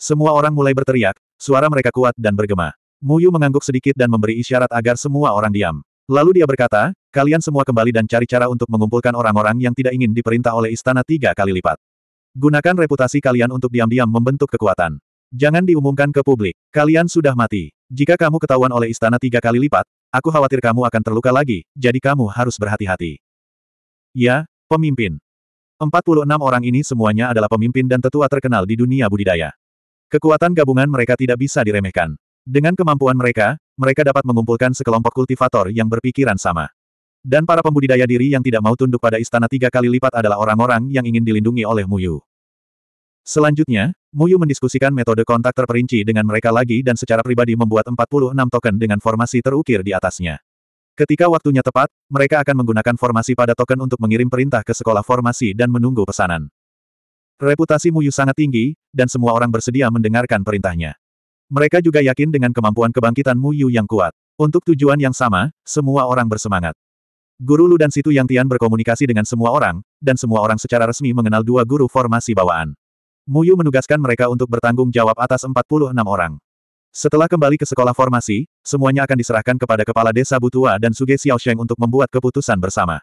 Semua orang mulai berteriak, suara mereka kuat dan bergema. Muyu mengangguk sedikit dan memberi isyarat agar semua orang diam. Lalu dia berkata, kalian semua kembali dan cari cara untuk mengumpulkan orang-orang yang tidak ingin diperintah oleh istana tiga kali lipat. Gunakan reputasi kalian untuk diam-diam membentuk kekuatan. Jangan diumumkan ke publik. Kalian sudah mati. Jika kamu ketahuan oleh istana tiga kali lipat, aku khawatir kamu akan terluka lagi, jadi kamu harus berhati-hati. Ya, pemimpin. 46 orang ini semuanya adalah pemimpin dan tetua terkenal di dunia budidaya. Kekuatan gabungan mereka tidak bisa diremehkan. Dengan kemampuan mereka, mereka dapat mengumpulkan sekelompok kultivator yang berpikiran sama. Dan para pembudidaya diri yang tidak mau tunduk pada istana tiga kali lipat adalah orang-orang yang ingin dilindungi oleh Muyu. Selanjutnya, Muyu mendiskusikan metode kontak terperinci dengan mereka lagi dan secara pribadi membuat 46 token dengan formasi terukir di atasnya. Ketika waktunya tepat, mereka akan menggunakan formasi pada token untuk mengirim perintah ke sekolah formasi dan menunggu pesanan. Reputasi Muyu sangat tinggi, dan semua orang bersedia mendengarkan perintahnya. Mereka juga yakin dengan kemampuan kebangkitan Muyu yang kuat. Untuk tujuan yang sama, semua orang bersemangat. Guru Lu dan Situ Yang Tian berkomunikasi dengan semua orang, dan semua orang secara resmi mengenal dua guru formasi bawaan. Mu Yu menugaskan mereka untuk bertanggung jawab atas 46 orang. Setelah kembali ke sekolah formasi, semuanya akan diserahkan kepada Kepala Desa Butua dan Suge Sheng untuk membuat keputusan bersama.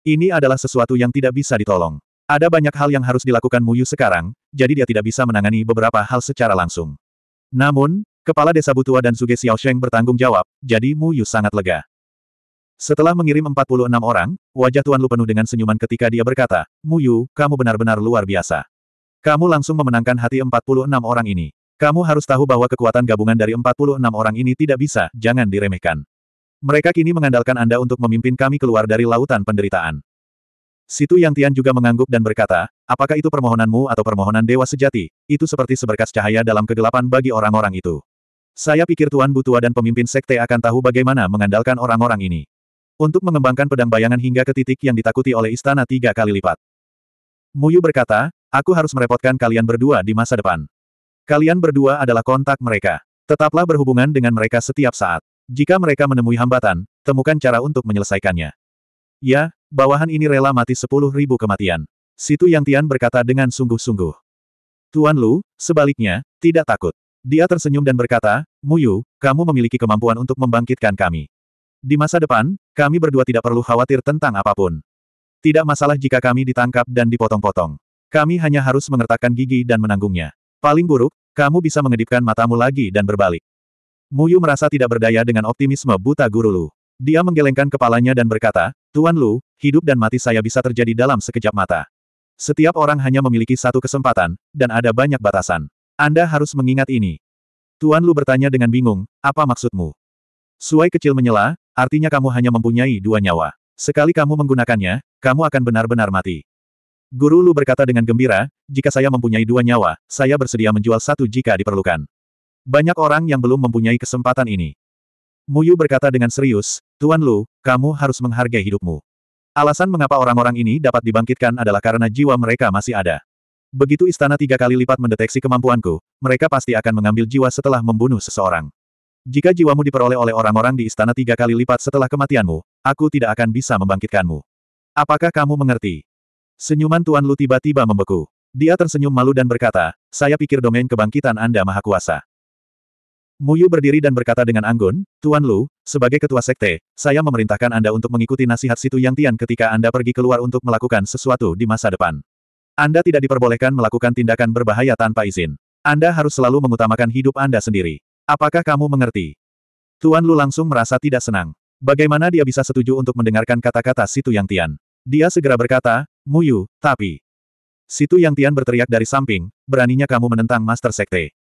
Ini adalah sesuatu yang tidak bisa ditolong. Ada banyak hal yang harus dilakukan Mu Yu sekarang, jadi dia tidak bisa menangani beberapa hal secara langsung. Namun, Kepala Desa Butua dan Suge Sheng bertanggung jawab, jadi Mu Yu sangat lega. Setelah mengirim 46 orang, wajah Tuan Lu penuh dengan senyuman ketika dia berkata, Muyu, kamu benar-benar luar biasa. Kamu langsung memenangkan hati 46 orang ini. Kamu harus tahu bahwa kekuatan gabungan dari 46 orang ini tidak bisa, jangan diremehkan. Mereka kini mengandalkan Anda untuk memimpin kami keluar dari lautan penderitaan. Situ Yang Tian juga mengangguk dan berkata, apakah itu permohonanmu atau permohonan dewa sejati, itu seperti seberkas cahaya dalam kegelapan bagi orang-orang itu. Saya pikir Tuan Butua dan pemimpin sekte akan tahu bagaimana mengandalkan orang-orang ini untuk mengembangkan pedang bayangan hingga ke titik yang ditakuti oleh istana tiga kali lipat. Muyu berkata, aku harus merepotkan kalian berdua di masa depan. Kalian berdua adalah kontak mereka. Tetaplah berhubungan dengan mereka setiap saat. Jika mereka menemui hambatan, temukan cara untuk menyelesaikannya. Ya, bawahan ini rela mati sepuluh ribu kematian. Situ Yang Tian berkata dengan sungguh-sungguh. Tuan Lu, sebaliknya, tidak takut. Dia tersenyum dan berkata, Muyu, kamu memiliki kemampuan untuk membangkitkan kami. Di masa depan, kami berdua tidak perlu khawatir tentang apapun. Tidak masalah jika kami ditangkap dan dipotong-potong. Kami hanya harus mengertakkan gigi dan menanggungnya. Paling buruk, kamu bisa mengedipkan matamu lagi dan berbalik. Muyu merasa tidak berdaya dengan optimisme buta guru Lu. Dia menggelengkan kepalanya dan berkata, Tuan Lu, hidup dan mati saya bisa terjadi dalam sekejap mata. Setiap orang hanya memiliki satu kesempatan, dan ada banyak batasan. Anda harus mengingat ini. Tuan Lu bertanya dengan bingung, apa maksudmu? Suai kecil menyela, artinya kamu hanya mempunyai dua nyawa. Sekali kamu menggunakannya, kamu akan benar-benar mati. Guru Lu berkata dengan gembira, jika saya mempunyai dua nyawa, saya bersedia menjual satu jika diperlukan. Banyak orang yang belum mempunyai kesempatan ini. Muyu berkata dengan serius, Tuan Lu, kamu harus menghargai hidupmu. Alasan mengapa orang-orang ini dapat dibangkitkan adalah karena jiwa mereka masih ada. Begitu istana tiga kali lipat mendeteksi kemampuanku, mereka pasti akan mengambil jiwa setelah membunuh seseorang. Jika jiwamu diperoleh oleh orang-orang di istana tiga kali lipat setelah kematianmu, aku tidak akan bisa membangkitkanmu. Apakah kamu mengerti? Senyuman Tuan Lu tiba-tiba membeku. Dia tersenyum malu dan berkata, saya pikir domain kebangkitan Anda maha kuasa. Muyu berdiri dan berkata dengan anggun, Tuan Lu, sebagai ketua sekte, saya memerintahkan Anda untuk mengikuti nasihat situ Yang Tian ketika Anda pergi keluar untuk melakukan sesuatu di masa depan. Anda tidak diperbolehkan melakukan tindakan berbahaya tanpa izin. Anda harus selalu mengutamakan hidup Anda sendiri. Apakah kamu mengerti? Tuan Lu langsung merasa tidak senang. Bagaimana dia bisa setuju untuk mendengarkan kata-kata Situ Yang Tian? Dia segera berkata, Muyu, tapi... Situ Yang Tian berteriak dari samping, beraninya kamu menentang Master Sekte.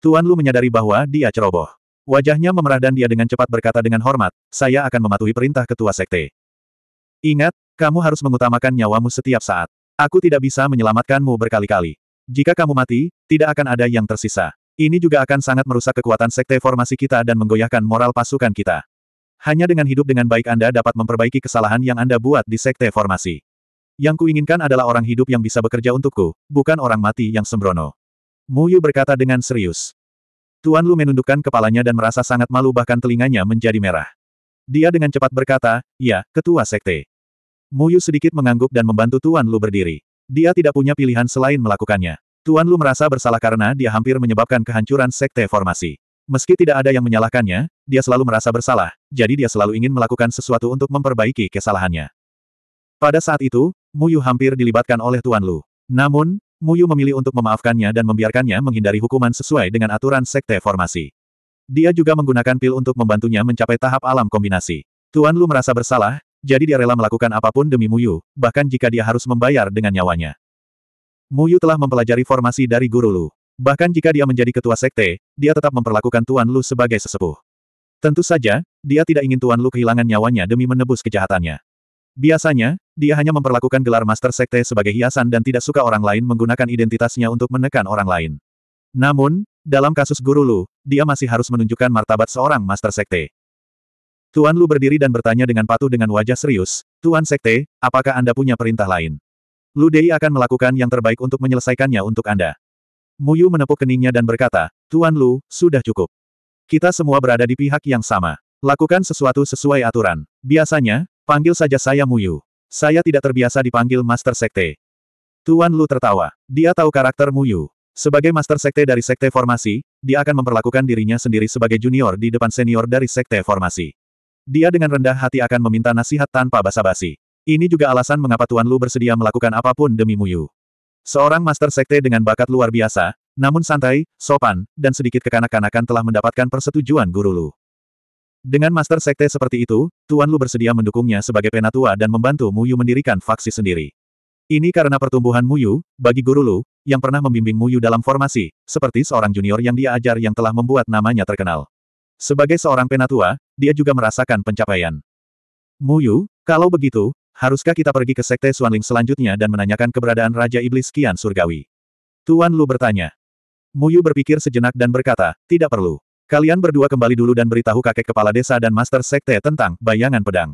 Tuan Lu menyadari bahwa dia ceroboh. Wajahnya memerah dan dia dengan cepat berkata dengan hormat, saya akan mematuhi perintah Ketua Sekte. Ingat, kamu harus mengutamakan nyawamu setiap saat. Aku tidak bisa menyelamatkanmu berkali-kali. Jika kamu mati, tidak akan ada yang tersisa. Ini juga akan sangat merusak kekuatan sekte formasi kita dan menggoyahkan moral pasukan kita. Hanya dengan hidup dengan baik Anda dapat memperbaiki kesalahan yang Anda buat di sekte formasi. Yang kuinginkan adalah orang hidup yang bisa bekerja untukku, bukan orang mati yang sembrono. Mu Yu berkata dengan serius. Tuan Lu menundukkan kepalanya dan merasa sangat malu bahkan telinganya menjadi merah. Dia dengan cepat berkata, ya, ketua sekte. Mu Yu sedikit mengangguk dan membantu Tuan Lu berdiri. Dia tidak punya pilihan selain melakukannya. Tuan Lu merasa bersalah karena dia hampir menyebabkan kehancuran sekte formasi. Meski tidak ada yang menyalahkannya, dia selalu merasa bersalah, jadi dia selalu ingin melakukan sesuatu untuk memperbaiki kesalahannya. Pada saat itu, Muyu hampir dilibatkan oleh Tuan Lu. Namun, Muyu memilih untuk memaafkannya dan membiarkannya menghindari hukuman sesuai dengan aturan sekte formasi. Dia juga menggunakan pil untuk membantunya mencapai tahap alam kombinasi. Tuan Lu merasa bersalah, jadi dia rela melakukan apapun demi Muyu, bahkan jika dia harus membayar dengan nyawanya. Muyu telah mempelajari formasi dari Guru Lu. Bahkan jika dia menjadi ketua sekte, dia tetap memperlakukan Tuan Lu sebagai sesepuh. Tentu saja, dia tidak ingin Tuan Lu kehilangan nyawanya demi menebus kejahatannya. Biasanya, dia hanya memperlakukan gelar Master Sekte sebagai hiasan dan tidak suka orang lain menggunakan identitasnya untuk menekan orang lain. Namun, dalam kasus Guru Lu, dia masih harus menunjukkan martabat seorang Master Sekte. Tuan Lu berdiri dan bertanya dengan patuh dengan wajah serius, Tuan Sekte, apakah Anda punya perintah lain? Lu Dei akan melakukan yang terbaik untuk menyelesaikannya untuk Anda. Mu Yu menepuk keningnya dan berkata, Tuan Lu, sudah cukup. Kita semua berada di pihak yang sama. Lakukan sesuatu sesuai aturan. Biasanya, panggil saja saya Mu Yu. Saya tidak terbiasa dipanggil Master Sekte. Tuan Lu tertawa. Dia tahu karakter Mu Yu. Sebagai Master Sekte dari Sekte Formasi, dia akan memperlakukan dirinya sendiri sebagai junior di depan senior dari Sekte Formasi. Dia dengan rendah hati akan meminta nasihat tanpa basa-basi. Ini juga alasan mengapa Tuan Lu bersedia melakukan apapun demi Muyu. Seorang master sekte dengan bakat luar biasa, namun santai, sopan, dan sedikit kekanak-kanakan telah mendapatkan persetujuan guru Lu. Dengan master sekte seperti itu, Tuan Lu bersedia mendukungnya sebagai penatua dan membantu Muyu mendirikan faksi sendiri. Ini karena pertumbuhan Muyu, bagi guru Lu, yang pernah membimbing Muyu dalam formasi, seperti seorang junior yang dia ajar yang telah membuat namanya terkenal. Sebagai seorang penatua, dia juga merasakan pencapaian. Muyu, kalau begitu, haruskah kita pergi ke Sekte Suanling selanjutnya dan menanyakan keberadaan Raja Iblis Kian Surgawi? Tuan Lu bertanya. Muyu berpikir sejenak dan berkata, tidak perlu. Kalian berdua kembali dulu dan beritahu kakek kepala desa dan master sekte tentang bayangan pedang.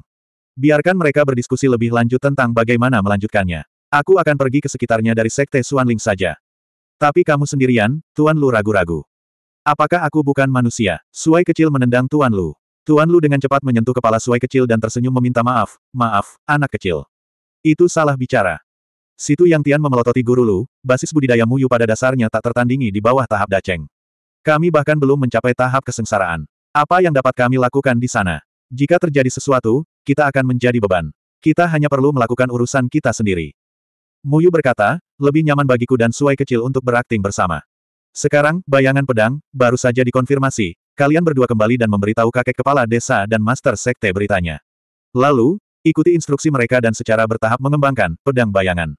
Biarkan mereka berdiskusi lebih lanjut tentang bagaimana melanjutkannya. Aku akan pergi ke sekitarnya dari sekte Suanling saja. Tapi kamu sendirian, Tuan Lu ragu-ragu. Apakah aku bukan manusia? Suai kecil menendang Tuan Lu. Tuan Lu dengan cepat menyentuh kepala Suai kecil dan tersenyum meminta maaf, maaf, anak kecil. Itu salah bicara. Situ Yang Tian memelototi guru Lu, basis budidaya Muyu pada dasarnya tak tertandingi di bawah tahap Daceng. Kami bahkan belum mencapai tahap kesengsaraan. Apa yang dapat kami lakukan di sana? Jika terjadi sesuatu, kita akan menjadi beban. Kita hanya perlu melakukan urusan kita sendiri. Muyu berkata, lebih nyaman bagiku dan Suai kecil untuk berakting bersama. Sekarang, bayangan pedang, baru saja dikonfirmasi, Kalian berdua kembali dan memberitahu kakek kepala desa dan master sekte beritanya. Lalu, ikuti instruksi mereka dan secara bertahap mengembangkan pedang bayangan.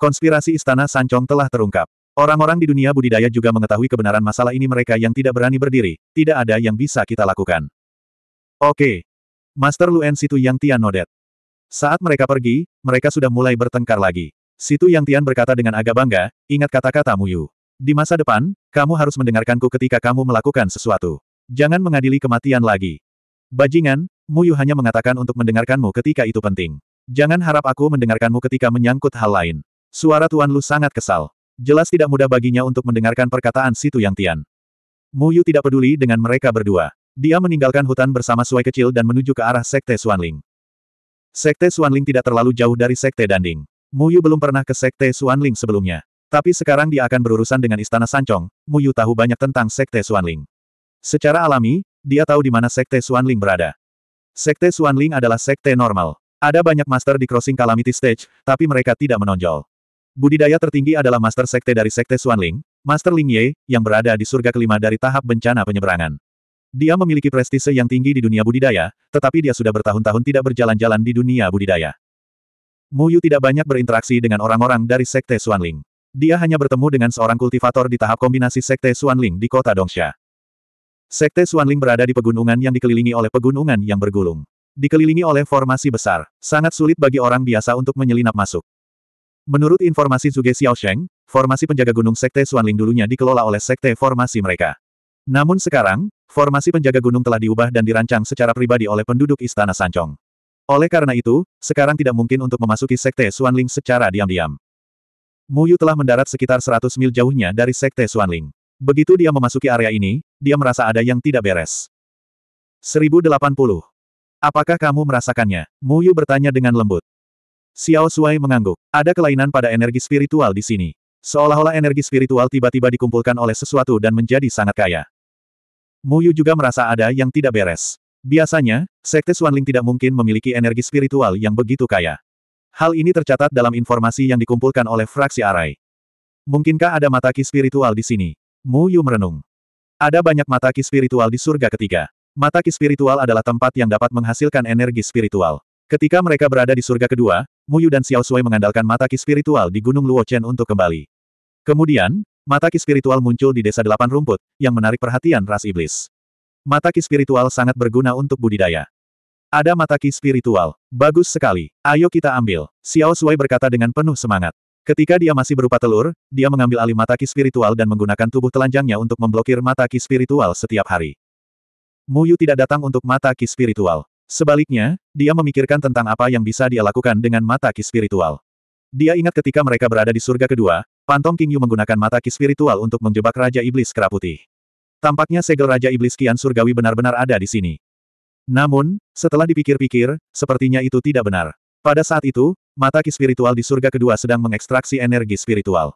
Konspirasi istana Sancong telah terungkap. Orang-orang di dunia budidaya juga mengetahui kebenaran masalah ini mereka yang tidak berani berdiri, tidak ada yang bisa kita lakukan. Oke. Master Luen Situ Yang Tian nodet. Saat mereka pergi, mereka sudah mulai bertengkar lagi. Situ Yang Tian berkata dengan agak bangga, ingat kata-kata Muyu. Di masa depan, kamu harus mendengarkanku ketika kamu melakukan sesuatu. Jangan mengadili kematian lagi. Bajingan, Muyu hanya mengatakan untuk mendengarkanmu ketika itu penting. Jangan harap aku mendengarkanmu ketika menyangkut hal lain. Suara Tuan Lu sangat kesal. Jelas tidak mudah baginya untuk mendengarkan perkataan Situ Yang Tian. Muyu tidak peduli dengan mereka berdua. Dia meninggalkan hutan bersama Suai kecil dan menuju ke arah Sekte Suanling. Sekte Suanling tidak terlalu jauh dari Sekte Danding. Muyu belum pernah ke Sekte Suanling sebelumnya. Tapi sekarang dia akan berurusan dengan Istana Sancong, Muyu tahu banyak tentang Sekte Suanling. Secara alami, dia tahu di mana Sekte Xuanling berada. Sekte Xuanling adalah sekte normal. Ada banyak master di crossing Calamity Stage, tapi mereka tidak menonjol. Budidaya tertinggi adalah master sekte dari Sekte Xuanling, Master Ling Ye, yang berada di surga kelima dari tahap bencana penyeberangan. Dia memiliki prestise yang tinggi di dunia budidaya, tetapi dia sudah bertahun-tahun tidak berjalan-jalan di dunia budidaya. Mu Yu tidak banyak berinteraksi dengan orang-orang dari Sekte Xuanling. Dia hanya bertemu dengan seorang kultivator di tahap kombinasi Sekte Xuanling di kota Dongxia. Sekte Suanling berada di pegunungan yang dikelilingi oleh pegunungan yang bergulung. Dikelilingi oleh formasi besar, sangat sulit bagi orang biasa untuk menyelinap masuk. Menurut informasi Zuge Sheng, formasi penjaga gunung Sekte Suanling dulunya dikelola oleh Sekte formasi mereka. Namun sekarang, formasi penjaga gunung telah diubah dan dirancang secara pribadi oleh penduduk Istana Sancong. Oleh karena itu, sekarang tidak mungkin untuk memasuki Sekte Suanling secara diam-diam. Muyu telah mendarat sekitar 100 mil jauhnya dari Sekte Suanling. Begitu dia memasuki area ini, dia merasa ada yang tidak beres. 1080. Apakah kamu merasakannya? Mu Yu bertanya dengan lembut. Xiao Suai mengangguk. Ada kelainan pada energi spiritual di sini. Seolah-olah energi spiritual tiba-tiba dikumpulkan oleh sesuatu dan menjadi sangat kaya. Mu Yu juga merasa ada yang tidak beres. Biasanya, Sekte Xuanling tidak mungkin memiliki energi spiritual yang begitu kaya. Hal ini tercatat dalam informasi yang dikumpulkan oleh fraksi Arai. Mungkinkah ada mataki spiritual di sini? Mu Yu merenung. Ada banyak mata ki spiritual di surga ketiga. Mata ki spiritual adalah tempat yang dapat menghasilkan energi spiritual. Ketika mereka berada di surga kedua, Mu Yu dan Xiao Sui mengandalkan mata ki spiritual di Gunung Luochen untuk kembali. Kemudian, mata ki spiritual muncul di Desa Delapan Rumput, yang menarik perhatian ras iblis. Mata ki spiritual sangat berguna untuk budidaya. Ada mata ki spiritual. Bagus sekali. Ayo kita ambil. Xiao Sui berkata dengan penuh semangat. Ketika dia masih berupa telur, dia mengambil alih mataki spiritual dan menggunakan tubuh telanjangnya untuk memblokir mataki spiritual setiap hari. Muyu tidak datang untuk mataki spiritual. Sebaliknya, dia memikirkan tentang apa yang bisa dia lakukan dengan mataki spiritual. Dia ingat ketika mereka berada di surga kedua, Pantong King Yu menggunakan mataki spiritual untuk menjebak Raja Iblis Kera Tampaknya segel Raja Iblis Kian Surgawi benar-benar ada di sini. Namun, setelah dipikir-pikir, sepertinya itu tidak benar. Pada saat itu, mata ki spiritual di surga kedua sedang mengekstraksi energi spiritual.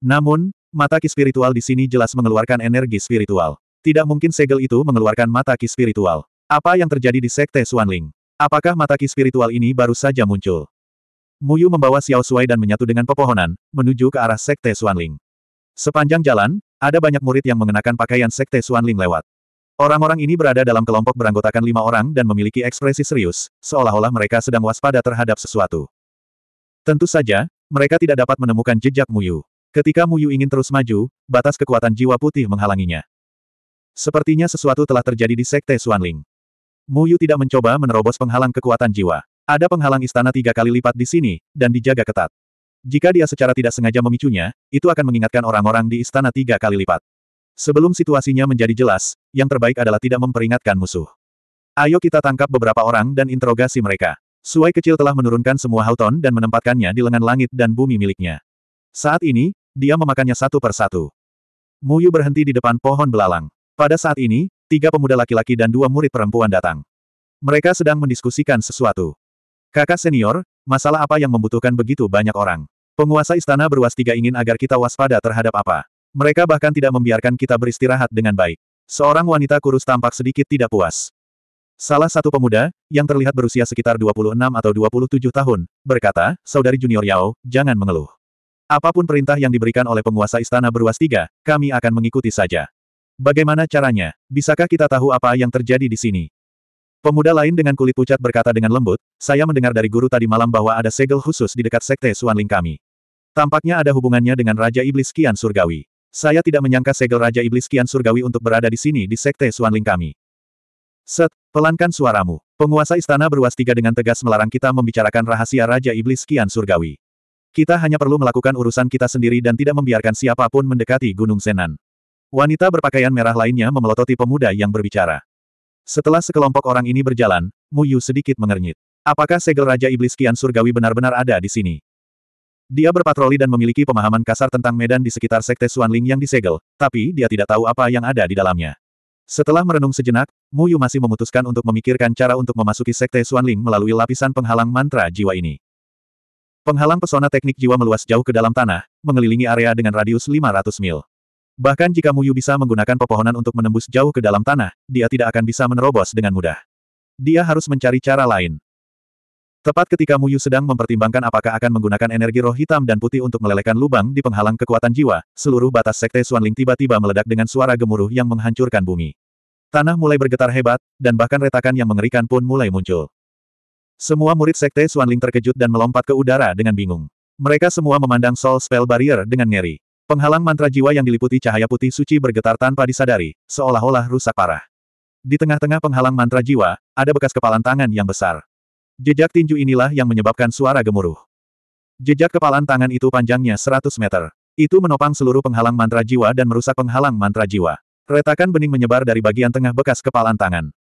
Namun, mata ki spiritual di sini jelas mengeluarkan energi spiritual. Tidak mungkin segel itu mengeluarkan mata ki spiritual. Apa yang terjadi di sekte Xuanling? Apakah mata ki spiritual ini baru saja muncul? Muyu membawa Xiao Suai dan menyatu dengan pepohonan, menuju ke arah sekte Xuanling. Sepanjang jalan, ada banyak murid yang mengenakan pakaian sekte Xuanling lewat. Orang-orang ini berada dalam kelompok beranggotakan lima orang dan memiliki ekspresi serius, seolah-olah mereka sedang waspada terhadap sesuatu. Tentu saja, mereka tidak dapat menemukan jejak Muyu. Ketika Muyu ingin terus maju, batas kekuatan jiwa putih menghalanginya. Sepertinya sesuatu telah terjadi di Sekte Suanling. Muyu tidak mencoba menerobos penghalang kekuatan jiwa. Ada penghalang istana tiga kali lipat di sini, dan dijaga ketat. Jika dia secara tidak sengaja memicunya, itu akan mengingatkan orang-orang di istana tiga kali lipat. Sebelum situasinya menjadi jelas, yang terbaik adalah tidak memperingatkan musuh. Ayo kita tangkap beberapa orang dan interogasi mereka. Suai kecil telah menurunkan semua hauton dan menempatkannya di lengan langit dan bumi miliknya. Saat ini, dia memakannya satu per satu. Muyu berhenti di depan pohon belalang. Pada saat ini, tiga pemuda laki-laki dan dua murid perempuan datang. Mereka sedang mendiskusikan sesuatu. Kakak senior, masalah apa yang membutuhkan begitu banyak orang? Penguasa istana berwas tiga ingin agar kita waspada terhadap apa? Mereka bahkan tidak membiarkan kita beristirahat dengan baik. Seorang wanita kurus tampak sedikit tidak puas. Salah satu pemuda, yang terlihat berusia sekitar 26 atau 27 tahun, berkata, Saudari Junior Yao, jangan mengeluh. Apapun perintah yang diberikan oleh penguasa istana beruas tiga, kami akan mengikuti saja. Bagaimana caranya? Bisakah kita tahu apa yang terjadi di sini? Pemuda lain dengan kulit pucat berkata dengan lembut, saya mendengar dari guru tadi malam bahwa ada segel khusus di dekat sekte Suanling kami. Tampaknya ada hubungannya dengan Raja Iblis Kian Surgawi. Saya tidak menyangka segel Raja Iblis Kian Surgawi untuk berada di sini di Sekte Suanling kami. Set, pelankan suaramu. Penguasa istana beruas tiga dengan tegas melarang kita membicarakan rahasia Raja Iblis Kian Surgawi. Kita hanya perlu melakukan urusan kita sendiri dan tidak membiarkan siapapun mendekati Gunung Senan. Wanita berpakaian merah lainnya memelototi pemuda yang berbicara. Setelah sekelompok orang ini berjalan, Mu Yu sedikit mengernyit. Apakah segel Raja Iblis Kian Surgawi benar-benar ada di sini? Dia berpatroli dan memiliki pemahaman kasar tentang medan di sekitar sekte Suanling yang disegel, tapi dia tidak tahu apa yang ada di dalamnya. Setelah merenung sejenak, Mu Yu masih memutuskan untuk memikirkan cara untuk memasuki sekte Suanling melalui lapisan penghalang mantra jiwa ini. Penghalang pesona teknik jiwa meluas jauh ke dalam tanah, mengelilingi area dengan radius 500 mil. Bahkan jika Mu Yu bisa menggunakan pepohonan untuk menembus jauh ke dalam tanah, dia tidak akan bisa menerobos dengan mudah. Dia harus mencari cara lain. Tepat ketika Muyu sedang mempertimbangkan apakah akan menggunakan energi roh hitam dan putih untuk melelehkan lubang di penghalang kekuatan jiwa, seluruh batas sekte Ling tiba-tiba meledak dengan suara gemuruh yang menghancurkan bumi. Tanah mulai bergetar hebat, dan bahkan retakan yang mengerikan pun mulai muncul. Semua murid sekte Ling terkejut dan melompat ke udara dengan bingung. Mereka semua memandang Soul Spell Barrier dengan ngeri. Penghalang mantra jiwa yang diliputi cahaya putih suci bergetar tanpa disadari, seolah-olah rusak parah. Di tengah-tengah penghalang mantra jiwa, ada bekas kepalan tangan yang besar. Jejak tinju inilah yang menyebabkan suara gemuruh. Jejak kepalan tangan itu panjangnya 100 meter. Itu menopang seluruh penghalang mantra jiwa dan merusak penghalang mantra jiwa. Retakan bening menyebar dari bagian tengah bekas kepalan tangan.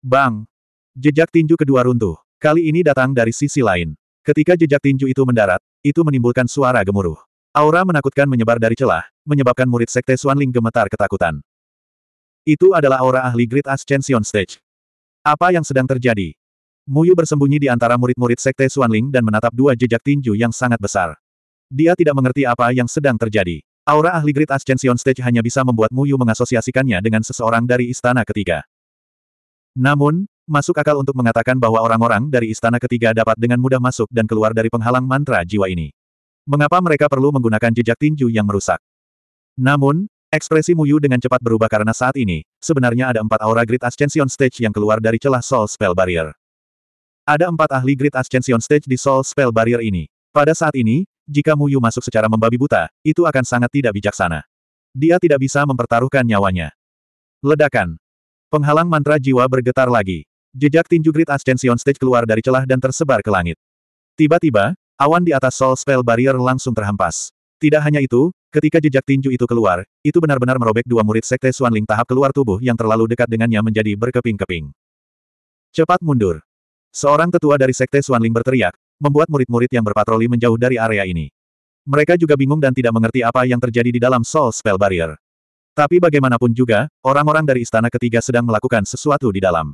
Bang! Jejak tinju kedua runtuh. Kali ini datang dari sisi lain. Ketika jejak tinju itu mendarat, itu menimbulkan suara gemuruh. Aura menakutkan menyebar dari celah, menyebabkan murid sekte Suanling gemetar ketakutan. Itu adalah aura ahli Great Ascension Stage. Apa yang sedang terjadi? Muyu bersembunyi di antara murid-murid Sekte Xuanling dan menatap dua jejak tinju yang sangat besar. Dia tidak mengerti apa yang sedang terjadi. Aura ahli Great Ascension Stage hanya bisa membuat Muyu mengasosiasikannya dengan seseorang dari istana ketiga. Namun, masuk akal untuk mengatakan bahwa orang-orang dari istana ketiga dapat dengan mudah masuk dan keluar dari penghalang mantra jiwa ini. Mengapa mereka perlu menggunakan jejak tinju yang merusak? Namun, ekspresi Muyu dengan cepat berubah karena saat ini, sebenarnya ada empat aura Great Ascension Stage yang keluar dari celah Soul Spell Barrier. Ada empat ahli Great Ascension Stage di Soul Spell Barrier ini. Pada saat ini, jika Mu Yu masuk secara membabi buta, itu akan sangat tidak bijaksana. Dia tidak bisa mempertaruhkan nyawanya. Ledakan. Penghalang mantra jiwa bergetar lagi. Jejak tinju Great Ascension Stage keluar dari celah dan tersebar ke langit. Tiba-tiba, awan di atas Soul Spell Barrier langsung terhempas. Tidak hanya itu, ketika jejak tinju itu keluar, itu benar-benar merobek dua murid Sekte Ling tahap keluar tubuh yang terlalu dekat dengannya menjadi berkeping-keping. Cepat mundur. Seorang tetua dari Sekte Suanling berteriak, membuat murid-murid yang berpatroli menjauh dari area ini. Mereka juga bingung dan tidak mengerti apa yang terjadi di dalam Soul Spell Barrier. Tapi bagaimanapun juga, orang-orang dari Istana Ketiga sedang melakukan sesuatu di dalam.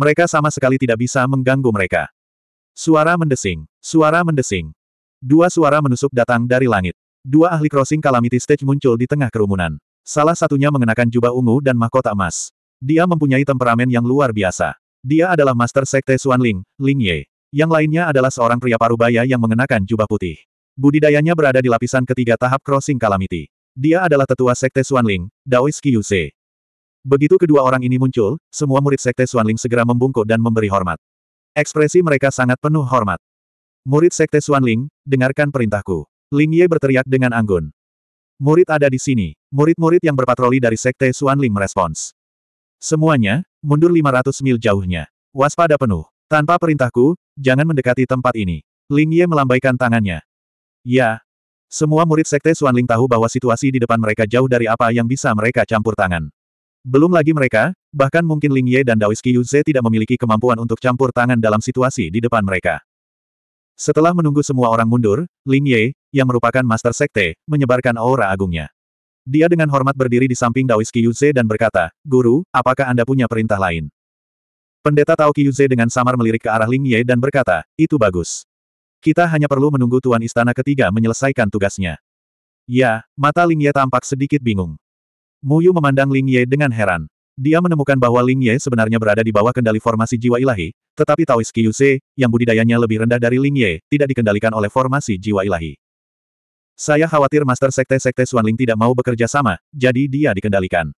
Mereka sama sekali tidak bisa mengganggu mereka. Suara mendesing. Suara mendesing. Dua suara menusuk datang dari langit. Dua ahli crossing calamity stage muncul di tengah kerumunan. Salah satunya mengenakan jubah ungu dan mahkota emas. Dia mempunyai temperamen yang luar biasa. Dia adalah Master Sekte Xuan Ling Ye. Yang lainnya adalah seorang pria parubaya yang mengenakan jubah putih. Budidayanya berada di lapisan ketiga tahap crossing calamity. Dia adalah tetua Sekte Ling, Daois Kyusei. Begitu kedua orang ini muncul, semua murid Sekte Ling segera membungkuk dan memberi hormat. Ekspresi mereka sangat penuh hormat. Murid Sekte Ling, dengarkan perintahku. Ling Ye berteriak dengan anggun. Murid ada di sini. Murid-murid yang berpatroli dari Sekte Ling merespons. Semuanya, mundur 500 mil jauhnya. Waspada penuh. Tanpa perintahku, jangan mendekati tempat ini. Ling Ye melambaikan tangannya. Ya. Semua murid Sekte Suan Ling tahu bahwa situasi di depan mereka jauh dari apa yang bisa mereka campur tangan. Belum lagi mereka, bahkan mungkin Ling Ye dan Daoiski Yuze tidak memiliki kemampuan untuk campur tangan dalam situasi di depan mereka. Setelah menunggu semua orang mundur, Ling Ye, yang merupakan Master Sekte, menyebarkan aura agungnya. Dia dengan hormat berdiri di samping Daois Kiyuze dan berkata, Guru, apakah Anda punya perintah lain? Pendeta Tao Kiyuze dengan samar melirik ke arah Ling Ye dan berkata, itu bagus. Kita hanya perlu menunggu Tuan Istana Ketiga menyelesaikan tugasnya. Ya, mata Ling Ye tampak sedikit bingung. Muyu memandang Ling Ye dengan heran. Dia menemukan bahwa Ling Ye sebenarnya berada di bawah kendali formasi jiwa ilahi, tetapi Taois Kiyuze, yang budidayanya lebih rendah dari Ling Ye, tidak dikendalikan oleh formasi jiwa ilahi. Saya khawatir Master Sekte-Sekte Xuanling tidak mau bekerja sama, jadi dia dikendalikan.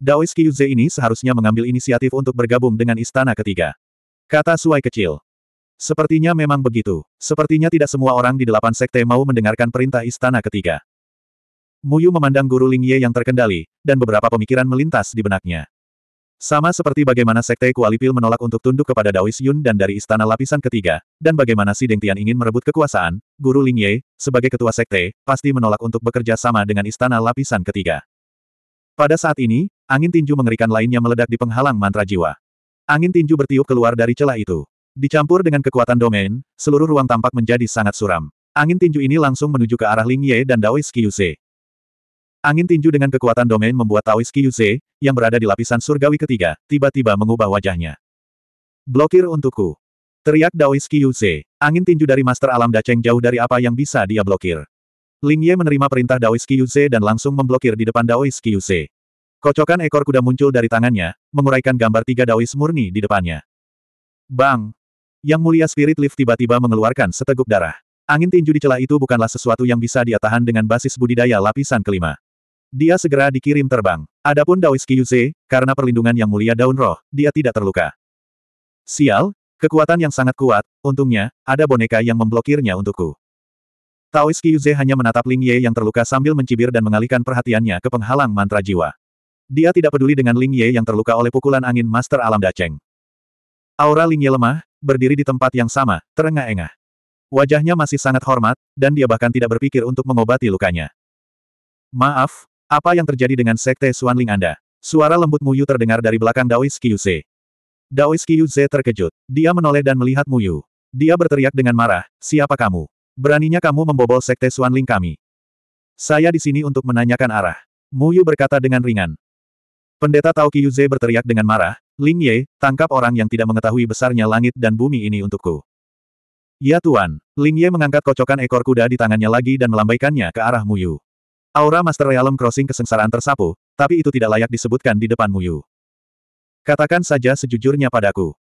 Daois Qiyuze ini seharusnya mengambil inisiatif untuk bergabung dengan istana ketiga. Kata Suai kecil. Sepertinya memang begitu. Sepertinya tidak semua orang di delapan sekte mau mendengarkan perintah istana ketiga. Muyu memandang guru Lingye yang terkendali, dan beberapa pemikiran melintas di benaknya. Sama seperti bagaimana Sekte Kualipil menolak untuk tunduk kepada Daois Yun dan dari istana lapisan ketiga, dan bagaimana si Deng Tian ingin merebut kekuasaan, Guru Ling Ye, sebagai ketua Sekte, pasti menolak untuk bekerja sama dengan istana lapisan ketiga. Pada saat ini, angin tinju mengerikan lainnya meledak di penghalang mantra jiwa. Angin tinju bertiup keluar dari celah itu. Dicampur dengan kekuatan domain, seluruh ruang tampak menjadi sangat suram. Angin tinju ini langsung menuju ke arah Ling Ye dan Daois Kiyuse. Angin tinju dengan kekuatan domain membuat Taoist Kyuze, yang berada di lapisan surgawi ketiga, tiba-tiba mengubah wajahnya. Blokir untukku. Teriak Daois Kyuze. Angin tinju dari Master Alam Daceng jauh dari apa yang bisa dia blokir. Ling Ye menerima perintah Daois Kyuze dan langsung memblokir di depan Daois Kyuze. Kocokan ekor kuda muncul dari tangannya, menguraikan gambar tiga Daois murni di depannya. Bang! Yang mulia Spirit Lift tiba-tiba mengeluarkan seteguk darah. Angin tinju di celah itu bukanlah sesuatu yang bisa dia tahan dengan basis budidaya lapisan kelima. Dia segera dikirim terbang. Adapun Daois Kiyuze, karena perlindungan yang mulia daun roh, dia tidak terluka. Sial, kekuatan yang sangat kuat, untungnya, ada boneka yang memblokirnya untukku. Taois Kiyuze hanya menatap Ling Ye yang terluka sambil mencibir dan mengalihkan perhatiannya ke penghalang mantra jiwa. Dia tidak peduli dengan Ling Ye yang terluka oleh pukulan angin Master Alam Daceng. Aura Ling Ye lemah, berdiri di tempat yang sama, terengah-engah. Wajahnya masih sangat hormat, dan dia bahkan tidak berpikir untuk mengobati lukanya. Maaf, apa yang terjadi dengan Sekte Xuanling Anda? Suara lembut Muyu terdengar dari belakang Daois Kyuze. Daois Kyuze terkejut. Dia menoleh dan melihat Muyu. Dia berteriak dengan marah, siapa kamu? Beraninya kamu membobol Sekte Xuanling kami. Saya di sini untuk menanyakan arah. Muyu berkata dengan ringan. Pendeta Tao Kyuze berteriak dengan marah, Ling Ye, tangkap orang yang tidak mengetahui besarnya langit dan bumi ini untukku. Ya Tuan, Ling Ye mengangkat kocokan ekor kuda di tangannya lagi dan melambaikannya ke arah Muyu. Aura Master Realm Crossing kesengsaraan tersapu, tapi itu tidak layak disebutkan di depan Muyu. Katakan saja sejujurnya padaku.